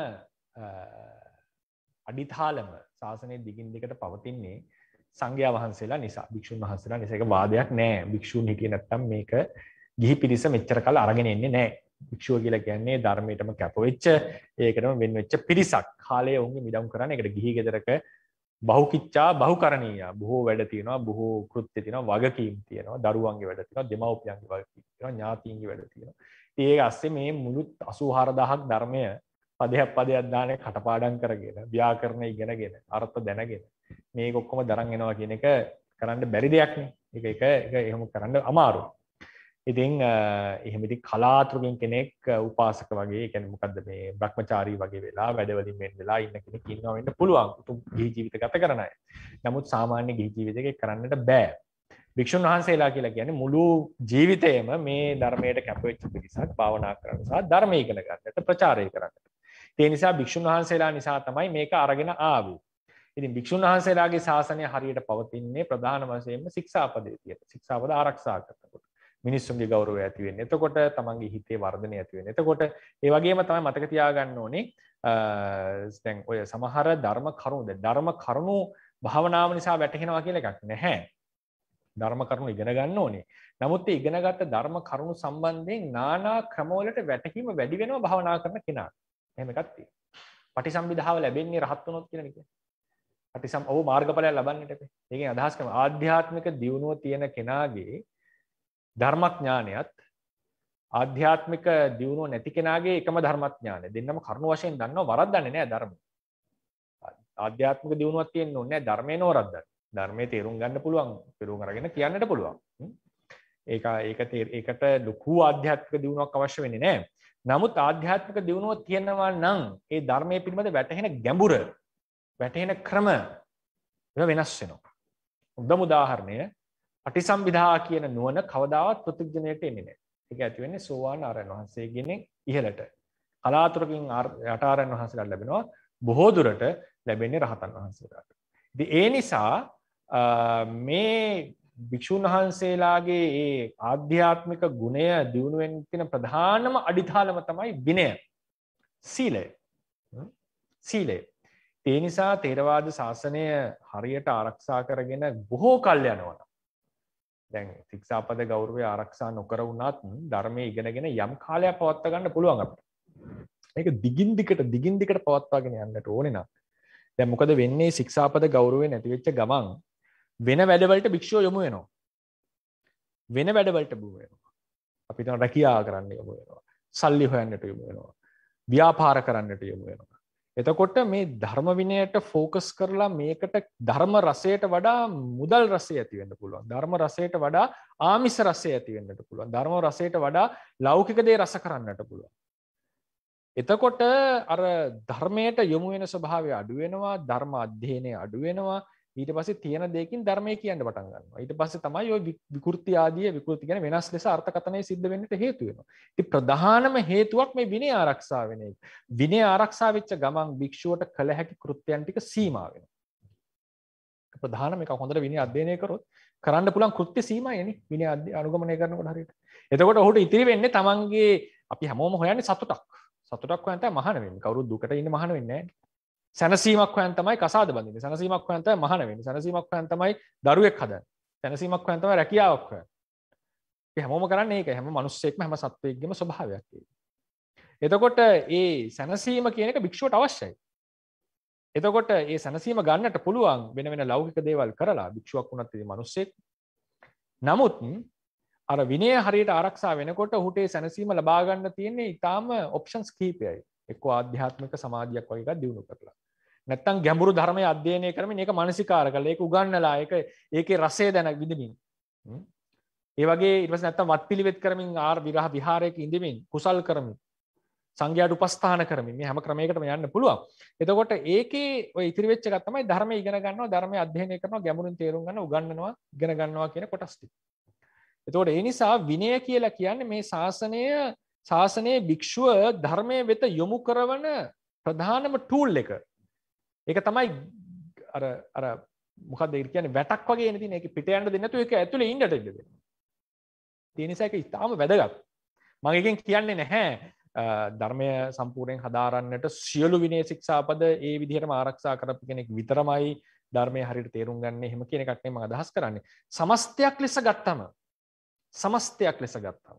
අඩිතාලම ශාසනය දිගින් දෙකට පවතින්නේ සංඝයා වහන්සේලා නිසා භික්ෂුන් වහන්සේලා නිසා ඒක වාදයක් නෑ භික්ෂුන් හිටියේ නැත්තම් මේක ගිහි පිරිස මෙච්චර කාල අරගෙන එන්නේ නෑ භික්ෂුව කියලා කියන්නේ ධර්මයටම කැපවෙච්ච ඒකටම වෙන් වෙච්ච පිරිසක් කාලය වුන්ගේ මිදම් කරන්න එකට ගිහි ගෙදරක බහුකිච්චා බහුකරණීය බොහෝ වැඩ තියෙනවා බොහෝ කෘත්‍ය තියෙනවා වගකීම් තියෙනවා දරුවන්ගේ වැඩ තියෙනවා දෙමව්පියන්ගේ වගකීම් තියෙනවා ඥාතීන්ගේ වැඩ තියෙනවා ඉතින් ඒක ඇස්සේ මේ මුළු 84000ක් ධර්මය පදයක් පදයක් දාන කටපාඩම් කරගෙන ව්‍යාකරණ ඉගෙනගෙන අර්ථ දැනගෙන මේ ඔක්කොම දරන් එනවා කියන එක කරන්න බැරි දෙයක්නේ එක එක එක එහෙම කරන්න අමාරු ඉතින් එහෙමති කලාතුරකින් කෙනෙක් උපාසක වගේ කැන මොකක්ද මේ බ්‍රහ්මචාරී වගේ වෙලා වැඩවලින් මෙන් වෙලා ඉන්න කෙනෙක් ඉන්නවෙන්න පුළුවන් උතු ගිහි ජීවිත ගත කරනයි නමුත් සාමාන්‍ය ගිහි ජීවිතක කරන්නට බෑ භික්ෂන් වහන්සේලා කියලා ගැන මුළු ජීවිතයම මේ ධර්මයට කැපවෙච්ච පිරිසක් භාවනා කරනසා ධර්මය ඉගෙන ගන්නට ප්‍රචාරය කරන්නට ඒ නිසා භික්ෂුන් වහන්සේලා නිසා තමයි මේක අරගෙන ආවේ. ඉතින් භික්ෂුන් වහන්සේලාගේ ශාසනය හරියට පවතින්නේ ප්‍රධාන වශයෙන්ම ශික්ෂාපදයේ තියෙන ශික්ෂාපද ආරක්ෂා කරනකොට. මිනිස්සුන්ගේ ගෞරවය ඇති වෙන්නේ. එතකොට තමන්ගේ හිතේ වර්ධනය ඇති වෙන්නේ. එතකොට ඒ වගේම තමයි මතක තියාගන්න ඕනේ දැන් ඔය සමහර ධර්ම කරුණු දැන් ධර්ම කරුණු භාවනාව නිසා වැටහෙනවා කියලා එකක් නැහැ. ධර්ම කරුණු ඉගෙන ගන්න ඕනේ. නමුත් ඉගෙනගත්ත ධර්ම කරුණු සම්බන්ධයෙන් নানা ක්‍රමවලට වැටහීම වැඩි වෙනවා භාවනා කරන කෙනාට. මෙහෙම එකක් තියෙනවා පටිසම්භිදාව ලැබෙන්නේ රහත් වුණොත් කියලා නේද පටිසම් ඔව් මාර්ගඵලයක් ලබන්නට අපේ ඒකෙන් අදහස් කරන ආධ්‍යාත්මික දියුණුව තියෙන කෙනාගේ ධර්මඥානයත් ආධ්‍යාත්මික දියුණුව නැති කෙනාගේ එකම ධර්මඥානය දෙන්නම කරුණු වශයෙන් දන්නව වරද්දන්නේ නෑ ධර්ම ආධ්‍යාත්මික දියුණුවක් තියෙන්න ඕනේ නෑ ධර්මේ නෝරද්දන්න ධර්මයේ තේරුම් ගන්න පුළුවන් තේරුම් අරගෙන කියන්නට පුළුවන් ඒක ඒක ඒකට ලොකු ආධ්‍යාත්මික දියුණුවක් අවශ්‍ය වෙන්නේ නැහැ. නමුත් ආධ්‍යාත්මික දියුණුව තියෙනවා නම් ඒ ධර්මයේ පිළිබඳ වැටහෙන ගැඹුර වැටහෙන ක්‍රම ඒවා වෙනස් වෙනවා. උදම උදාහරණය පටිසම්භිදා කියන නුවණ කවදාවත් ප්‍රතිඥණයට එන්නේ නැහැ. ඒක ඇති වෙන්නේ සෝවාන් ආරයන් වහන්සේගෙන් ඉහළට. කලාතුරකින් අටාරයන් වහන්සේලාට ලැබෙනවා බොහෝ දුරට ලැබෙන්නේ රහතන් වහන්සේලාට. ඉතින් ඒ නිසා මේ භික්‍ෂූන් වහන්සේලාගේ ඒ ආධ්‍යාත්මික ගුණය දියුණුවෙන් තින ප්‍රධානම අඩිතාලම තමයි බිනය සීලය සීලය ඒ නිසා තේරවාද ශාසනය හරියට ආරක්ෂා කරගෙන බොහෝ කල් යනවන දැන් ශික්ෂාපද ගෞරවය ආරක්ෂා නොකර වුණත් ධර්මය ඉගෙනගෙන යම් කාලයක් පවත්ව ගන්න පුළුවන් අපට ඒක දිගින් දිකට දිගින් දිකට පවත්වාගෙන යන්නට ඕනේ නම් දැන් මොකද වෙන්නේ ශික්ෂාපද ගෞරවය නැති වෙච්ච ගමන් වෙන වැඩවලට භික්ෂෝ යොමු වෙනවා වෙන වැඩවලට බූුවෙනවා අපි තන රැකයා කරන්න යොමු වෙනවා සල්ලි හොයන්නට යොමු වෙනවා ව්‍යාපාර කරන්නට යොමු වෙනවා එතකොට මේ ධර්මවිනයට ෆෝකස් කරලා මේකට ධර්ම රසයට වඩා මුදල් රසේ ඇතිවෙන්න පුළුවන් ධර්ම රසයට වඩා ආමිස රසේ ඇතිවෙන්නට පුළුවන් ධර්ම රසයට වඩා ලෞකික දේ රස කරන්නට පුළුවන් එතකොට අර ධර්මයට යොමු වෙන ස්වභාවය අඩුවෙනවා ධර්ම අධ්‍යයනය අඩුවෙනවා ඊට පස්සේ තියෙන දෙයකින් ධර්මය කියන්න පටන් ගන්නවා. ඊට පස්සේ තමයි ওই විකෘති ආදී විකෘති ගැන වෙනස් ලෙස අර්ථකථනය සිද්ධ වෙන්නට හේතු වෙනවා. ඉතින් ප්‍රධානම හේතුවක් මේ විනය ආරක්ෂා වෙන එක. විනය ආරක්ෂා වෙච්ච ගමන් භික්ෂුවට කළ හැකි කෘත්‍යයන් ටික සීමා වෙනවා. ප්‍රධානම එක හොඳට විනය අධ්‍යයනය කරොත් කරන්න පුළුවන් කෘත්‍ය සීමාවයි නේ විනය අනුගමනය කරනකොට හරියට. එතකොට ඔහුට ඉතිරි වෙන්නේ තමන්ගේ අපි හැමෝම හොයන්නේ සතුටක්. සතුටක් හොයන්න තමයි මහාන වෙන්නේ. කවුරුත් දුකට ඉන්න මහාන වෙන්නේ නැහැ. සැනසීමක් හොයන් තමයි කසාද බඳින්න සැනසීමක් හොයන්ත මහන වෙන සැනසීමක් හොයන් තමයි දරුවෙක් හද සැනසීමක් හොයන් තමයි රැකියාවක් හොයන් හැමෝම කරන්නේ ඒක හැම මනුස්සෙක්ම හැම සත්වයෙක්ගම ස්වභාවයක් එතකොට ඒ සැනසීම කියන එක භික්ෂුවට අවශ්‍යයි එතකොට ඒ සැනසීම ගන්නට පුළුවන් වෙන වෙන ලෞකික දේවල් කරලා භික්ෂුවක් වුණත් ති මනුස්සෙක් නමුත් අර විනය හරියට ආරක්ෂා වෙනකොට හුටේ සැනසීම ලබාගන්න තියෙන්නේ ඉතාම ඔප්ෂන්ස් කීපයයි එක්ක ආධ්‍යාත්මික සමාධයක් වගේ දියුණු කරලා නැත්තම් ගැඹුරු ධර්මය අධ්‍යයනය කරමින් ඒක මානසිකාර කළා ඒක උගන්වලා ඒක ඒකේ රසය දැන විඳමින් ඒ වගේ ඊට පස්සේ නැත්තම් වත්පිළිවෙත් කරමින් ආර් විරහ විහාරයක ඉඳමින් කුසල් කරමින් සංඝයාට උපස්ථාන කරමින් මේ හැම ක්‍රමයකටම යන්න පුළුවන්. එතකොට ඒකේ ඔය ඉතිරි වෙච්ච එක තමයි ධර්මය ඉගෙන ගන්නවා ධර්මය අධ්‍යයනය කරනවා ගැඹුරින් තේරුම් ගන්න උගන්වනවා ඉගෙන ගන්නවා කියන කොටස් ටික. එතකොට ඒ නිසා විනය කියලා කියන්නේ මේ ශාසනය ශාසනයේ භික්ෂුව ධර්මය වෙත යොමු කරවන ප්‍රධානම ටූල් එක ඒක තමයි අර මොකක් දෙ කියන වැටක් වගේ නති එක පිටයන්ට දෙන්නතු එක ඇතුළ ඉන්නට ඉඩ තිනිසාක ඉතාම වැදගත් මගකින් කියන්නේ නැහැ ධර්මය සම්පූර්යෙන් හදාරන්නට සියලු විනේ ශික්ෂාපද ඒ විදිහට ආරක්ෂා කරපු කෙනෙක් විතරමයි ධර්මය හරිට තේරුම් ගන්න හෙම කියන එකක්නේ ම අදහස් කරන්නේ සමස්තයක් ලෙස ගත්තම සමස්තයක් ලෙස ගත්තම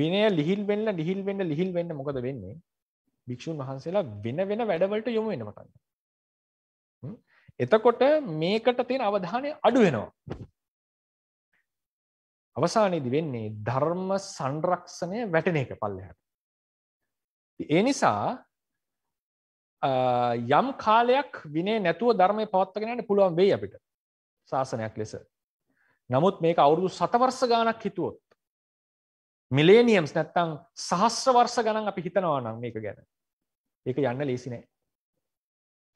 විනය ලිහිල් වෙන්න ලිහිල් වෙන්න ලිහිල් වෙන්න මොකද වෙන්නේ භික්‍ෂූන් වහන්සේලා වෙන වෙන වැඩවලට යොමු වෙන පටන් එතකොට මේකට තියෙන අවධානය අඩු වෙනවා අවසානයේදී වෙන්නේ ධර්ම සංරක්ෂණය වැටෙන එක පල්ලෙහාට ඒ නිසා යම් කාලයක් විනේ නැතුව ධර්මය පවත්වාගෙන යන්න පුළුවන් වෙයි අපිට ශාසනයක් ලෙස නමුත් මේක අවුරුදු සතවර්ෂ ගානක් හිතුවොත් මිලේනියම්ස් නැත්තම් සහස්්‍ර වර්ෂ ගණන් අපි හිතනවා නම් මේක ගැන ඒක යන්න ලේසි නෑ.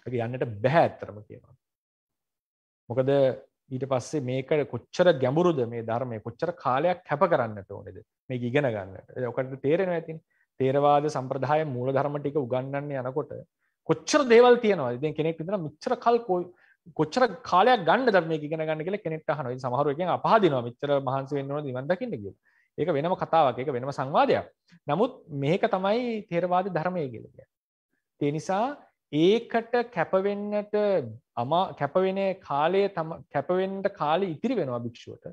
ඒක යන්නට බැහැ ඇත්තරම කියනවා. මොකද ඊට පස්සේ මේක කොච්චර ගැඹුරුද මේ ධර්මය කොච්චර කාලයක් කැප කරන්නට ඕනෙද මේ ඉගෙන ගන්නට ඔකට තේරෙන ඇතින් තේරවාද සම්ප්‍රදාය මූල ධර්ම ටික උගන්නන්න යනකොට කොච්චර දේවල් තියෙනවා ඉතින් කෙනෙක් විතර මෙච්චර කල් කොච්චර කාලයක් ගන්න ධර්මය ඉගෙන ගන්න කියලා කෙනෙක්ට අහනවා ඉතින් සමහරව එකෙන් අපහදිනවා මෙච්චර මහන්සි වෙන්න ඕනද නිවන් දකින්න කියලා ඒක වෙනම කතාවක් ඒක වෙනම සංවාදයක් නමුත් මේක තමයි තේරවාද ධර්මය කියලා කියන්නේ තිය නිසා ඒකට කැපවෙන්නට අමා කැපවෙන කාලය තම කැපවෙන්ට කාලෙ ඉතිරි වෙනවා භික්ෂුවට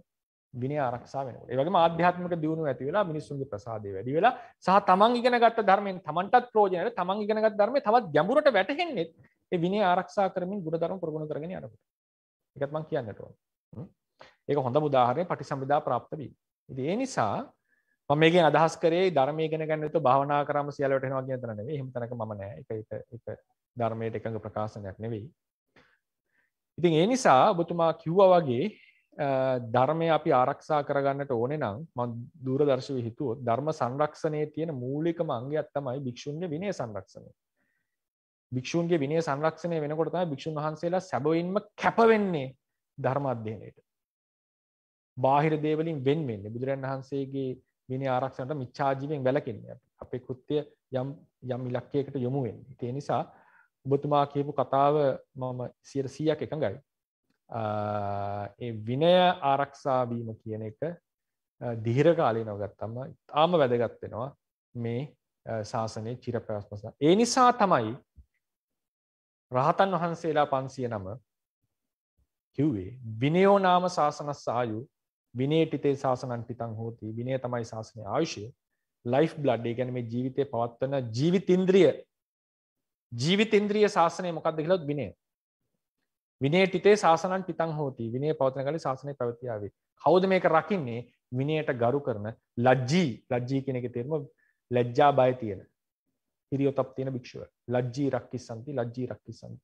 විනි ආරක්ෂා වෙනට ඒවගේ ආධ්‍යාත්මක දියුණු ඇති වෙලා මිනිස්සුන්ගේ ප්‍රසාදය වැඩි වෙලා සහ තමන් ඉගෙනගත් ධර්මෙන් තමන්ටත් ප්‍රෝජනයට තමන් ඉගෙනගත් ධර්ම තවත් ගැඹුරට වැටහෙන්නෙත් ඒ විනි ආරක්ෂා කරමින් ගුණධර්ම ප්‍රගුණ කරගෙන යනකොට එකත්මං කියන්නට ඕන ඒක හොඳ උදාහරණය පටිසම්බිදා ප්‍රාප්ත වීම ඉතින් ඒ නිසා මේක අදහස් කරේ ධර්මය ගෙන ගන්නතු භාවනා කරම සියලට හෙනවා කිය තරන හිමතනක මන එක එක ධර්මයට එකඟ ප්‍රකාශනයක් නෙවෙයි. ඉතින් ඒ නිසා ඔබතුමා කිව්ව වගේ ධර්මය අපි ආරක්ෂා කරගන්නට ඕන නම් ම දුරදර්ශව හිතුවොත් ධර්ම සංරක්ෂණය තියෙන මූලිකම අංගයක් තමයි භික්ෂූන්ගේ විනය සංරක්ෂණය. භික්ෂූන්ගේ විනය සංරක්ෂණය වෙනකොට තමයි භික්ෂූන් වහන්සේලා සැබවින්ම කැපවෙන්නේ ධර්ම අධ්‍යයනයට. බාහිර දේවලින් වෙන් වෙන්නේ බුදුරන් වහන්සේගේ විනි ආරක්ෂණයට මිච්ඡාජීවයෙන් වැළකෙන්නේ අපේ කෘත්‍ය යම් යම් ඉලක්කයකට යොමු වෙන්නේ. ඒ නිසා ඔබතුමා කියපු කතාව මම 100%ක් එකඟයි. ඒ විනය ආරක්ෂා වීම කියන එක දීර්ඝකාලීනව ගත්තම ඉතාම වැදගත් වෙනවා මේ ශාසනයේ චිරපැවැත්ම සඳහා. ඒ නිසා තමයි රහතන් වහන්සේලා 509 කිව්වේ විනයෝ නාම ශාසනස් ආයු විනේටිතේ ශාසනන් පිතං හෝති විනය තමයි ශාසනය ආයුෂය ලයිෆ් බ්ලඩ් ඒ කියන්නේ මේ ජීවිතේ පවත්වන ජීවිතින්ද්‍රිය ජීවිතින්ද්‍රිය ශාසනය මොකක්ද කියලා විනය විනේටිතේ ශාසනන් පිතං හෝති විනය පවත්වන කාලේ ශාසනය පැවතිය ආවේ කවුද මේක රකින්නේ විනයට ගරු කරන ලජ්ජී ලජ්ජී කියන එකේ තේරුම ලැජ්ජා බය තියෙන හිරියොතප් තියෙන භික්ෂුව ලජ්ජී රක්කිස්සන්ති ලජ්ජී රක්කිස්සන්ති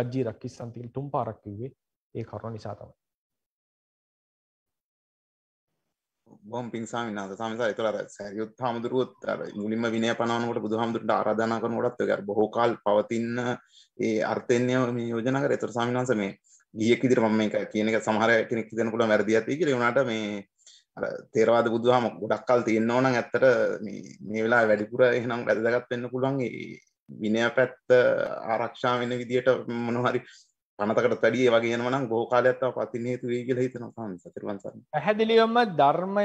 ලජ්ජී රක්කිස්සන්ති කියලා තුන් පාරක් කිව්වේ ඒ කරුණ නිසා තමයි බොම් පින් සාමි නාද සමසාර තුළ සැරියුත් හාමුදුරුවත් අර මුලින්ම විනය පනවනකොට බුදු හාමුදුරට ආරාධනා කරනකොටත් ඒක බොහෝ කාල පවතින ඒ අර්ථෙන්ය මේ යෝජනා කරේ. ඒතර ස්වාමීන් වහන්සේ මේ ගියෙක් විදිහට මම මේක කියන එක සමහර කෙනෙක් හිතන්න පුළුවන් වැරදි ඇති කියලා. ඒ වුණාට මේ අර තේරවාද බුදුහාම ගොඩක් කල් තියෙනවා නම් ඇත්තට මේ මේ වෙලාවේ වැඩිපුර එහෙනම් වැදගත් වෙන්න පුළුවන් විනය පැත්ත ආරක්ෂා වෙන විදිහට මොනවහරි පනතකට තැඩිය වගේනවනම් ගෝකාලයක්ත්තාව පතිනේතු වේ කියල හිතනවාම සතිරවන්සන්න පැහැදිලියම ධර්මය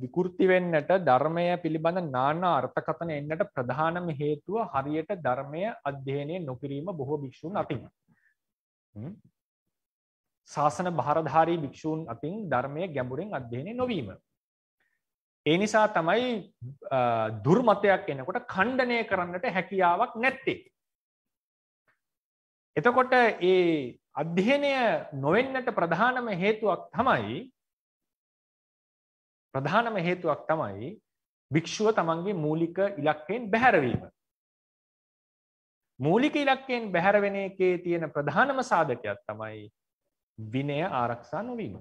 විකෘති වෙන්නට ධර්මය පිළිබඳ නානා අර්ථකතන එන්නට ප්‍රධානම හේතුව හරියට ධර්මය අධ්‍යයනය නොකිරීම බොහෝ භික්‍ෂූන් අතින් ශාසන භාරධාරී භික්‍ෂූන් අතින් ධර්මය ගැඹුරින් අධ්‍යයනය නොවීම ඒ නිසා තමයි දුර්මතයක් එනකොට කණ්ඩනය කරන්නට හැකියාවක් නැත්තේ එතකොට ඒ අධ්‍යයනය නොවෙන්නට ප්‍රධානම හේතුවක් තමයි ප්‍රධානම හේතුවක් තමයි භික්ෂුව තමන්ගේ මූලික ඉලක්කයෙන් බැහැරවීම. මූලික ඉලක්කයෙන් බැහැරවෙන එකේ තියෙන ප්‍රධානම සාධකයක් තමයි විනය ආරක්ෂා නොවීම.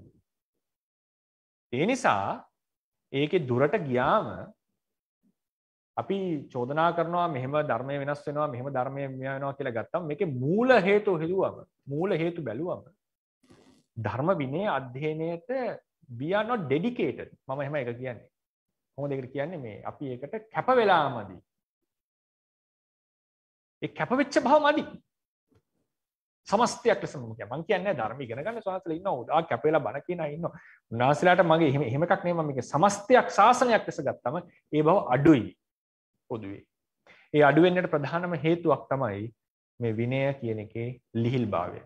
ඒ නිසා ඒක දුරට ගියාම අපි චෝදනා කරනවා මෙහම ධර්මය වෙනස් වෙනවා මෙහම ධර්මය මෙයනවා කියලා ගත්තම් මේක මූල හේතු හෙළුවම මූල හේතු බැලුවම ධර්ම විනය අධ්‍යයනයට බියනො ඩෙඩිකේට මම එහෙම එක කියන්නේ හොම දෙකට කියන්නේ මේ අපි ඒකට කැප වෙලාමදී ඒ කැපවෙච්ච බව මදි සමස්තයක් ලෙස මම කියන්නේ මම කියන්නේ ධර්ම ඉගෙන ගන්න සවාසල ඉන්නවා උදා කැපෙලා බණ කියන අය ඉන්නවා උන්වහන්සේලාට මගේ එහෙම එහෙම එකක් නෙමෙයි මම මේක සමස්තයක් ශාසනයක් ලෙස ගත්තම ඒ බව අඩුයි පොදුවේ. ඒ අඩුවෙන්න්නට ප්‍රධානම හේතුවක් තමයි මේ විනය කියන එකේ ලිහිල් භාවය.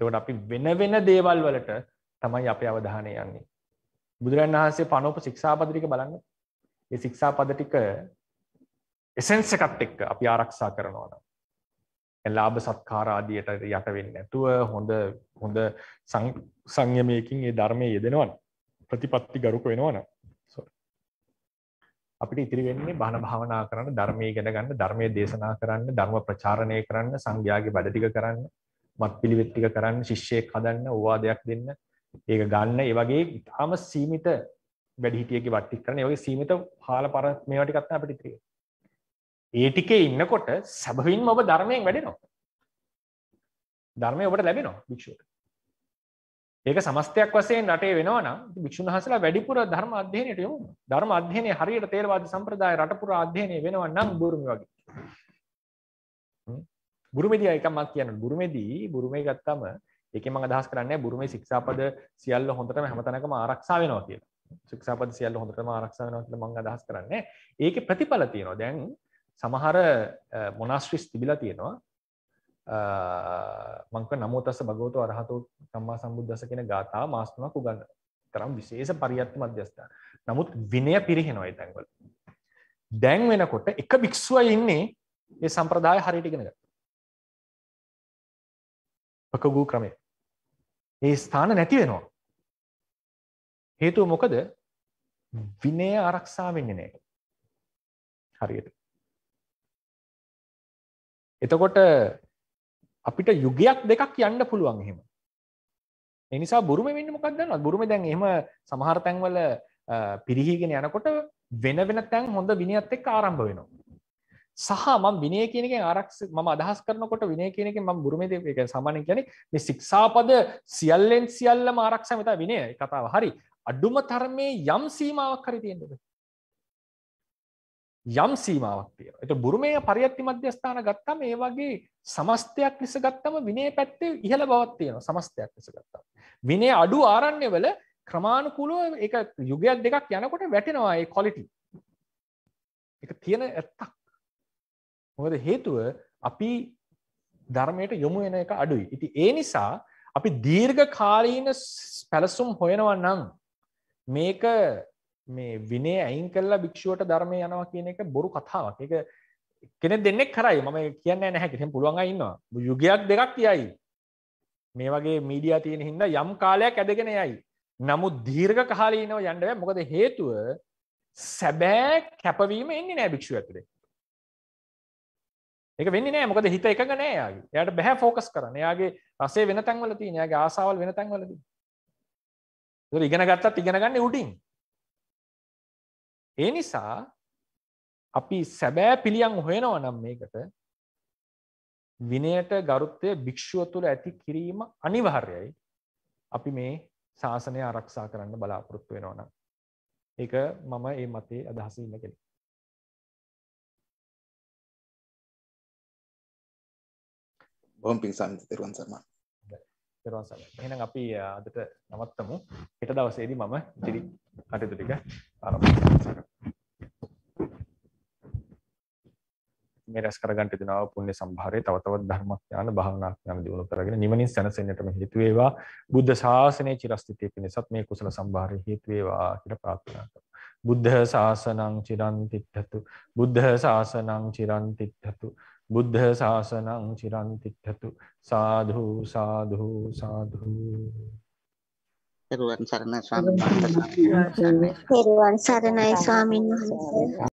දවට අපි වෙන වෙන දේවල් වලට තමයි අප අවධානය යන්නේ. බුදුරන් වහන්සේ පනෝප ශික්ෂාපදරික බලන්න ඒ ශික්ෂාපද ටික එසන්ස එකත් එක්ක අපි ආරක්ෂා කරනවාන. ලාබ සත්කාරාදියට යට වෙන්න ඇතුව හොඳ හොඳ සංයමයකින් ඒ ධර්මය යෙදෙනවන් ප්‍රතිපත්ති ගරුක වෙනවන අපිට ඉතිරි වෙන්නේ බණ භාවනා කරන්න ධර්මයේ ඉගෙන ගන්න ධර්මයේ දේශනා කරන්න ධර්ම ප්‍රචාරණය කරන්න සංඝයාගේ වැඩ ටික කරන්න මත්පිළිවෙත් ටික කරන්න ශිෂ්‍යයෙක් හදන්න ඕවාදයක් දෙන්න ඒක ගන්න ඒ වගේ ඉතාම සීමිත වැඩිහිටියෙක්ගේ වට්ටික් කරන ඒ වගේ සීමිත කාල පර මේවා ටිකක් තමයි අපිට ඉතිරි වෙන්නේ ඒ ටිකේ ඉන්නකොට සැබවින්ම ඔබ ධර්මයෙන් වැඩෙනවා ධර්මය ඔබට ලැබෙනවා භික්ෂුවට ඒක සමස්තයක් වසයෙන් රටේ වෙනවනම් භික්ෂුන් වහන්සලා වැඩිපුර ධර්ම අධ්‍යයනයට යොමු ධර්ම අධ්‍යයනය හරියට තේරවාද සම්ප්‍රදාය රටපුර අධ්‍යයනය වෙනවා නම් බුරුමි වගේ බුරුමෙදී එකක් මම කියන්න බුරුමෙදී බුරුමේ ගත්තම ඒකෙන් මම අදහස් කරන්නේ බුරුමේ ශික්ෂාපද සියල්ල හොඳටම හැමතැනකම ආරක්ෂා වෙනවා කියලා ශික්ෂාපද සියල්ල හොඳටම ආරක්ෂා වෙනවා කියලා මම අදහස් කරන්නේ. ඒකේ ප්‍රතිඵල තියෙනවා. දැන් සමහර මොනාස්ට්‍රිස් තිබිලා තියෙනවා. මංක නමුතස භගවතු අරහතු සම්මා සම්බුද්දස කියෙන ගාථා මාස්තුනක් උගන්න තරම් විශේෂ පරිියත් මධ්‍යස්ථා නමුත් විනය පිරිහෙනොයි තැන්වල දැන් වෙනකොට එක භික්ෂුව ඉන්නේ ඒ සම්ප්‍රදාය හරිටිගෙන ගත්ත පකගූ ක්‍රමේ ඒ ස්ථාන නැති වෙනවා හේතුව මොකද විනය ආරක්ෂා වෙන්නේ නෑ හරියට එතකොට අපිට යුගයක් දෙකක් යන්න පුළුවන් එහෙම එනිසා බුරුම මෙන්න මොකක් දන්නවත් බුරුම දැන් එහෙම සමහර තැන්වල පිරිහීගෙන යනකොට වෙන වෙන තැන් හොඳ විනියත් එක්ක ආරම්භ වෙනවා සහ මම විනය කියන එකෙන් ආරක්ෂ මම අදහස් කරනකොට විනය කියන එකෙන් මම බුරුමේ දේ කියන්නේ සාමාන්‍යයෙන් කියන්නේ මේ ශික්ෂාපද සියල්ලෙන් සියල්ලම ආරක්ෂා මෙතන විනය කතාව හරි අඩුම තරමේ යම් සීමාවක් හරි තියෙන්න ඕනේ යම් සීමාවක් තියෙන. එත බුරුමය පරිත්ති මධ්‍යස්ථාන ගත්තම ඒ වගේ සමස්තයක් ලෙස ගත්තම විනේ පැත්තේ ඉහළ බවත් තියෙන සමස්තයක් ලෙස ගත්තම. විනේ අඩු ආරණ්‍ය වල ක්‍රමාණුකූලව එක යුගයක් දෙකක් යනකොට වැටෙනවා ඒ කොලිටි. එක තියෙන ඇත්තක්. මොකද හේතුව අපි ධර්මයට යොමු වෙන එක අඩුයි. ඉති ඒ නිසා අපි දීර්ඝ කාලීන පැලසුම් හොයනව නම් මේක මේ විනේ ඇයින් කල්ලා භික්ෂුවට ධර්මය යනවා කියන එක බොරු කතාවක් එක කෙනෙ දෙන්නෙක් කරයි මම කියන්න නැහැකිෙම පුළුවන් ඉන්නවා යුගයක් දෙකක් යයි මේ වගේ මීඩියා තියෙන හින්ද යම් කාලයක් ඇදගෙන යයි නමුත් දීර්ඝ කාලීනව යන්නව මොකද හේතුව සැබෑ කැපවීම එන්නේ නෑ භික්ෂු ඇතුරේ එක වෙන්න නෑ මොකද හිත එක නෑ යාගේ යට බැහැ ෆෝකස් කරන යාගේ රසේ වෙන තැන්වල තියෙන යාගේ ආසාවල් වෙන තැන්වලදී ඉගෙන ගත්තත් ඉගෙන ගන්න උඩින් ඒ නිසා අපි සැබෑ පිළියන් හොයෙනව නම් මේකට විනයට ගරුත්වය භික්‍ෂුව තුළ ඇති කිරීම අනිවාර්යයි අපි මේ ශාසනය ආරක්ෂා කරන්න බලාපොරොත්තු වෙනවන ඒක මම ඒ මතේ අදහසන්න කෙන බොම් පිසාම තෙරුවන් සරම තෙරුවන් සම එහෙනම් අපි අදට නවත්තමු හෙට දවසේදී මම දිරි කටයුතු ටික ආරම්භ කරනවා. මේ රැස් කරගන්න තිබෙනා පුණ්‍ය සම්භාරයේ තව තවත් ධර්මඥාන භාවනා ඥාන දියුණු කරගෙන නිවනින් සැනසෙන්නටම හේතු වේවා. බුද්ධ ශාසනයේ චිරස්ථිතිය පිණිසත් මේ කුසල සම්භාරයේ හේතු වේවා කියලා ප්‍රාර්ථනා කරනවා. බුද්ධ ශාසනං චිරන් තිට්ඨතු. බුද්ධ ශාසනං චිරන් තිට්ඨතු. බුද්ධ ශාසනං චිරන් තිට්ඨතු. සාධු සාධු සාධු තෙරුවන් සරණයි ස්වාමීන් වහන්සේ. තෙරුවන් සරණයි ස්වාමීන් වහන්සේ.